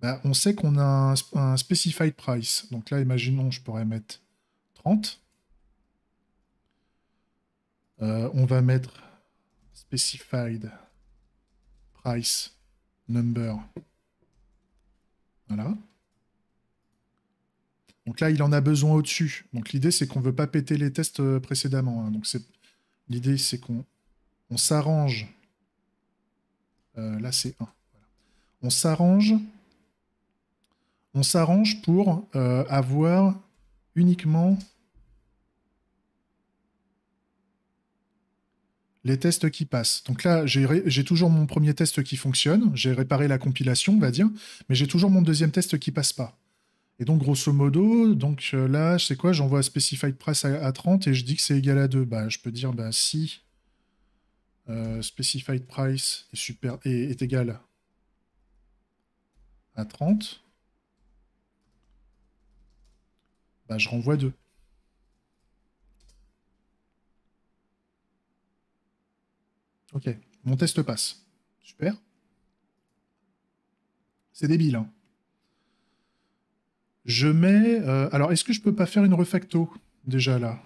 ben, On sait qu'on a un, specified price. Donc là, imaginons, je pourrais mettre 30. Euh, on va mettre specified price number. Voilà. Donc là, il en a besoin au-dessus. Donc l'idée, c'est qu'on ne veut pas péter les tests euh, précédemment. Hein. l'idée, c'est qu'on on, s'arrange. Euh, là, c'est 1. On s'arrange. On s'arrange pour avoir uniquement les tests qui passent. Donc là, j'ai toujours mon premier test qui fonctionne, j'ai réparé la compilation, on va dire, mais j'ai toujours mon deuxième test qui passe pas. Et donc, grosso modo, donc euh, là, je sais quoi, j'envoie Specified price à, 30 et je dis que c'est égal à 2. Bah, je peux dire, bah, si euh, Specified Price est, super, est, égal à 30, bah, je renvoie 2. Ok, mon test passe. Super. C'est débile. Hein. Je mets... Euh, alors, est-ce que je peux pas faire une refacto, déjà, là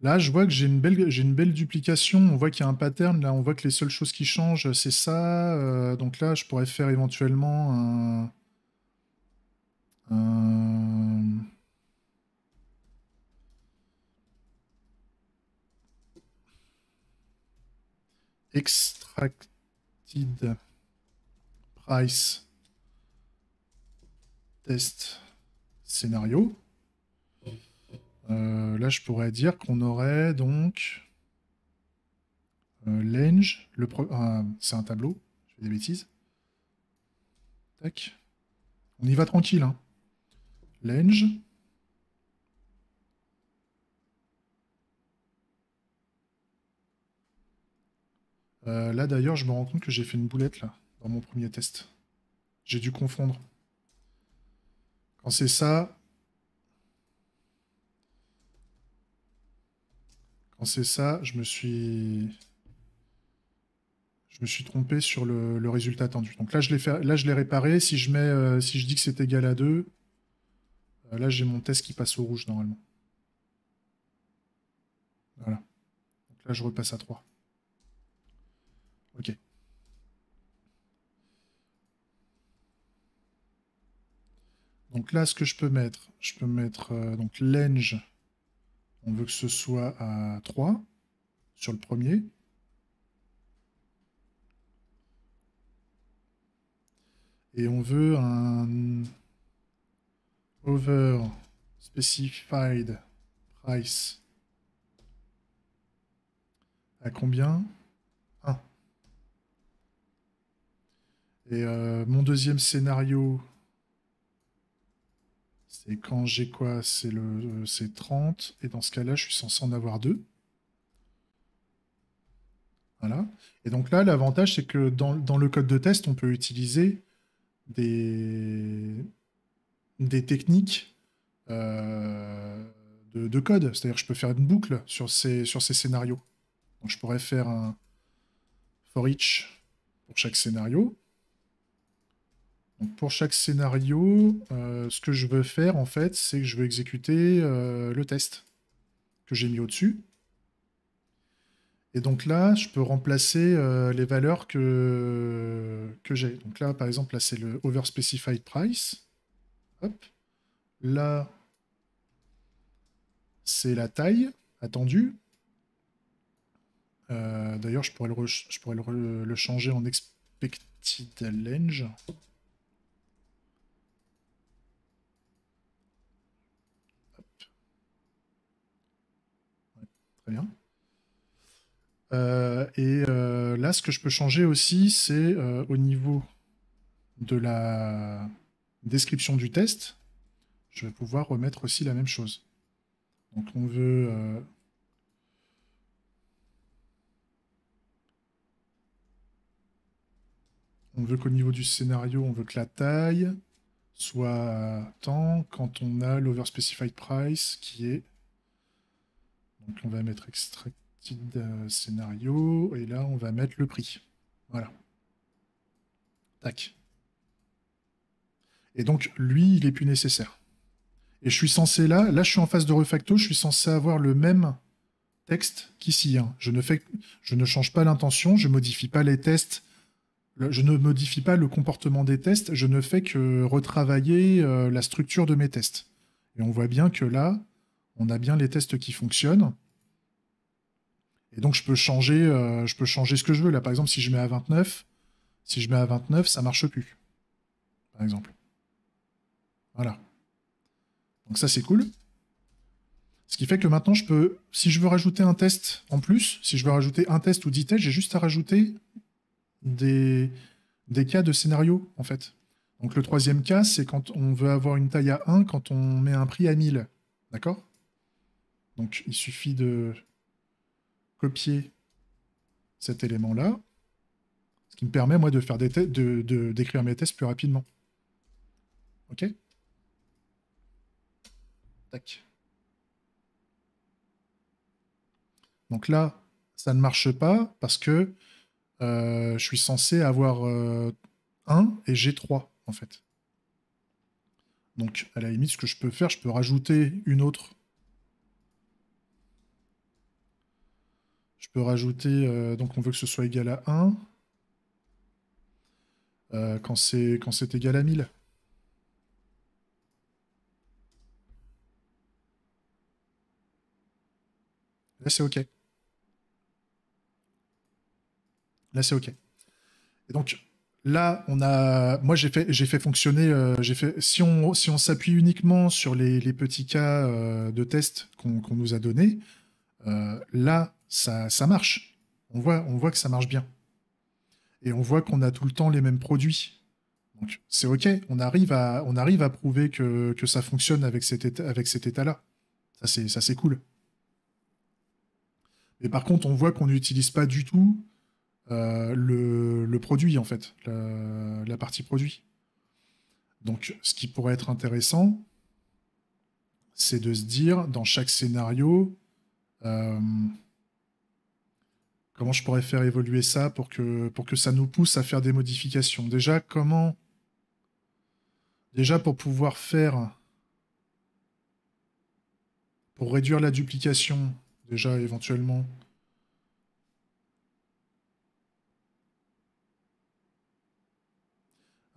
Là, je vois que j'ai une, belle, une belle duplication. On voit qu'il y a un pattern. Là, on voit que les seules choses qui changent, c'est ça. Euh, donc là, je pourrais faire éventuellement un Extracted price test scénario. Euh, là, je pourrais dire qu'on aurait donc euh, le euh, c'est un tableau, je fais des bêtises. Tac. On y va tranquille. Hein. Lange, Euh, là d'ailleurs, je me rends compte que j'ai fait une boulette là, dans mon premier test. J'ai dû confondre. Quand c'est ça... Quand c'est ça, je me suis... Je me suis trompé sur le, résultat attendu. Donc là, je l'ai réparé. Si je, mets, euh, si je dis que c'est égal à 2, euh, là, j'ai mon test qui passe au rouge normalement. Voilà. là, je repasse à 3. Ok. Donc là, ce que je peux mettre, je peux mettre euh, donc l'enge. On veut que ce soit à 3 sur le premier. Et on veut un over specified price à combien Et euh, mon deuxième scénario, c'est quand j'ai quoi C'est le, 30. Euh, Et dans ce cas-là, je suis censé en avoir deux. Voilà. Et donc là, l'avantage, c'est que dans, le code de test, on peut utiliser des, techniques euh, de, code. C'est-à-dire que je peux faire une boucle sur ces, sur ces scénarios. Donc je pourrais faire un for each pour chaque scénario pour chaque scénario, euh, ce que je veux faire, en fait, c'est que je veux exécuter euh, le test que j'ai mis au-dessus. Et donc là, je peux remplacer euh, les valeurs que, que j'ai. Donc là, par exemple, là, c'est le overspecified price. Là, c'est la taille attendue. D'ailleurs, je pourrais, le, je pourrais le, changer en expected length. bien. Euh, et euh, là, ce que je peux changer aussi, c'est euh, au niveau de la description du test, je vais pouvoir remettre aussi la même chose. Donc on veut... on veut qu'au niveau du scénario, on veut que la taille soit tant quand on a l'overspecified price qui est on va mettre extracted scénario et là on va mettre le prix. Voilà. Tac. Et donc lui, il est plus nécessaire. Et je suis censé là, là je suis en phase de refacto, je suis censé avoir le même texte qu'ici. Hein. Je, ne fais, je ne change pas l'intention, je modifie pas les tests, je ne modifie pas le comportement des tests, je ne fais que retravailler euh, la structure de mes tests. Et on voit bien que là, on a bien les tests qui fonctionnent. Et donc je peux changer, euh, je peux changer ce que je veux. Là, par exemple, si je mets à 29, si je mets à 29, ça marche plus. Par exemple. Voilà. Donc ça, c'est cool. Ce qui fait que maintenant, je peux, si je veux rajouter un test en plus, si je veux rajouter un test ou dix tests, j'ai juste à rajouter des, des cas de scénario, en fait. Donc le troisième cas, c'est quand on veut avoir une taille à 1 quand on met un prix à 1000. D'accord donc il suffit de copier cet élément-là, ce qui me permet moi de faire des de d'écrire mes tests plus rapidement. Ok Tac. Donc là, ça ne marche pas parce que euh, je suis censé avoir 1 euh, et j'ai 3 en fait. Donc à la limite, ce que je peux faire, je peux rajouter une autre Je peux rajouter, euh, donc on veut que ce soit égal à 1 euh, quand c'est égal à 1000. Là, c'est OK. Là, c'est OK. Et donc, là, on a, moi, j'ai fait, j'ai fait fonctionner, euh, j'ai fait, si on, si on s'appuie uniquement sur les, petits cas euh, de test qu'on nous a donnés, là, ça, marche. On voit, on voit que ça marche bien. Et on voit qu'on a tout le temps les mêmes produits. Donc c'est OK, on arrive à, on arrive à prouver que, ça fonctionne avec cet état-là. Avec cet ça, c'est cool. Mais par contre, on voit qu'on n'utilise pas du tout euh, le, produit, en fait, la, partie produit. Donc, ce qui pourrait être intéressant, c'est de se dire, dans chaque scénario, euh, comment je pourrais faire évoluer ça pour que, pour que ça nous pousse à faire des modifications Déjà, comment. Déjà, pour pouvoir faire. Pour réduire la duplication, déjà, éventuellement.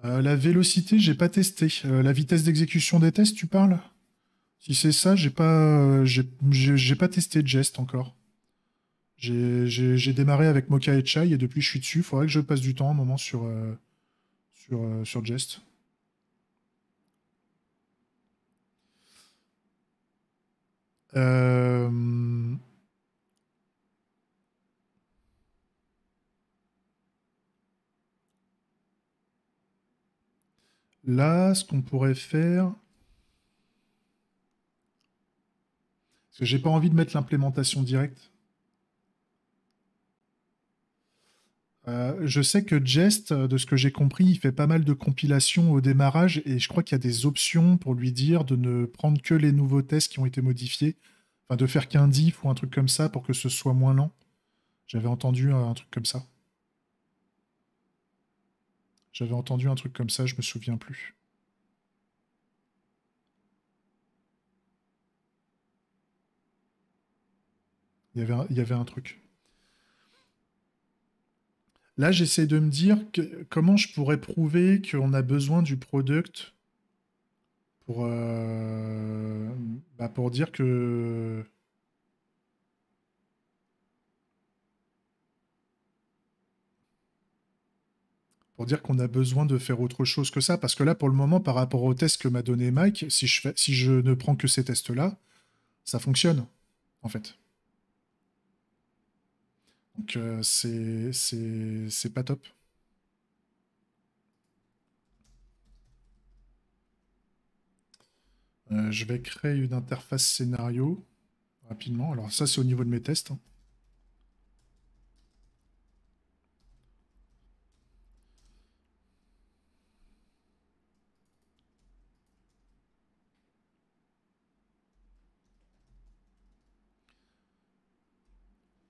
Euh, la vélocité, j'ai pas testé. Euh, la vitesse d'exécution des tests, tu parles Si c'est ça, j'ai pas, euh, j'ai pas testé de geste encore. J'ai démarré avec Mocha et Chai et depuis je suis dessus. Il Faudrait que je passe du temps un moment sur, euh, sur, euh, sur Jest. Euh, là, ce qu'on pourrait faire. Parce que j'ai pas envie de mettre l'implémentation directe. Euh, je sais que Jest, de ce que j'ai compris, il fait pas mal de compilations au démarrage et je crois qu'il y a des options pour lui dire de ne prendre que les nouveaux tests qui ont été modifiés. Enfin, de faire qu'un diff ou un truc comme ça pour que ce soit moins lent. J'avais entendu un, truc comme ça. J'avais entendu un truc comme ça, je me souviens plus. Il y avait il y avait un truc. Là, j'essaie de me dire comment je pourrais prouver qu'on a besoin du product pour, euh, bah, pour dire que. Pour dire qu'on a besoin de faire autre chose que ça. Parce que là, pour le moment, par rapport au tests que m'a donné Mike, si je, si je ne prends que ces tests-là, ça fonctionne, en fait. Donc euh, c'est pas top. Euh, je vais créer une interface scénario rapidement. Alors ça c'est au niveau de mes tests. Hein.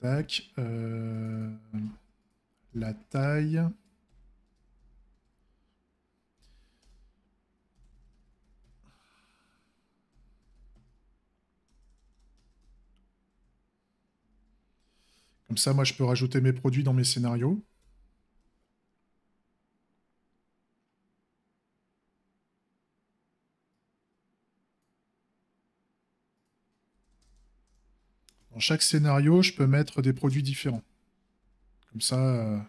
Tac. Euh, la taille. Comme ça, moi, je peux rajouter mes produits dans mes scénarios. chaque scénario, je peux mettre des produits différents. Comme ça, euh,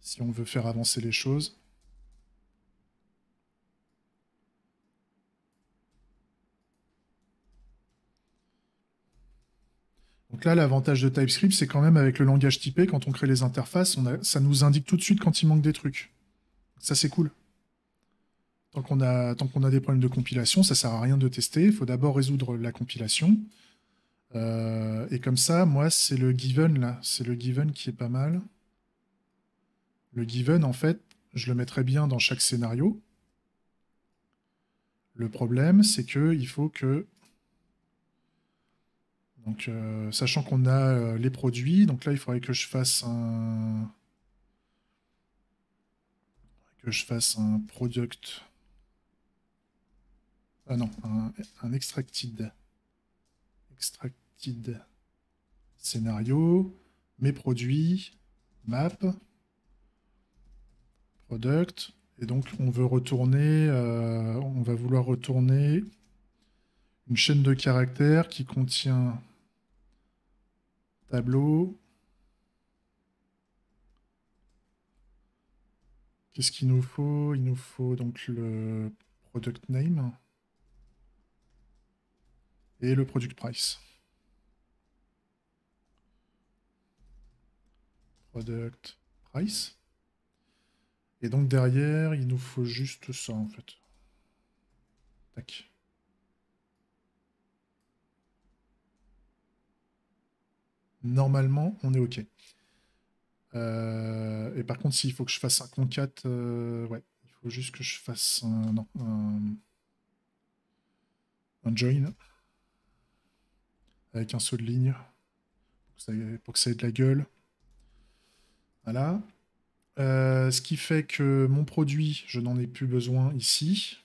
si on veut faire avancer les choses. Donc là, l'avantage de TypeScript, c'est quand même avec le langage typé, quand on crée les interfaces, ça nous indique tout de suite quand il manque des trucs. Ça, c'est cool. Tant qu'on a, a, des problèmes de compilation, ça sert à rien de tester. Il faut d'abord résoudre la compilation. Euh, et comme ça, moi, c'est le given là. C'est le given qui est pas mal. Le given, en fait, je le mettrais bien dans chaque scénario. Le problème, c'est que il faut que. Donc, euh, sachant qu'on a euh, les produits, donc là, il faudrait que je fasse un. Que je fasse un product. Ah non, un extracted. Extracted scénario, mes produits, map, product. Et donc, on veut retourner, euh, on va vouloir retourner une chaîne de caractères qui contient tableau. Qu'est-ce qu'il nous faut Il nous faut donc le product name et le product price. Product price. Et donc derrière, il nous faut juste ça en fait. Tac. Normalement, on est OK. Euh, et par contre, s'il faut que je fasse un concat, euh, ouais, il faut juste que je fasse un, non, un join avec un saut de ligne pour que ça ait, de la gueule. Voilà. Euh, ce qui fait que mon produit, je n'en ai plus besoin ici.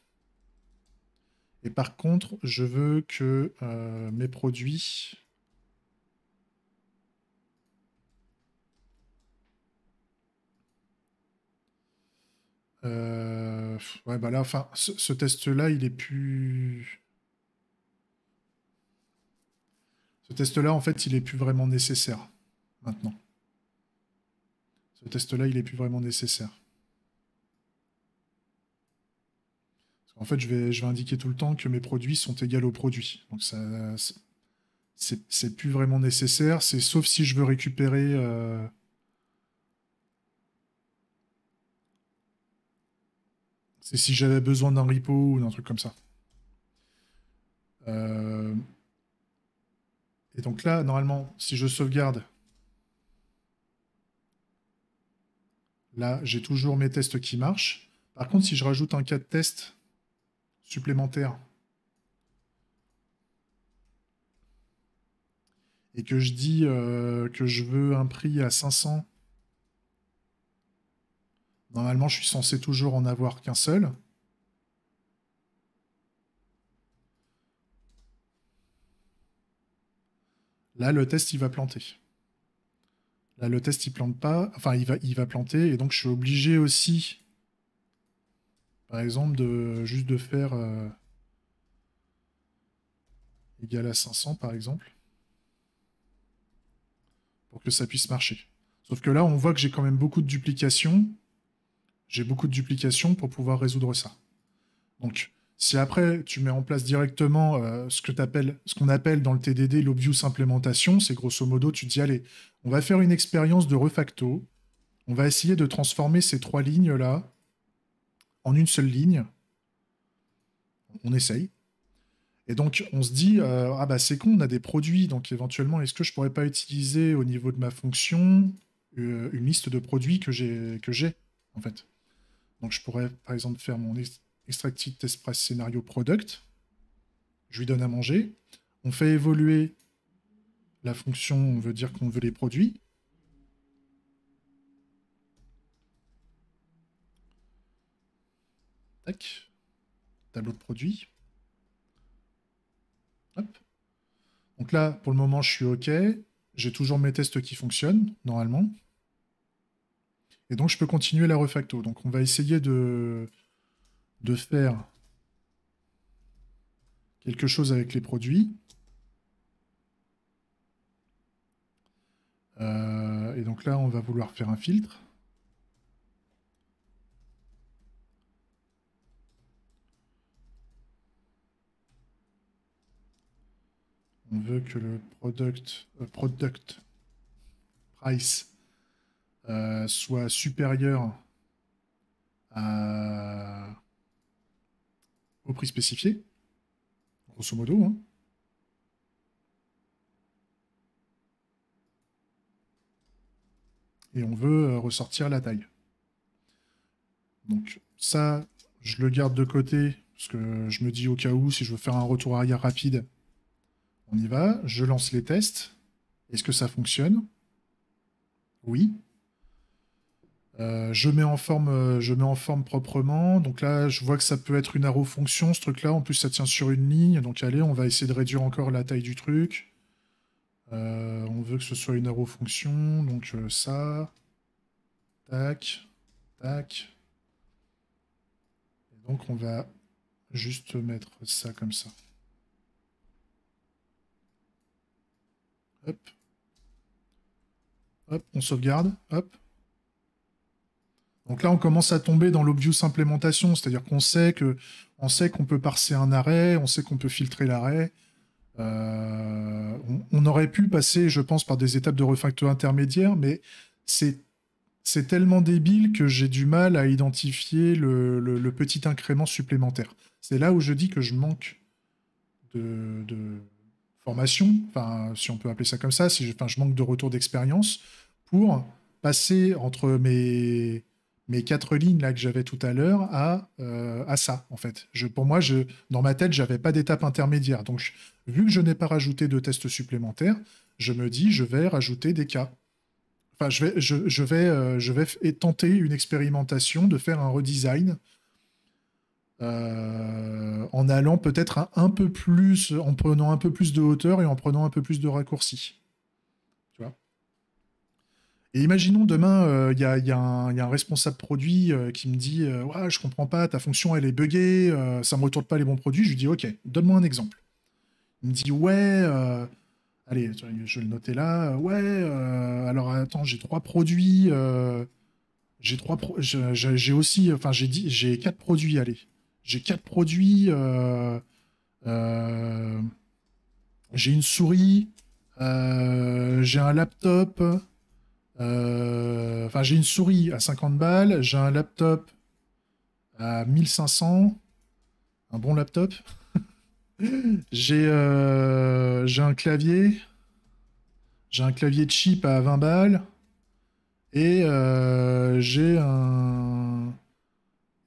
Et par contre, je veux que euh, mes produits... Euh, ouais, bah là, enfin, ce test-là, il est plus... Ce test-là, en fait, il est plus vraiment nécessaire maintenant. Ce test-là, il est plus vraiment nécessaire. en fait, je vais, je vais indiquer tout le temps que mes produits sont égaux aux produits. Donc ça, c'est plus vraiment nécessaire. C'est sauf si je veux récupérer. Euh, c'est si j'avais besoin d'un repo ou d'un truc comme ça. Euh... Et donc là, normalement, si je sauvegarde, là, j'ai toujours mes tests qui marchent. Par contre, si je rajoute un cas de test supplémentaire et que je dis euh, que je veux un prix à 500, normalement, je suis censé toujours en avoir qu'un seul. Là, le test, il va planter. Là, le test, il plante pas. Enfin, il va, il va planter. Et donc, je suis obligé aussi, par exemple, de juste de faire euh, égal à 500, par exemple, pour que ça puisse marcher. Sauf que là, on voit que j'ai quand même beaucoup de duplications. J'ai beaucoup de duplications pour pouvoir résoudre ça. Donc, si après, tu mets en place directement euh, ce que ce qu'on appelle dans le TDD l'obvious implementation, c'est grosso modo, tu dis, allez, on va faire une expérience de refacto, on va essayer de transformer ces trois lignes-là en une seule ligne. On essaye. Et donc, on se dit, euh, ah bah c'est con, on a des produits, donc éventuellement, est-ce que je pourrais pas utiliser au niveau de ma fonction euh, une liste de produits que j'ai, que j'ai en fait Donc, je pourrais, par exemple, faire mon test press Scénario Product. Je lui donne à manger. On fait évoluer la fonction, on veut dire qu'on veut les produits. Tac. Tableau de produits. Donc là, pour le moment, je suis OK. J'ai toujours mes tests qui fonctionnent, normalement. Et donc, je peux continuer la refacto. Donc, on va essayer de, de faire quelque chose avec les produits. Euh, et donc là, on va vouloir faire un filtre. On veut que le product, euh, product price euh, soit supérieur à au prix spécifié, grosso modo. Hein. Et on veut euh, ressortir la taille. Donc ça, je le garde de côté, parce que je me dis au cas où, si je veux faire un retour arrière rapide, on y va, je lance les tests. Est-ce que ça fonctionne Oui. Euh, je mets en forme, euh, je mets en forme proprement. Donc là, je vois que ça peut être une arrow fonction, ce truc-là. En plus, ça tient sur une ligne. Donc allez, on va essayer de réduire encore la taille du truc. Euh, on veut que ce soit une arrow fonction. Donc ça, tac, tac. Et donc on va juste mettre ça comme ça. Hop. Hop, on sauvegarde. Hop. Donc là, on commence à tomber dans l'obvious implémentation, c'est-à-dire qu'on sait que on sait qu'on peut parser un arrêt, on sait qu'on peut filtrer l'arrêt. Euh, on, aurait pu passer, je pense, par des étapes de refacto intermédiaires, mais c'est c'est tellement débile que j'ai du mal à identifier le, petit incrément supplémentaire. C'est là où je dis que je manque de, formation, enfin, si on peut appeler ça comme ça, si je manque de retour d'expérience pour passer entre mes, mes quatre lignes là que j'avais tout à l'heure à, euh, à ça, en fait. Je, pour moi, je, dans ma tête, j'avais pas d'étape intermédiaire. Donc, vu que je n'ai pas rajouté de tests supplémentaires, je me dis, je vais rajouter des cas. Enfin, je vais, je, vais, je vais euh, tenter une expérimentation de faire un redesign euh, en allant peut-être un peu plus, en prenant un peu plus de hauteur et en prenant un peu plus de raccourcis. Et imaginons demain, il euh, y, a un responsable produit euh, qui me dit Je euh, ouais, Je comprends pas, ta fonction elle est buggée, ça me retourne pas les bons produits. Je lui dis Ok, donne-moi un exemple. Il me dit Ouais, allez, je vais le noter là. Ouais, alors attends, j'ai trois produits. j'ai trois j'ai aussi, enfin j'ai dit, j'ai quatre produits, allez. J'ai quatre produits. j'ai une souris. j'ai un laptop euh, enfin, j'ai une souris à 50 balles, j'ai un laptop à 1500, un bon laptop. <laughs> Euh, j'ai un clavier, j'ai un clavier cheap à 20 balles. Et euh, j'ai un.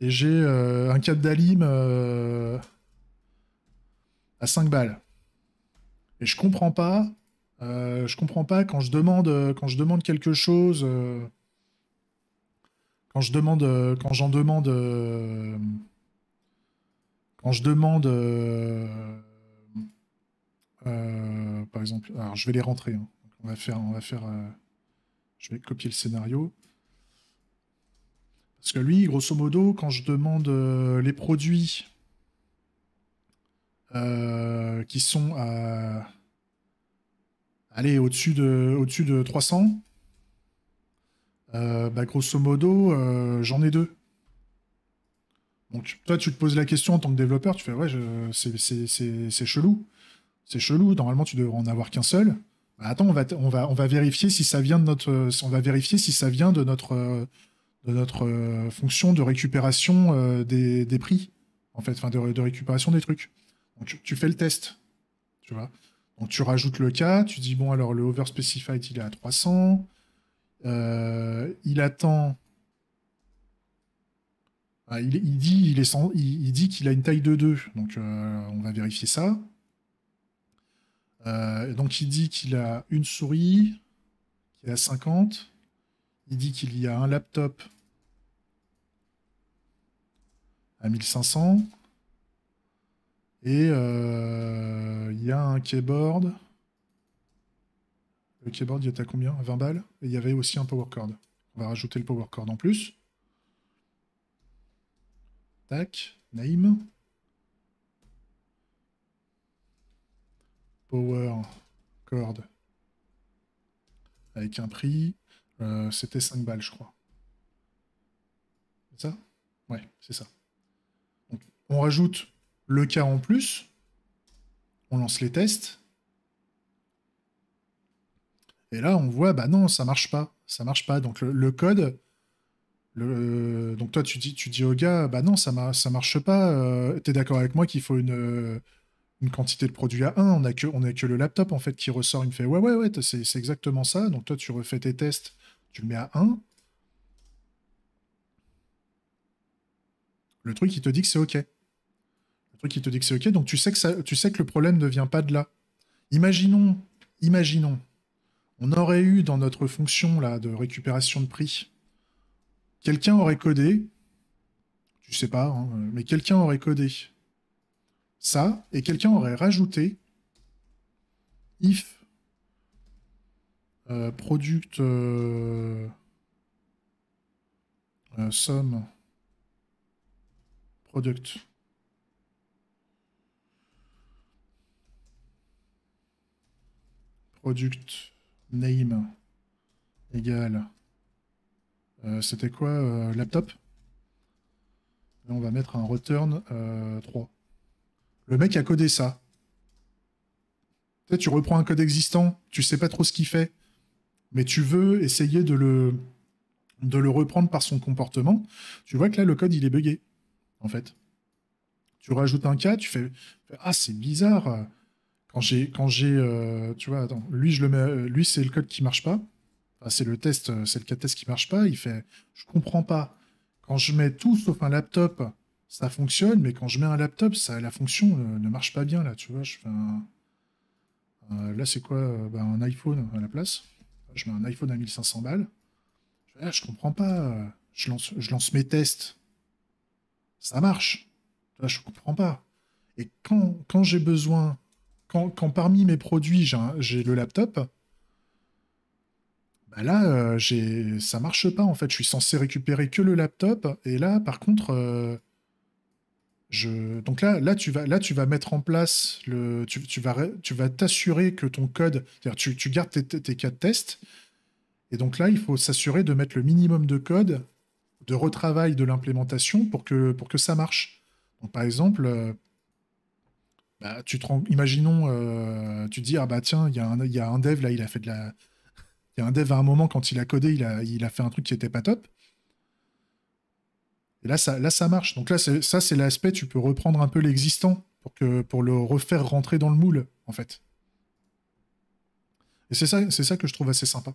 Et j'ai un cap d'alim à 5 balles. Et je comprends pas euh, je comprends pas quand je demande euh, quand je demande quelque chose euh, quand je demande quand j'en demande quand je demande par exemple alors je vais les rentrer hein. on va faire on va faire je vais copier le scénario parce que lui grosso modo quand je demande les produits qui sont à allez, au-dessus de, au de 300. Euh, bah, grosso modo, euh, j'en ai deux. Donc toi, tu te poses la question en tant que développeur, tu fais ouais, c'est chelou. C'est chelou, normalement tu devrais en avoir qu'un seul. Bah, attends, on va, on, va, on vérifier si ça vient de notre. On va vérifier si ça vient de notre, de notre euh, fonction de récupération des, prix. En fait, enfin de, de récupération des trucs. Donc tu, tu fais le test. Tu vois. Donc tu rajoutes le cas, tu dis bon alors le over specified il est à 300, euh, il attend, il, dit il est sans, il, dit qu'il a une taille de 2, donc euh, on va vérifier ça. Euh, donc il dit qu'il a une souris qui est à 50, il dit qu'il y a un laptop à 1500. Et euh, il y a un keyboard. Le keyboard, il était à combien 20 balles. Et il y avait aussi un power cord. On va rajouter le power cord en plus. Tac, name. Power cord. Avec un prix. Euh, c'était 5 balles, je crois. C'est ça Ouais, c'est ça. on rajoute le cas en plus, on lance les tests. Et là, on voit, bah non, ça marche pas. Ça marche pas. Donc le, code, le, donc toi, tu dis, tu dis au gars, bah non, ça, ne ça marche pas. Euh, tu es d'accord avec moi qu'il faut une, une, quantité de produit à 1. On a que, on que le laptop en fait qui ressort. Il me fait, ouais, ouais, ouais, c'est exactement ça. Donc toi, tu refais tes tests, tu le mets à 1. Le truc, il te dit que c'est OK qui te dit que c'est OK. Donc tu sais que, tu sais que le problème ne vient pas de là. Imaginons, imaginons, on aurait eu dans notre fonction là, de récupération de prix, quelqu'un aurait codé, tu sais pas, hein, mais quelqu'un aurait codé ça, et quelqu'un aurait rajouté if euh, product euh, euh, sum product product name égale. Euh, c'était quoi euh, Laptop On va mettre un return 3. Euh, le mec a codé ça. Tu, reprends un code existant, tu sais pas trop ce qu'il fait, mais tu veux essayer de le, de le reprendre par son comportement. Tu vois que là, le code, il est buggé, en fait. Tu rajoutes un cas, tu fais Ah, c'est bizarre quand j'ai, quand j'ai, euh, tu vois, lui, je le mets, euh, lui, c'est le code qui marche pas. c'est le test, euh, c'est le cas de test qui marche pas. Il fait, je comprends pas. Quand je mets tout sauf un laptop, ça fonctionne, mais quand je mets un laptop, ça, la fonction ne marche pas bien là. Tu vois, je fais un... là, c'est quoi bah, Un iPhone à la place. Je mets un iPhone à 1500 balles. Ah, je, comprends pas. Je lance, je lance mes tests. Ça marche. Là, je comprends pas. Et quand, quand j'ai besoin quand, parmi mes produits, j'ai le laptop, bah là, euh, j'ai ça marche pas en fait. Je suis censé récupérer que le laptop. Et là, par contre, euh, je... donc là, là, tu vas, mettre en place Tu, vas, t'assurer que ton code. Tu, gardes tes, cas de test. Et donc là, il faut s'assurer de mettre le minimum de code de retravail de l'implémentation pour que, ça marche. par exemple, euh, bah, tu imaginons, euh, tu te dis, ah bah tiens, il y, a un dev là, il a fait de la. Il y a un dev à un moment, quand il a codé, il a, il a fait un truc qui était pas top. Et là, ça, là, ça marche. Donc là, ça, c'est l'aspect, tu peux reprendre un peu l'existant pour, pour le refaire rentrer dans le moule, en fait. Et c'est ça, c'est ça que je trouve assez sympa.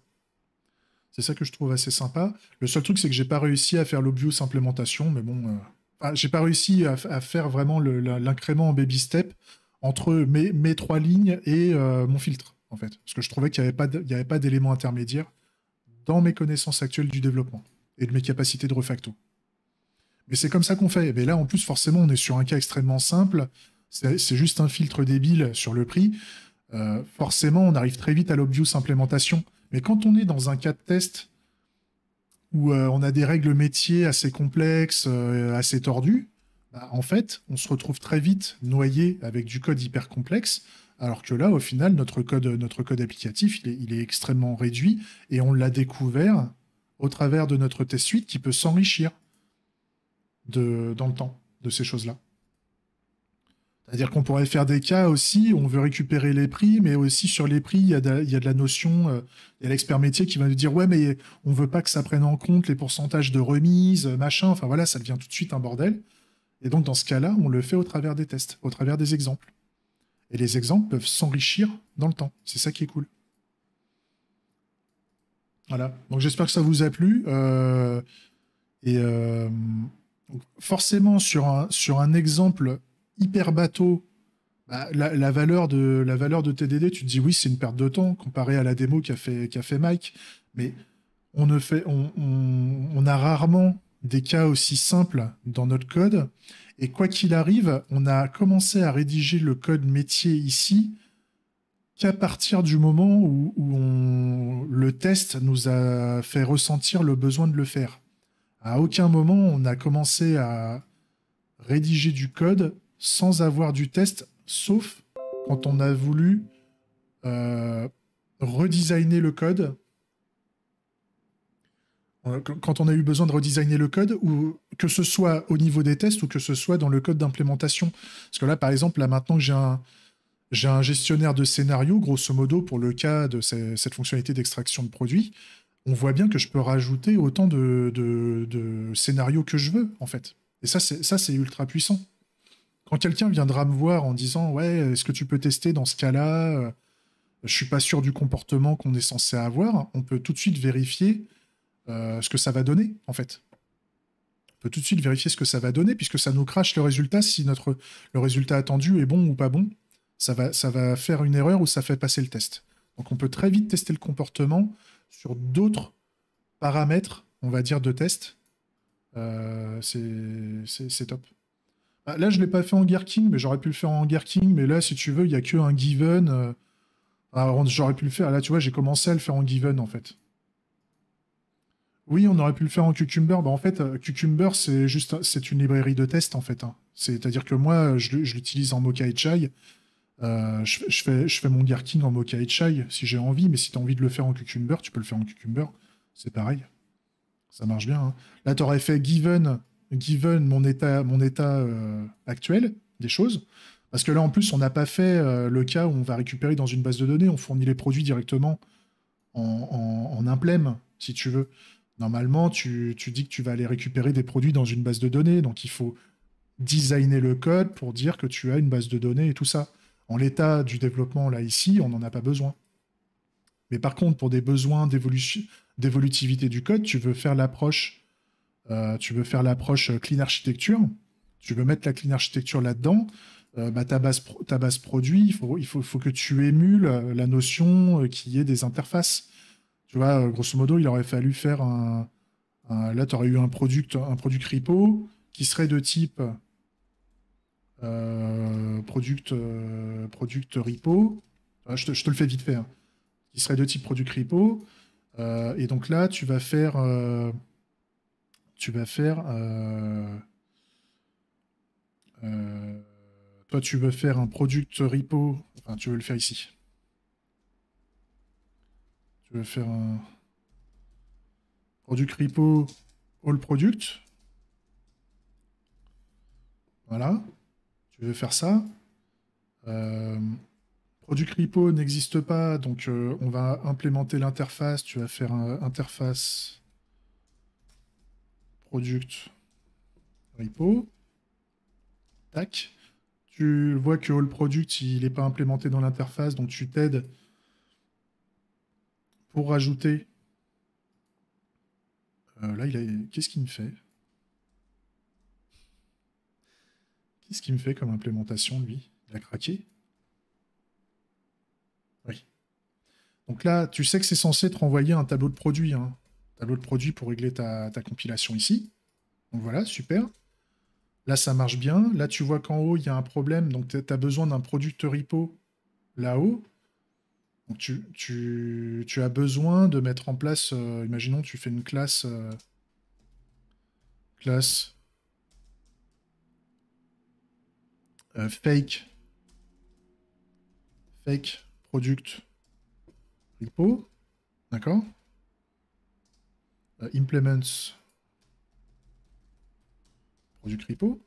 C'est ça que je trouve assez sympa. Le seul truc, c'est que j'ai pas réussi à faire l'obvious implémentation, mais bon. Euh, ah, j'ai pas réussi à, à faire vraiment l'incrément en baby step entre mes, trois lignes et euh, mon filtre, en fait. Parce que je trouvais qu'il n'y avait pas d'éléments intermédiaires dans mes connaissances actuelles du développement et de mes capacités de refacto. Mais c'est comme ça qu'on fait. Mais là, en plus, forcément, on est sur un cas extrêmement simple. C'est juste un filtre débile sur le prix. Euh, forcément, on arrive très vite à l'obvious implémentation. Mais quand on est dans un cas de test où euh, on a des règles métiers assez complexes, assez tordues, bah, en fait, on se retrouve très vite noyé avec du code hyper complexe, alors que là, au final, notre code, notre code applicatif, il est, extrêmement réduit et on l'a découvert au travers de notre test suite qui peut s'enrichir dans le temps de ces choses-là. C'est-à-dire qu'on pourrait faire des cas aussi, on veut récupérer les prix, mais aussi sur les prix, il y a de, la notion, euh, il y a l'expert métier qui va nous dire, ouais, mais on veut pas que ça prenne en compte les pourcentages de remise, machin, enfin voilà, ça devient tout de suite un bordel. Et donc, dans ce cas-là, on le fait au travers des tests, au travers des exemples. Et les exemples peuvent s'enrichir dans le temps. C'est ça qui est cool. Voilà. Donc, j'espère que ça vous a plu. Euh, et euh, forcément, sur un, sur un exemple hyper bateau, bah, la, valeur de, la valeur de TDD, tu te dis oui, c'est une perte de temps comparé à la démo qu'a fait, fait Mike. Mais on, ne fait, on, on a rarement des cas aussi simples dans notre code. Et quoi qu'il arrive, on a commencé à rédiger le code métier ici qu'à partir du moment où, le test nous a fait ressentir le besoin de le faire. À aucun moment on a commencé à rédiger du code sans avoir du test, sauf quand on a voulu euh, redesigner le code euh, quand on a eu besoin de redesigner le code, ou que ce soit au niveau des tests ou que ce soit dans le code d'implémentation. Parce que là, par exemple, là maintenant que j'ai un, gestionnaire de scénarios, grosso modo, pour le cas de cette fonctionnalité d'extraction de produits, on voit bien que je peux rajouter autant de, scénarios que je veux, en fait. Et ça, c'est, ça, c'est ultra puissant. Quand quelqu'un viendra me voir en disant Ouais, est-ce que tu peux tester dans ce cas-là euh, Je suis pas sûr du comportement qu'on est censé avoir, on peut tout de suite vérifier euh, ce que ça va donner, en fait. On peut tout de suite vérifier ce que ça va donner, puisque ça nous crache le résultat, si notre, le résultat attendu est bon ou pas bon, ça va, ça va faire une erreur ou ça fait passer le test. Donc on peut très vite tester le comportement sur d'autres paramètres, on va dire, de test. Euh, c'est top. Bah, là, je ne l'ai pas fait en Gear mais j'aurais pu le faire en Gear Mais là, si tu veux, il n'y a que un given. Euh, ah, j'aurais pu le faire. Là, tu vois, j'ai commencé à le faire en given, en fait. Oui, on aurait pu le faire en Cucumber. Bah, en fait, euh, Cucumber, c'est juste c'est une librairie de test, en fait. Hein. C'est-à-dire que moi, je, l'utilise en Mocha et Chai. Euh, je, fais, je fais mon Gherkin en Mocha et Chai si j'ai envie, mais si tu as envie de le faire en Cucumber, tu peux le faire en Cucumber. C'est pareil. Ça marche bien. Hein. Là, tu aurais fait Given, given mon état, mon état euh, actuel des choses. Parce que là, en plus, on n'a pas fait le cas où on va récupérer dans une base de données, on fournit les produits directement en, en, en si tu veux. Normalement, tu, dis que tu vas aller récupérer des produits dans une base de données, donc il faut designer le code pour dire que tu as une base de données et tout ça. En l'état du développement, là, ici, on n'en a pas besoin. Mais par contre, pour des besoins d'évolutivité du code, tu veux faire l'approche euh, euh, clean architecture, tu veux mettre la clean architecture là-dedans, euh, bah, ta, base ta base produit, il faut, que tu émules la notion qui est des interfaces. Tu vois, euh, grosso modo, il aurait fallu faire un. là, tu aurais eu un product, un repo hein. qui serait de type product, repo. je, te, le fais vite faire. Qui serait de type product repo. et donc là, tu vas faire. Euh, tu vas faire. Euh, toi, tu veux faire un product repo. Enfin, tu veux le faire ici je vais faire un product repo all product. Voilà. Tu veux faire ça. Euh, product repo n'existe pas, donc euh, on va implémenter l'interface. Tu vas faire un interface product repo. Tac. Tu vois que all product, il n'est pas implémenté dans l'interface, donc tu t'aides pour rajouter... Euh, là, il qu'est-ce qu'il me fait Qu'est-ce qu'il me fait comme implémentation, lui Il a craqué Oui. Donc là, tu sais que c'est censé te renvoyer un tableau de produit. un hein. Tableau de produit pour régler ta, ta compilation ici. Donc voilà, super. Là, ça marche bien. Là, tu vois qu'en haut, il y a un problème. Donc, tu as besoin d'un producteur repo là-haut tu, tu, tu, as besoin de mettre en place, euh, imaginons, tu fais une classe. Euh, classe. Euh, fake. Fake product repo. D'accord Implements product repo.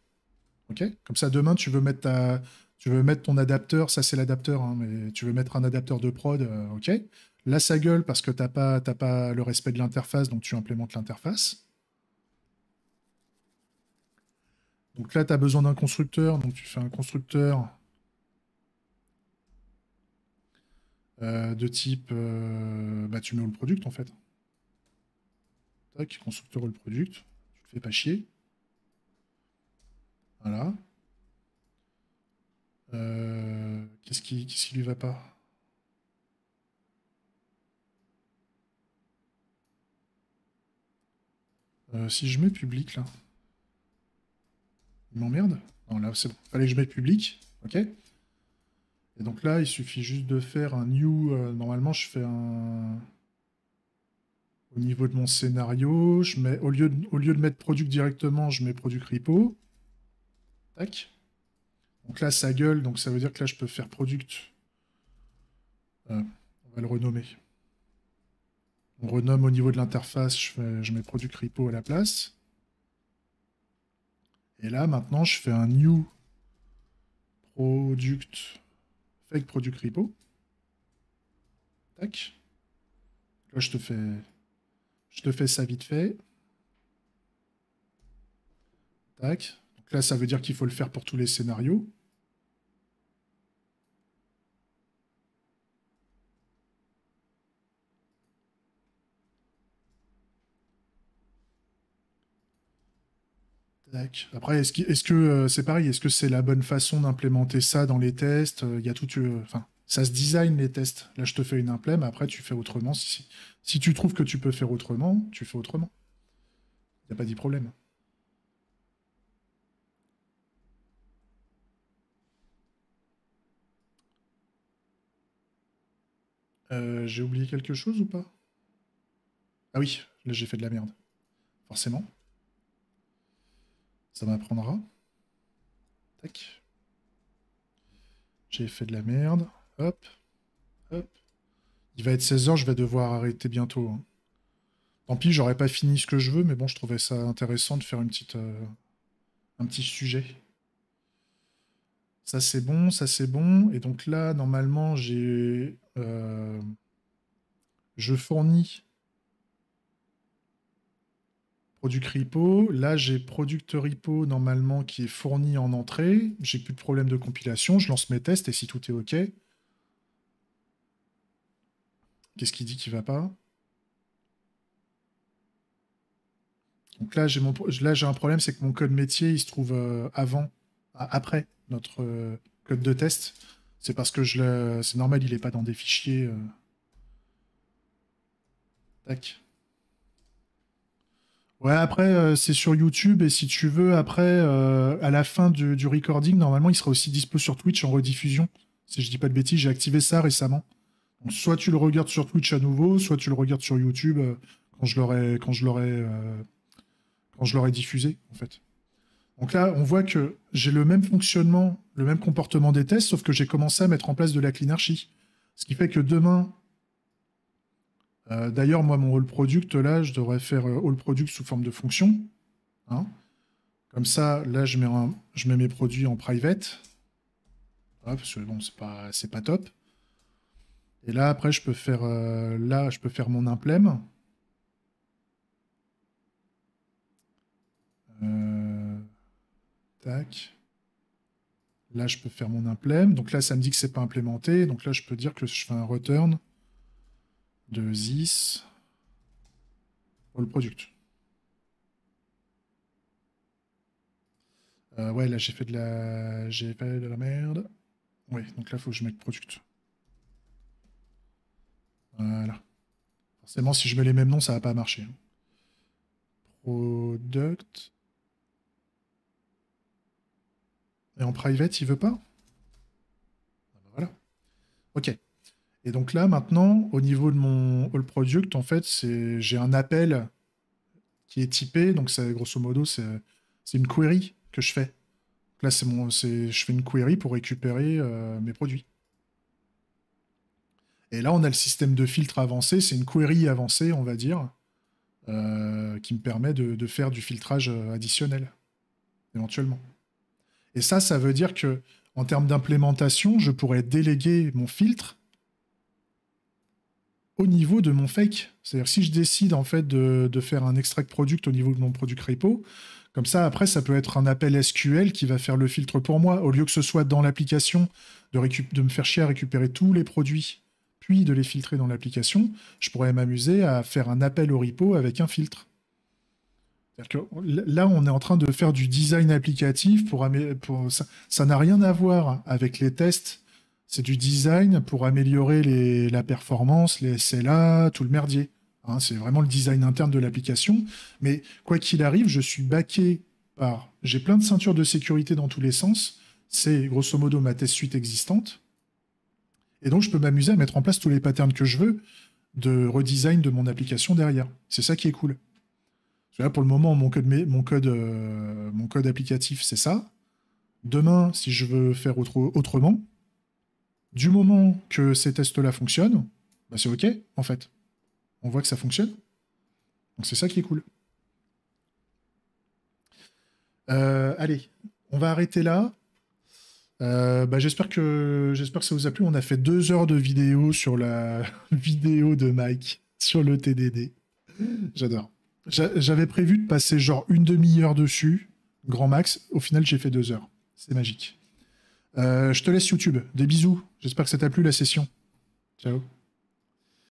Ok Comme ça, demain, tu veux mettre ta, tu veux mettre ton adapteur, ça c'est l'adapteur, hein, mais tu veux mettre un adapteur de prod, euh, ok. Là, ça gueule parce que tu pas, pas le respect de l'interface, donc tu implémentes l'interface. Donc là, tu as besoin d'un constructeur, donc tu fais un constructeur euh, de type... Euh, bah, tu mets le product, en fait. Tac, constructeur le product. Tu le fais pas chier. Voilà. Euh, qu'est-ce qui, qu'est-ce lui va pas euh, Si je mets public là, il m'emmerde Non, là c'est bon. Fallait que je mette public, ok Et donc là, il suffit juste de faire un new. Euh, normalement, je fais un. Au niveau de mon scénario, je mets, au, lieu de, au lieu de mettre product directement, je mets product repo. Tac. Donc là, ça gueule, donc ça veut dire que là, je peux faire product. Euh, on va le renommer. On renomme au niveau de l'interface, je, je, mets product repo à la place. Et là, maintenant, je fais un new product, fake product repo. Tac. Là, je te fais, je te fais ça vite fait. Tac. Là, ça veut dire qu'il faut le faire pour tous les scénarios. Après, est-ce que euh, c'est pareil Est-ce que c'est la bonne façon d'implémenter ça dans les tests euh, Il y tout, euh, enfin, ça se design les tests. Là, je te fais une implème. Après, tu fais autrement. Si, tu trouves que tu peux faire autrement, tu fais autrement. Il n'y a pas de problème. Euh, j'ai oublié quelque chose ou pas Ah oui, là j'ai fait de la merde. Forcément. Ça m'apprendra. Tac. J'ai fait de la merde. Hop. Hop. Il va être 16h, je vais devoir arrêter bientôt. Hein. Tant pis, j'aurais pas fini ce que je veux, mais bon, je trouvais ça intéressant de faire une petite, euh, un petit sujet ça c'est bon, ça c'est bon. Et donc là, normalement, j'ai. Euh, je fournis product repo. Là, j'ai product repo normalement qui est fourni en entrée. J'ai plus de problème de compilation. Je lance mes tests et si tout est OK. Qu'est-ce qui dit qui va pas Donc là, j'ai mon... là, j'ai un problème, c'est que mon code métier, il se trouve euh, avant, après notre euh, code de test. C'est parce que je le... c'est normal, il n'est pas dans des fichiers. Euh. Tac. Ouais, après, euh, c'est sur YouTube. Et si tu veux, après, à la fin du, recording, normalement, il sera aussi dispo sur Twitch en rediffusion. Si je dis pas de bêtises, j'ai activé ça récemment. soit tu le regardes sur Twitch à nouveau, soit tu le regardes sur YouTube quand je l'aurai, quand je l'aurai, quand je l'aurai diffusé, en fait. Donc là, on voit que j'ai le même fonctionnement, le même comportement des tests, sauf que j'ai commencé à mettre en place de la clinarchie. Ce qui fait que demain, euh, d'ailleurs, moi, mon all product, là, je devrais faire all euh, product sous forme de fonction. Hein. Comme ça, là, je mets, je mets mes produits en private. Ah, parce que bon, c'est pas, pas top. Et là, après, je peux faire, euh, là, je peux faire mon implem. Là, je peux faire mon implem. Donc là, ça me dit que c'est pas implémenté. Donc là, je peux dire que je fais un return de this le product. Euh, ouais, là, j'ai fait de la... J'ai fait de la merde. Ouais. donc là, il faut que je mette product. Voilà. Forcément, si je mets les mêmes noms, ça va pas marcher. Hein. Product. en private, il veut pas Voilà. Ok. Et donc là, maintenant, au niveau de mon all product, en fait, c'est j'ai un appel qui est typé. Donc, ça, grosso modo, c'est une query que je fais. Là, c'est mon, c'est, je fais une query pour récupérer euh, mes produits. Et là, on a le système de filtre avancé. C'est une query avancée, on va dire, euh, qui me permet de faire du filtrage euh, additionnel, éventuellement. Et ça, ça veut dire que, en termes d'implémentation, je pourrais déléguer mon filtre au niveau de mon fake. C'est-à-dire si je décide en fait de, faire un extract product au niveau de mon product repo, comme ça après ça peut être un appel SQL qui va faire le filtre pour moi, au lieu que ce soit dans l'application de, de me faire chier à récupérer tous les produits, puis de les filtrer dans l'application, je pourrais m'amuser à faire un appel au repo avec un filtre là, on est en train de faire du design applicatif pour, pour ça n'a rien à voir avec les tests. C'est du design pour améliorer les, la performance, les SLA, tout le merdier. Hein. c'est vraiment le design interne de l'application. Mais quoi qu'il arrive, je suis baqué par. J'ai plein de ceintures de sécurité dans tous les sens. C'est grosso modo ma test suite existante. Et donc, je peux m'amuser à mettre en place tous les patterns que je veux de redesign de mon application derrière. C'est ça qui est cool pour le moment, mon code, mon code, euh, mon code applicatif, c'est ça. Demain, si je veux faire autrement, du moment que ces tests-là fonctionnent, bah, c'est OK, en fait. On voit que ça fonctionne. Donc c'est ça qui est cool. Euh, allez, on va arrêter là. Euh, bah, j'espère que j'espère que ça vous a plu. On a fait deux heures de vidéo sur la <laughs> vidéo de Mike sur le TDD. J'adore. J'avais prévu de passer genre une demi-heure dessus, grand max. Au final, j'ai fait deux heures. C'est magique. Euh, je te laisse YouTube. Des bisous. J'espère que ça t'a plu la session. Ciao.